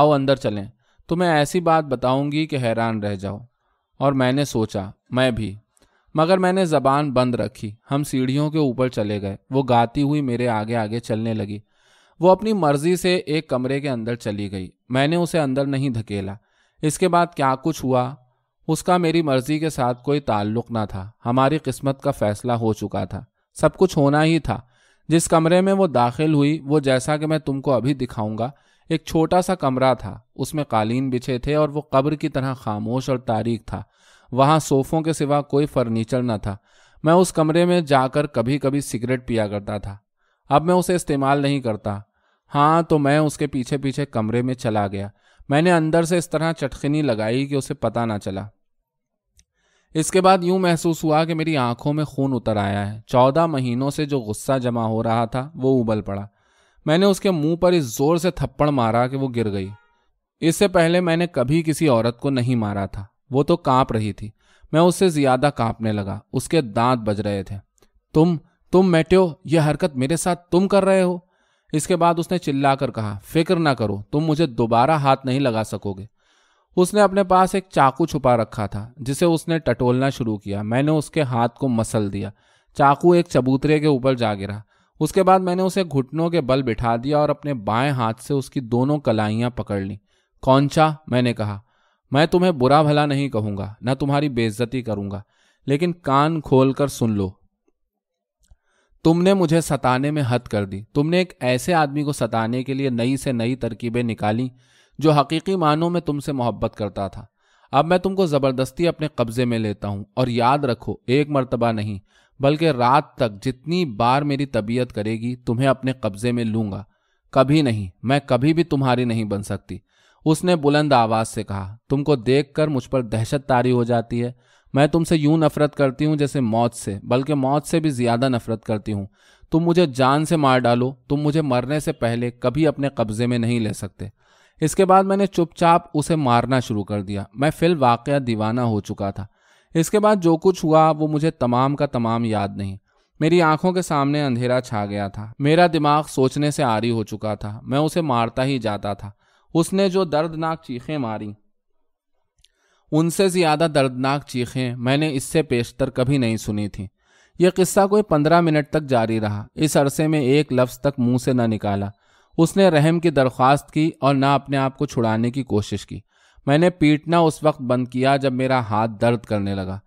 आओ अंदर चलें तुम्हें ऐसी बात बताऊंगी कि हैरान रह जाओ और मैंने सोचा मैं भी मगर मैंने जबान बंद रखी हम सीढ़ियों के ऊपर चले गए वो गाती हुई मेरे आगे आगे चलने लगी वो अपनी मर्जी से एक कमरे के अंदर चली गई मैंने उसे अंदर नहीं धकेला इसके बाद क्या कुछ हुआ उसका मेरी मर्जी के साथ कोई ताल्लुक ना था हमारी किस्मत का फैसला हो चुका था सब कुछ होना ही था जिस कमरे में वो दाखिल हुई वो जैसा कि मैं तुमको अभी दिखाऊंगा एक छोटा सा कमरा था उसमें कालीन बिछे थे और वो कब्र की तरह खामोश और तारीख था वहाँ सोफों के सिवा कोई फर्नीचर न था मैं उस कमरे में जाकर कभी कभी सिगरेट पिया करता था अब मैं उसे इस्तेमाल नहीं करता हाँ तो मैं उसके पीछे पीछे कमरे में चला गया मैंने अंदर से इस तरह चटखनी लगाई कि उसे पता ना चला इसके बाद यूं महसूस हुआ कि मेरी आंखों में खून उतर आया है चौदह महीनों से जो गुस्सा जमा हो रहा था वो उबल पड़ा मैंने उसके मुंह पर इस जोर से थप्पड़ मारा कि वो गिर गई इससे पहले मैंने कभी किसी औरत को नहीं मारा था वो तो कांप रही थी मैं उससे ज्यादा कांपने लगा उसके दांत बज रहे थे तुम तुम मैटो यह हरकत मेरे साथ तुम कर रहे हो इसके बाद उसने चिल्लाकर कहा फिक्र ना करो तुम मुझे दोबारा हाथ नहीं लगा सकोगे उसने अपने पास एक चाकू छुपा रखा था जिसे उसने टटोलना शुरू किया मैंने उसके हाथ को मसल दिया चाकू एक चबूतरे के ऊपर जा गिरा उसके बाद मैंने उसे घुटनों के बल बिठा दिया और अपने बाएं हाथ से उसकी दोनों कलाइयां पकड़ ली कौनचा मैंने कहा मैं तुम्हें बुरा भला नहीं कहूंगा ना तुम्हारी बेइज्जती करूंगा लेकिन कान खोलकर सुन लो तुमने मुझे सताने में हद कर दी तुमने एक ऐसे आदमी को सताने के लिए नई से नई तरकीबें निकाली जो हकीकी मानों में तुमसे मोहब्बत करता था अब मैं तुमको ज़बरदस्ती अपने कब्ज़े में लेता हूं और याद रखो एक मरतबा नहीं बल्कि रात तक जितनी बार मेरी तबीयत करेगी तुम्हें अपने कब्ज़े में लूंगा कभी नहीं मैं कभी भी तुम्हारी नहीं बन सकती उसने बुलंद आवाज से कहा तुमको कर मुझ पर दहशत तारी हो जाती है मैं तुमसे यूं नफरत करती हूँ जैसे मौत से बल्कि मौत से भी ज्यादा नफरत करती हूँ तुम मुझे जान से मार डालो तुम मुझे मरने से पहले कभी अपने कब्जे में नहीं ले सकते इसके बाद मैंने चुपचाप उसे मारना शुरू कर दिया मैं फिल वाक़ दीवाना हो चुका था इसके बाद जो कुछ हुआ वो मुझे तमाम का तमाम याद नहीं मेरी आंखों के सामने अंधेरा छा गया था मेरा दिमाग सोचने से आरी हो चुका था मैं उसे मारता ही जाता था उसने जो दर्दनाक चीखें मारी उनसे ज़्यादा दर्दनाक चीखें मैंने इससे पेशतर कभी नहीं सुनी थी यह किस्सा कोई पंद्रह मिनट तक जारी रहा इस अरसे में एक लफ्ज़ तक मुंह से ना निकाला उसने रहम की दरख्वास्त की और ना अपने आप को छुड़ाने की कोशिश की मैंने पीटना उस वक्त बंद किया जब मेरा हाथ दर्द करने लगा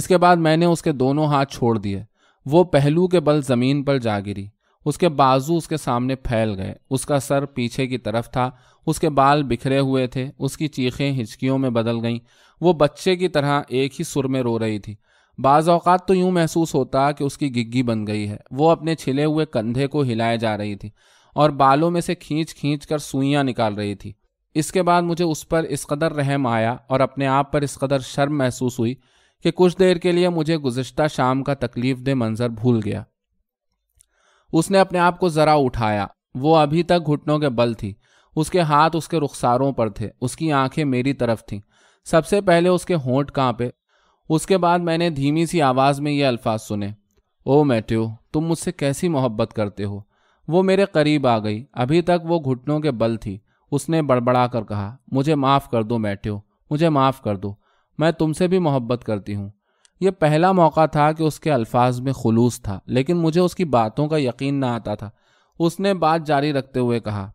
इसके बाद मैंने उसके दोनों हाथ छोड़ दिए वो पहलू के बल ज़मीन पर जा गिरी उसके बाजू उसके सामने फैल गए उसका सर पीछे की तरफ था उसके बाल बिखरे हुए थे उसकी चीखें हिचकियों में बदल गईं वो बच्चे की तरह एक ही सुर में रो रही थी बाज़ अवकात तो यूँ महसूस होता कि उसकी गिग्गी बन गई है वो अपने छिले हुए कंधे को हिलाए जा रही थी और बालों में से खींच खींच कर सुइयाँ निकाल रही थी इसके बाद मुझे उस पर इस कदर रहम आया और अपने आप पर इस कदर शर्म महसूस हुई कि कुछ देर के लिए मुझे गुज्तर शाम का तकलीफ दे मंज़र भूल गया उसने अपने आप को जरा उठाया वो अभी तक घुटनों के बल थी उसके हाथ उसके रुखसारों पर थे उसकी आंखें मेरी तरफ थीं सबसे पहले उसके होंठ कांपे उसके बाद मैंने धीमी सी आवाज़ में ये अल्फाज सुने ओ मैट्यू तुम मुझसे कैसी मोहब्बत करते हो वो मेरे करीब आ गई अभी तक वो घुटनों के बल थी उसने बड़बड़ा कर कहा मुझे माफ़ कर दो मैट्यो मुझे माफ़ कर दो मैं तुमसे भी मोहब्बत करती हूँ यह पहला मौका था कि उसके अल्फाज में खलूस था लेकिन मुझे उसकी बातों का यकीन ना आता था उसने बात जारी रखते हुए कहा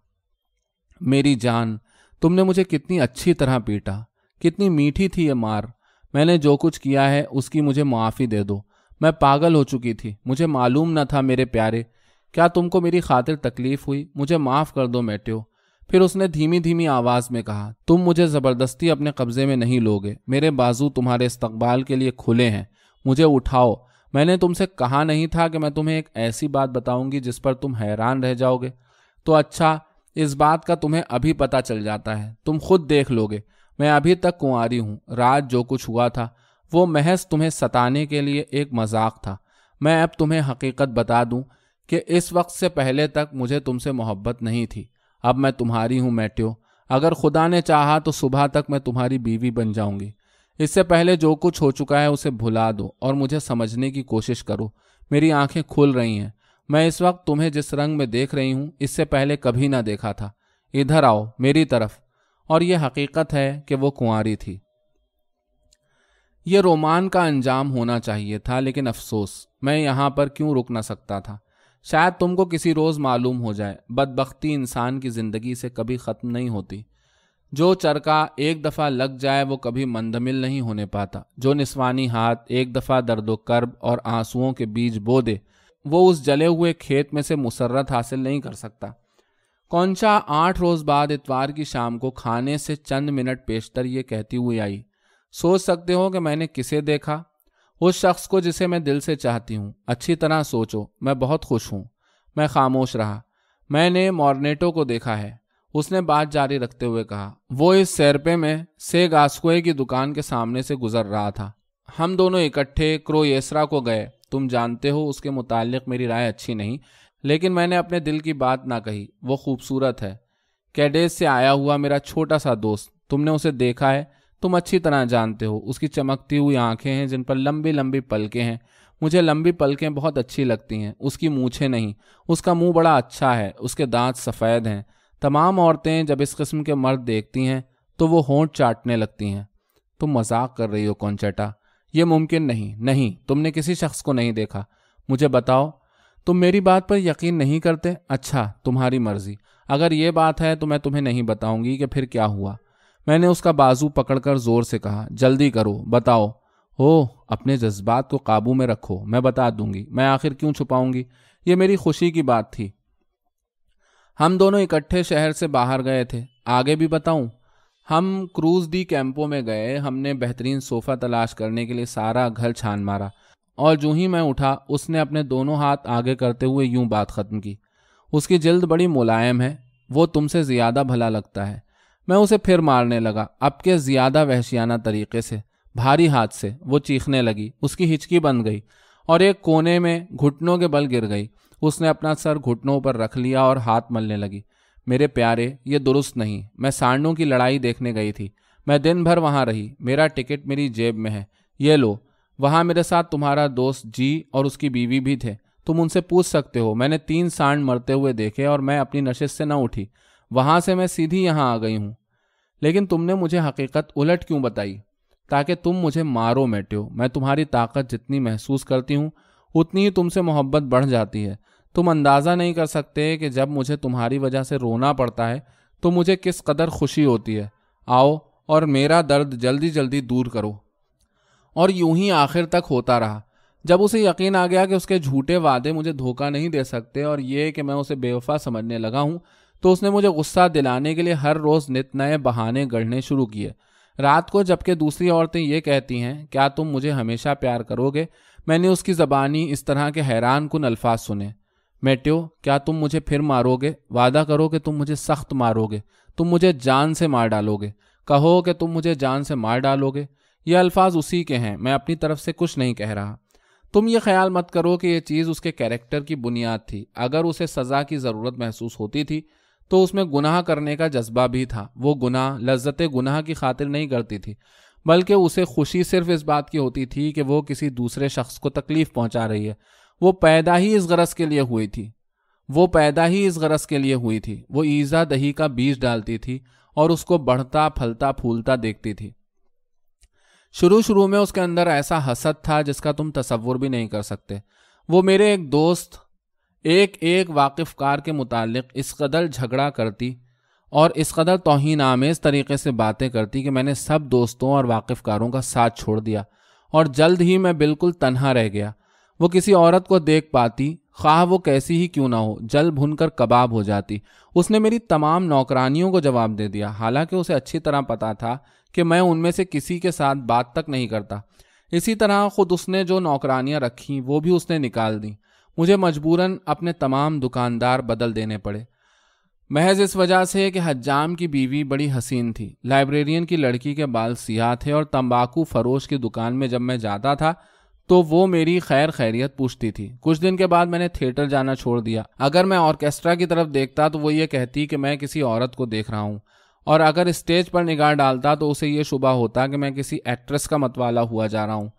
मेरी जान तुमने मुझे कितनी अच्छी तरह पीटा कितनी मीठी थी ये मार मैंने जो कुछ किया है उसकी मुझे माफ़ी दे दो मैं पागल हो चुकी थी मुझे मालूम न था मेरे प्यारे क्या तुमको मेरी खातिर तकलीफ हुई मुझे माफ़ कर दो मैट्यो फिर उसने धीमी धीमी आवाज में कहा तुम मुझे जबरदस्ती अपने कब्जे में नहीं लोगे मेरे बाजू तुम्हारे इस्तकबाल के लिए खुले हैं मुझे उठाओ मैंने तुमसे कहा नहीं था कि मैं तुम्हें एक ऐसी बात बताऊंगी जिस पर तुम हैरान रह जाओगे तो अच्छा इस बात का तुम्हें अभी पता चल जाता है तुम खुद देख लोगे मैं अभी तक कुंवारी हूँ रात जो कुछ हुआ था वो महज तुम्हें सताने के लिए एक मजाक था मैं अब तुम्हें हकीकत बता दूँ कि इस वक्त से पहले तक मुझे तुमसे मोहब्बत नहीं थी अब मैं तुम्हारी हूं मैट्यो अगर खुदा ने चाहा तो सुबह तक मैं तुम्हारी बीवी बन जाऊंगी इससे पहले जो कुछ हो चुका है उसे भुला दो और मुझे समझने की कोशिश करो मेरी आंखें खुल रही हैं मैं इस वक्त तुम्हें जिस रंग में देख रही हूँ इससे पहले कभी ना देखा था इधर आओ मेरी तरफ और यह हकीकत है कि वो कुंवारी थी ये रोमान का अंजाम होना चाहिए था लेकिन अफसोस मैं यहां पर क्यों रुक ना सकता था शायद तुमको किसी रोज़ मालूम हो जाए बदबख्ती इंसान की ज़िंदगी से कभी ख़त्म नहीं होती जो चरका एक दफ़ा लग जाए वो कभी मंदमिल नहीं होने पाता जो निस्वानी हाथ एक दफ़ा दर्द कर्ब और आंसुओं के बीज बो दे वो उस जले हुए खेत में से मुसरत हासिल नहीं कर सकता कौनचा आठ रोज़ बाद इतवार की शाम को खाने से चंद मिनट पेशतर ये कहती हुई आई सोच सकते हो कि मैंने किसे देखा उस शख्स को जिसे मैं दिल से चाहती हूँ अच्छी तरह सोचो मैं बहुत खुश हूँ मैं खामोश रहा मैंने मॉर्नेटो को देखा है उसने बात जारी रखते हुए कहा वो इस सैरपे में से गास्कोए की दुकान के सामने से गुजर रहा था हम दोनों इकट्ठे क्रोएसरा को गए तुम जानते हो उसके मुतालिक मेरी राय अच्छी नहीं लेकिन मैंने अपने दिल की बात ना कही वो खूबसूरत है कैडेज से आया हुआ मेरा छोटा सा दोस्त तुमने उसे देखा है तुम अच्छी तरह जानते हो उसकी चमकती हुई आंखें हैं जिन पर लंबी लंबी पलकें हैं मुझे लंबी पलकें बहुत अच्छी लगती हैं उसकी मूछें नहीं उसका मुंह बड़ा अच्छा है उसके दांत सफ़ेद हैं तमाम औरतें जब इस किस्म के मर्द देखती हैं तो वो होंठ चाटने लगती हैं तुम मजाक कर रही हो चटा ये मुमकिन नहीं नहीं तुमने किसी शख्स को नहीं देखा मुझे बताओ तुम मेरी बात पर यकीन नहीं करते अच्छा तुम्हारी मर्जी अगर ये बात है तो मैं तुम्हें नहीं बताऊंगी कि फिर क्या हुआ मैंने उसका बाजू पकड़कर जोर से कहा जल्दी करो बताओ हो अपने जज्बात को काबू में रखो मैं बता दूंगी मैं आखिर क्यों छुपाऊंगी ये मेरी खुशी की बात थी हम दोनों इकट्ठे शहर से बाहर गए थे आगे भी बताऊं हम क्रूज डी कैंपों में गए हमने बेहतरीन सोफ़ा तलाश करने के लिए सारा घर छान मारा और जू ही मैं उठा उसने अपने दोनों हाथ आगे करते हुए यूं बात ख़त्म की उसकी जल्द बड़ी मुलायम है वो तुमसे ज़्यादा भला लगता है मैं उसे फिर मारने लगा अब के ज्यादा वहशियाना तरीके से भारी हाथ से वो चीखने लगी उसकी हिचकी बन गई और एक कोने में घुटनों के बल गिर गई उसने अपना सर घुटनों पर रख लिया और हाथ मलने लगी मेरे प्यारे ये दुरुस्त नहीं मैं सांडों की लड़ाई देखने गई थी मैं दिन भर वहाँ रही मेरा टिकट मेरी जेब में है ये लो वहाँ मेरे साथ तुम्हारा दोस्त जी और उसकी बीवी भी थे तुम उनसे पूछ सकते हो मैंने तीन सांड मरते हुए देखे और मैं अपनी नशे से न उठी वहाँ से मैं सीधी यहाँ आ गई हूँ लेकिन तुमने मुझे हकीकत उलट क्यों बताई ताकि तुम मुझे मारो मेट्यो मैं तुम्हारी ताकत जितनी महसूस करती हूँ उतनी ही तुमसे मोहब्बत बढ़ जाती है तुम अंदाज़ा नहीं कर सकते कि जब मुझे तुम्हारी वजह से रोना पड़ता है तो मुझे किस कदर खुशी होती है आओ और मेरा दर्द जल्दी जल्दी दूर करो और यूं ही आखिर तक होता रहा जब उसे यकीन आ गया कि उसके झूठे वादे मुझे धोखा नहीं दे सकते और ये कि मैं उसे बेवफा समझने लगा हूँ तो उसने मुझे गुस्सा दिलाने के लिए हर रोज़ नित नए बहाने गढ़ने शुरू किए रात को जबकि दूसरी औरतें ये कहती हैं क्या तुम मुझे हमेशा प्यार करोगे मैंने उसकी ज़बानी इस तरह के हैरान कन अल्फाज सुने मेट्यो क्या तुम मुझे फिर मारोगे वादा करो कि तुम मुझे सख्त मारोगे तुम मुझे जान से मार डालोगे कहो कि तुम मुझे जान से मार डालोगे ये अल्फाज उसी के हैं मैं अपनी तरफ से कुछ नहीं कह रहा तुम ये ख्याल मत करो कि यह चीज़ उसके कैरेक्टर की बुनियाद थी अगर उसे सज़ा की ज़रूरत महसूस होती थी तो उसमें गुनाह करने का जज्बा भी था वो गुनाह लज्जत गुनाह की खातिर नहीं करती थी बल्कि उसे खुशी सिर्फ इस बात की होती थी कि वो किसी दूसरे शख्स को तकलीफ पहुंचा रही है वो पैदा ही इस गरज के लिए हुई थी वो पैदा ही इस गरज के लिए हुई थी वो ईज़ा दही का बीज डालती थी और उसको बढ़ता फलता फूलता देखती थी शुरू शुरू में उसके अंदर ऐसा हसद था जिसका तुम तस्वुर भी नहीं कर सकते वो मेरे एक दोस्त एक एक वाकिफकार के मुतालिक इस कदर झगड़ा करती और इस कदर तोहन आमेज़ तरीके से बातें करती कि मैंने सब दोस्तों और वाकफ कारों का साथ छोड़ दिया और जल्द ही मैं बिल्कुल तनहा रह गया वो किसी औरत को देख पाती खा वो कैसी ही क्यों ना हो जल कर कबाब हो जाती उसने मेरी तमाम नौकरानियों को जवाब दे दिया हालांकि उसे अच्छी तरह पता था कि मैं उनमें से किसी के साथ बात तक नहीं करता इसी तरह खुद उसने जो नौकरानियाँ रखीं वो भी उसने निकाल दी मुझे मजबूरन अपने तमाम दुकानदार बदल देने पड़े महज इस वजह से कि हजाम की बीवी बड़ी हसीन थी लाइब्रेरियन की लड़की के बाल सियाह थे और तंबाकू फरोश की दुकान में जब मैं जाता था तो वो मेरी खैर खैरियत पूछती थी कुछ दिन के बाद मैंने थिएटर जाना छोड़ दिया अगर मैं ऑर्केस्ट्रा की तरफ देखता तो वो ये कहती कि मैं किसी औरत को देख रहा हूँ और अगर स्टेज पर निगाह डालता तो उसे ये शुबा होता कि मैं किसी एक्ट्रेस का मतवाला हुआ जा रहा हूँ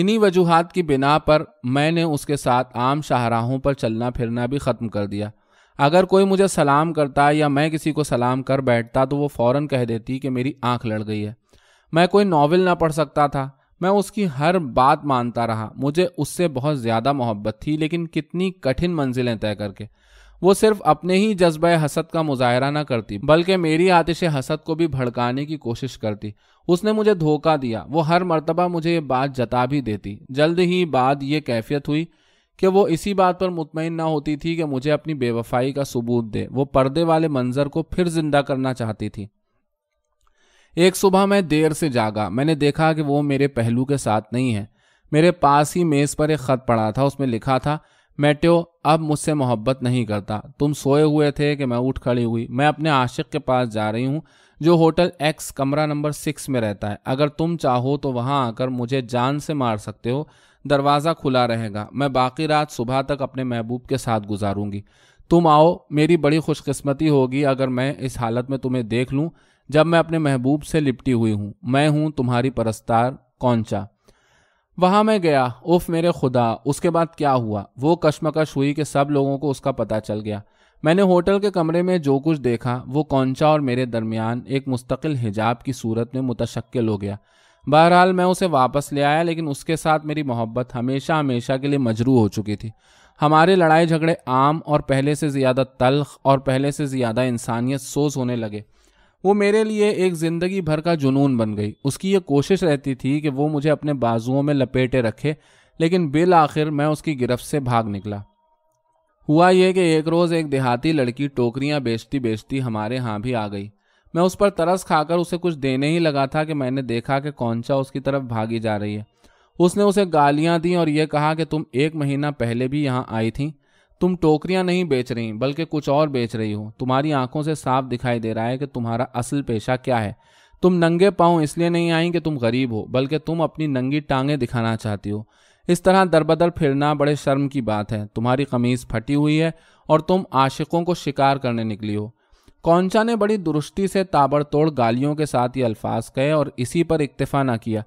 इन्हीं वजूहत की बिना पर मैंने उसके साथ आम शाहराहों पर चलना फिरना भी ख़त्म कर दिया अगर कोई मुझे सलाम करता या मैं किसी को सलाम कर बैठता तो वो फ़ौरन कह देती कि मेरी आंख लड़ गई है मैं कोई नावल ना पढ़ सकता था मैं उसकी हर बात मानता रहा मुझे उससे बहुत ज़्यादा मोहब्बत थी लेकिन कितनी कठिन मंजिलें तय करके वो सिर्फ अपने ही जज्ब हसद का मुजाहरा ना करती बल्कि मेरी आतिश हसद को भी भड़काने की कोशिश करती उसने मुझे धोखा दिया वो हर मरतबा मुझे ये बात जता भी देती जल्द ही बाद ये कैफियत हुई कि वो इसी बात पर मुतमिन ना होती थी कि मुझे अपनी बेवफाई का सबूत दे वो पर्दे वाले मंजर को फिर जिंदा करना चाहती थी एक सुबह मैं देर से जागा मैंने देखा कि वो मेरे पहलू के साथ नहीं है मेरे पास ही मेज़ पर एक ख़त पड़ा था उसमें लिखा था मैट्यो अब मुझसे मोहब्बत नहीं करता तुम सोए हुए थे कि मैं उठ खड़ी हुई मैं अपने आशिक के पास जा रही हूँ जो होटल एक्स कमरा नंबर सिक्स में रहता है अगर तुम चाहो तो वहाँ आकर मुझे जान से मार सकते हो दरवाज़ा खुला रहेगा मैं बाकी रात सुबह तक अपने महबूब के साथ गुजारूंगी तुम आओ मेरी बड़ी खुशकस्मती होगी अगर मैं इस हालत में तुम्हें देख लूँ जब मैं अपने महबूब से लिपटी हुई हूँ मैं हूँ तुम्हारी परस्तार कौनचा वहां मैं गया उफ मेरे खुदा उसके बाद क्या हुआ वो कश्मकश हुई कि सब लोगों को उसका पता चल गया मैंने होटल के कमरे में जो कुछ देखा वो कौनचा और मेरे दरमियान एक मुस्तकिल हिजाब की सूरत में मुतशक्ल हो गया बहरहाल मैं उसे वापस ले आया लेकिन उसके साथ मेरी मोहब्बत हमेशा हमेशा के लिए मजरू हो चुकी थी हमारे लड़ाई झगड़े आम और पहले से ज़्यादा तलख और पहले से ज़्यादा इंसानियत सोच होने लगे वो मेरे लिए एक ज़िंदगी भर का जुनून बन गई उसकी ये कोशिश रहती थी कि वो मुझे अपने बाजुओं में लपेटे रखे लेकिन बिल आखिर मैं उसकी गिरफ्त से भाग निकला हुआ यह कि एक रोज़ एक देहाती लड़की टोकरियाँ बेचती बेचती हमारे यहाँ भी आ गई मैं उस पर तरस खाकर उसे कुछ देने ही लगा था कि मैंने देखा कि कौनचा उसकी तरफ भागी जा रही है उसने उसे गालियाँ दी और यह कहा कि तुम एक महीना पहले भी यहाँ आई थी तुम टोकरियां नहीं बेच रही बल्कि कुछ और बेच रही हो तुम्हारी आंखों से साफ दिखाई दे रहा है कि तुम्हारा असल पेशा क्या है तुम नंगे पाँव इसलिए नहीं आई कि तुम गरीब हो बल्कि तुम अपनी नंगी टांगें दिखाना चाहती हो इस तरह दरबदर फिरना बड़े शर्म की बात है तुम्हारी कमीज़ फटी हुई है और तुम आशिकों को शिकार करने निकली हो कौनचा ने बड़ी दुरुस्ती से ताबड़तोड़ गालियों के साथ ये अल्फाज कहे और इसी पर इक्तफा ना किया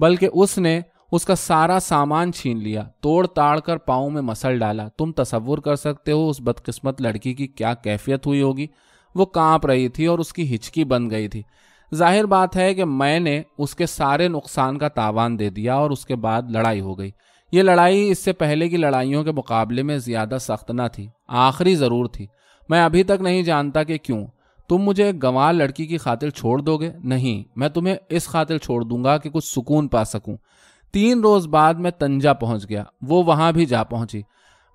बल्कि उसने उसका सारा सामान छीन लिया तोड़ ताड़ कर पाँव में मसल डाला तुम तस्वुर कर सकते हो उस बदकिस्मत लड़की की क्या कैफियत हुई होगी वो कांप रही थी और उसकी हिचकी बन गई थी जाहिर बात है कि मैंने उसके सारे नुकसान का तावान दे दिया और उसके बाद लड़ाई हो गई ये लड़ाई इससे पहले की लड़ाइयों के मुकाबले में ज़्यादा सख्त ना थी आखिरी ज़रूर थी मैं अभी तक नहीं जानता कि क्यों तुम मुझे गंवार लड़की की खातिर छोड़ दोगे नहीं मैं तुम्हें इस खातिर छोड़ दूंगा कि कुछ सुकून पा सकूं तीन रोज बाद मैं तंजा पहुंच गया वो वहां भी जा पहुंची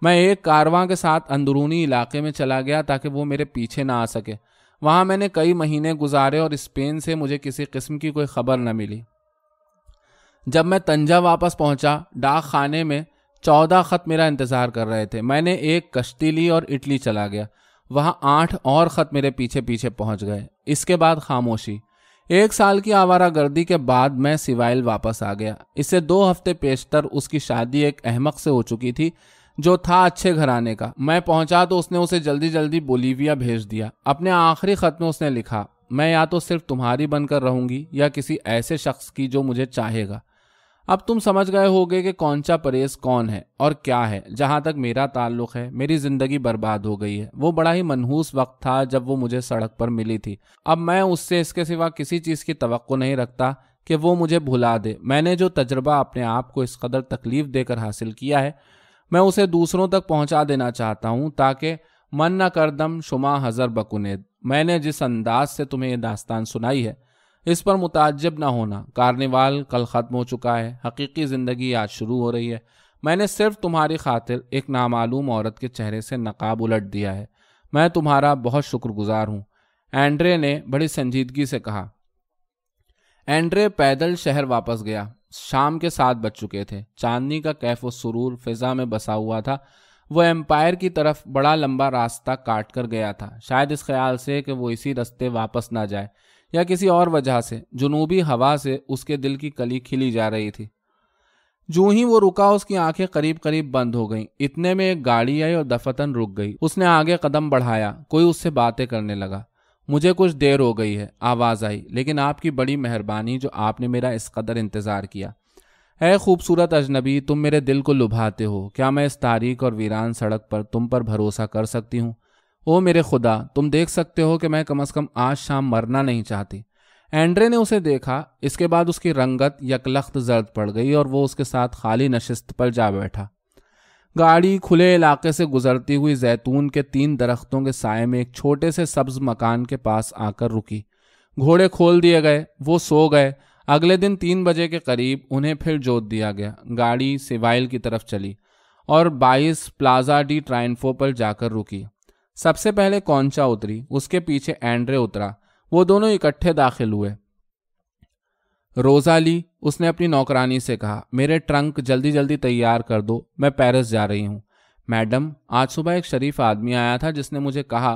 मैं एक कारवां के साथ अंदरूनी इलाके में चला गया ताकि वो मेरे पीछे ना आ सके वहां मैंने कई महीने गुजारे और स्पेन से मुझे किसी किस्म की कोई खबर न मिली जब मैं तंजा वापस पहुंचा डाक खाने में चौदह ख़त मेरा इंतज़ार कर रहे थे मैंने एक कश्ती ली और इटली चला गया वहाँ आठ और ख़त मेरे पीछे पीछे पहुंच गए इसके बाद खामोशी एक साल की आवारा गर्दी के बाद मैं सिवाइल वापस आ गया इससे दो हफ्ते पेशतर उसकी शादी एक अहमक से हो चुकी थी जो था अच्छे घराने का मैं पहुंचा तो उसने उसे जल्दी जल्दी बोलीविया भेज दिया अपने आखिरी खत में उसने लिखा मैं या तो सिर्फ तुम्हारी बनकर रहूंगी या किसी ऐसे शख्स की जो मुझे चाहेगा अब तुम समझ गए होगे कि कौन सा परेश कौन है और क्या है जहाँ तक मेरा ताल्लुक है मेरी ज़िंदगी बर्बाद हो गई है वो बड़ा ही मनहूस वक्त था जब वो मुझे सड़क पर मिली थी अब मैं उससे इसके सिवा किसी चीज़ की तो नहीं रखता कि वो मुझे भुला दे मैंने जो तजर्बा अपने आप को इस कदर तकलीफ देकर हासिल किया है मैं उसे दूसरों तक पहुँचा देना चाहता हूँ ताकि मन न करदम शुमा हज़र बकुनेद मैंने जिस अंदाज से तुम्हें ये दास्तान सुनाई है इस पर मुताजब ना होना कार्निवाल कल ख़त्म हो चुका है हकीकी ज़िंदगी आज शुरू हो रही है मैंने सिर्फ तुम्हारी खातिर एक नामालूम औरत के चेहरे से नकाब उलट दिया है मैं तुम्हारा बहुत शुक्रगुजार हूँ एंड्रे ने बड़ी संजीदगी से कहा एंड्रे पैदल शहर वापस गया शाम के सात बज चुके थे चांदनी का कैफ सुरूर फिजा में बसा हुआ था वह एम्पायर की तरफ बड़ा लंबा रास्ता काट कर गया था शायद इस ख्याल से कि वो इसी रास्ते वापस ना जाए या किसी और वजह से जुनूबी हवा से उसके दिल की कली खिली जा रही थी जो ही वो रुका उसकी आंखें करीब करीब बंद हो गईं। इतने में एक गाड़ी आई और दफतन रुक गई उसने आगे कदम बढ़ाया कोई उससे बातें करने लगा मुझे कुछ देर हो गई है आवाज़ आई लेकिन आपकी बड़ी मेहरबानी जो आपने मेरा इस कदर इंतज़ार किया है खूबसूरत अजनबी तुम मेरे दिल को लुभाते हो क्या मैं इस तारीख और वीरान सड़क पर तुम पर भरोसा कर सकती हूँ ओ मेरे खुदा तुम देख सकते हो कि मैं कम से कम आज शाम मरना नहीं चाहती एंड्रे ने उसे देखा इसके बाद उसकी रंगत यकलख्त जर्द पड़ गई और वो उसके साथ खाली नशिस्त पर जा बैठा गाड़ी खुले इलाके से गुजरती हुई जैतून के तीन दरख्तों के साय में एक छोटे से सब्ज मकान के पास आकर रुकी घोड़े खोल दिए गए वो सो गए अगले दिन तीन बजे के करीब उन्हें फिर जोत दिया गया गाड़ी सिवाइल की तरफ चली और 22 प्लाजा डी ट्राइनफो पर जाकर रुकी सबसे पहले कौनचा उतरी उसके पीछे एंड्रे उतरा वो दोनों इकट्ठे दाखिल हुए रोजा ली उसने अपनी नौकरानी से कहा मेरे ट्रंक जल्दी जल्दी तैयार कर दो मैं पेरिस जा रही हूं मैडम आज सुबह एक शरीफ आदमी आया था जिसने मुझे कहा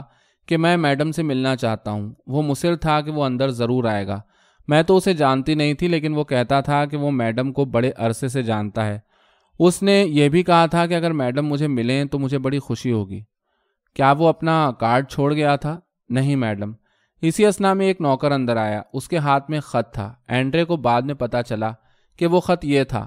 कि मैं मैडम से मिलना चाहता हूं वो मुसिर था कि वो अंदर ज़रूर आएगा मैं तो उसे जानती नहीं थी लेकिन वो कहता था कि वो मैडम को बड़े अरसे से जानता है उसने ये भी कहा था कि अगर मैडम मुझे मिलें तो मुझे बड़ी खुशी होगी क्या वो अपना कार्ड छोड़ गया था नहीं मैडम इसी असना में एक नौकर अंदर आया उसके हाथ में ख़त था एंड्रे को बाद में पता चला कि वो ख़त ये था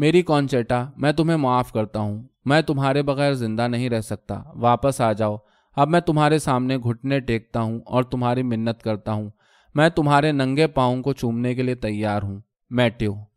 मेरी कॉन्चेटा मैं तुम्हें माफ़ करता हूँ मैं तुम्हारे बगैर ज़िंदा नहीं रह सकता वापस आ जाओ अब मैं तुम्हारे सामने घुटने टेकता हूँ और तुम्हारी मिन्नत करता हूँ मैं तुम्हारे नंगे पाओं को चूमने के लिए तैयार हूँ मैट्यू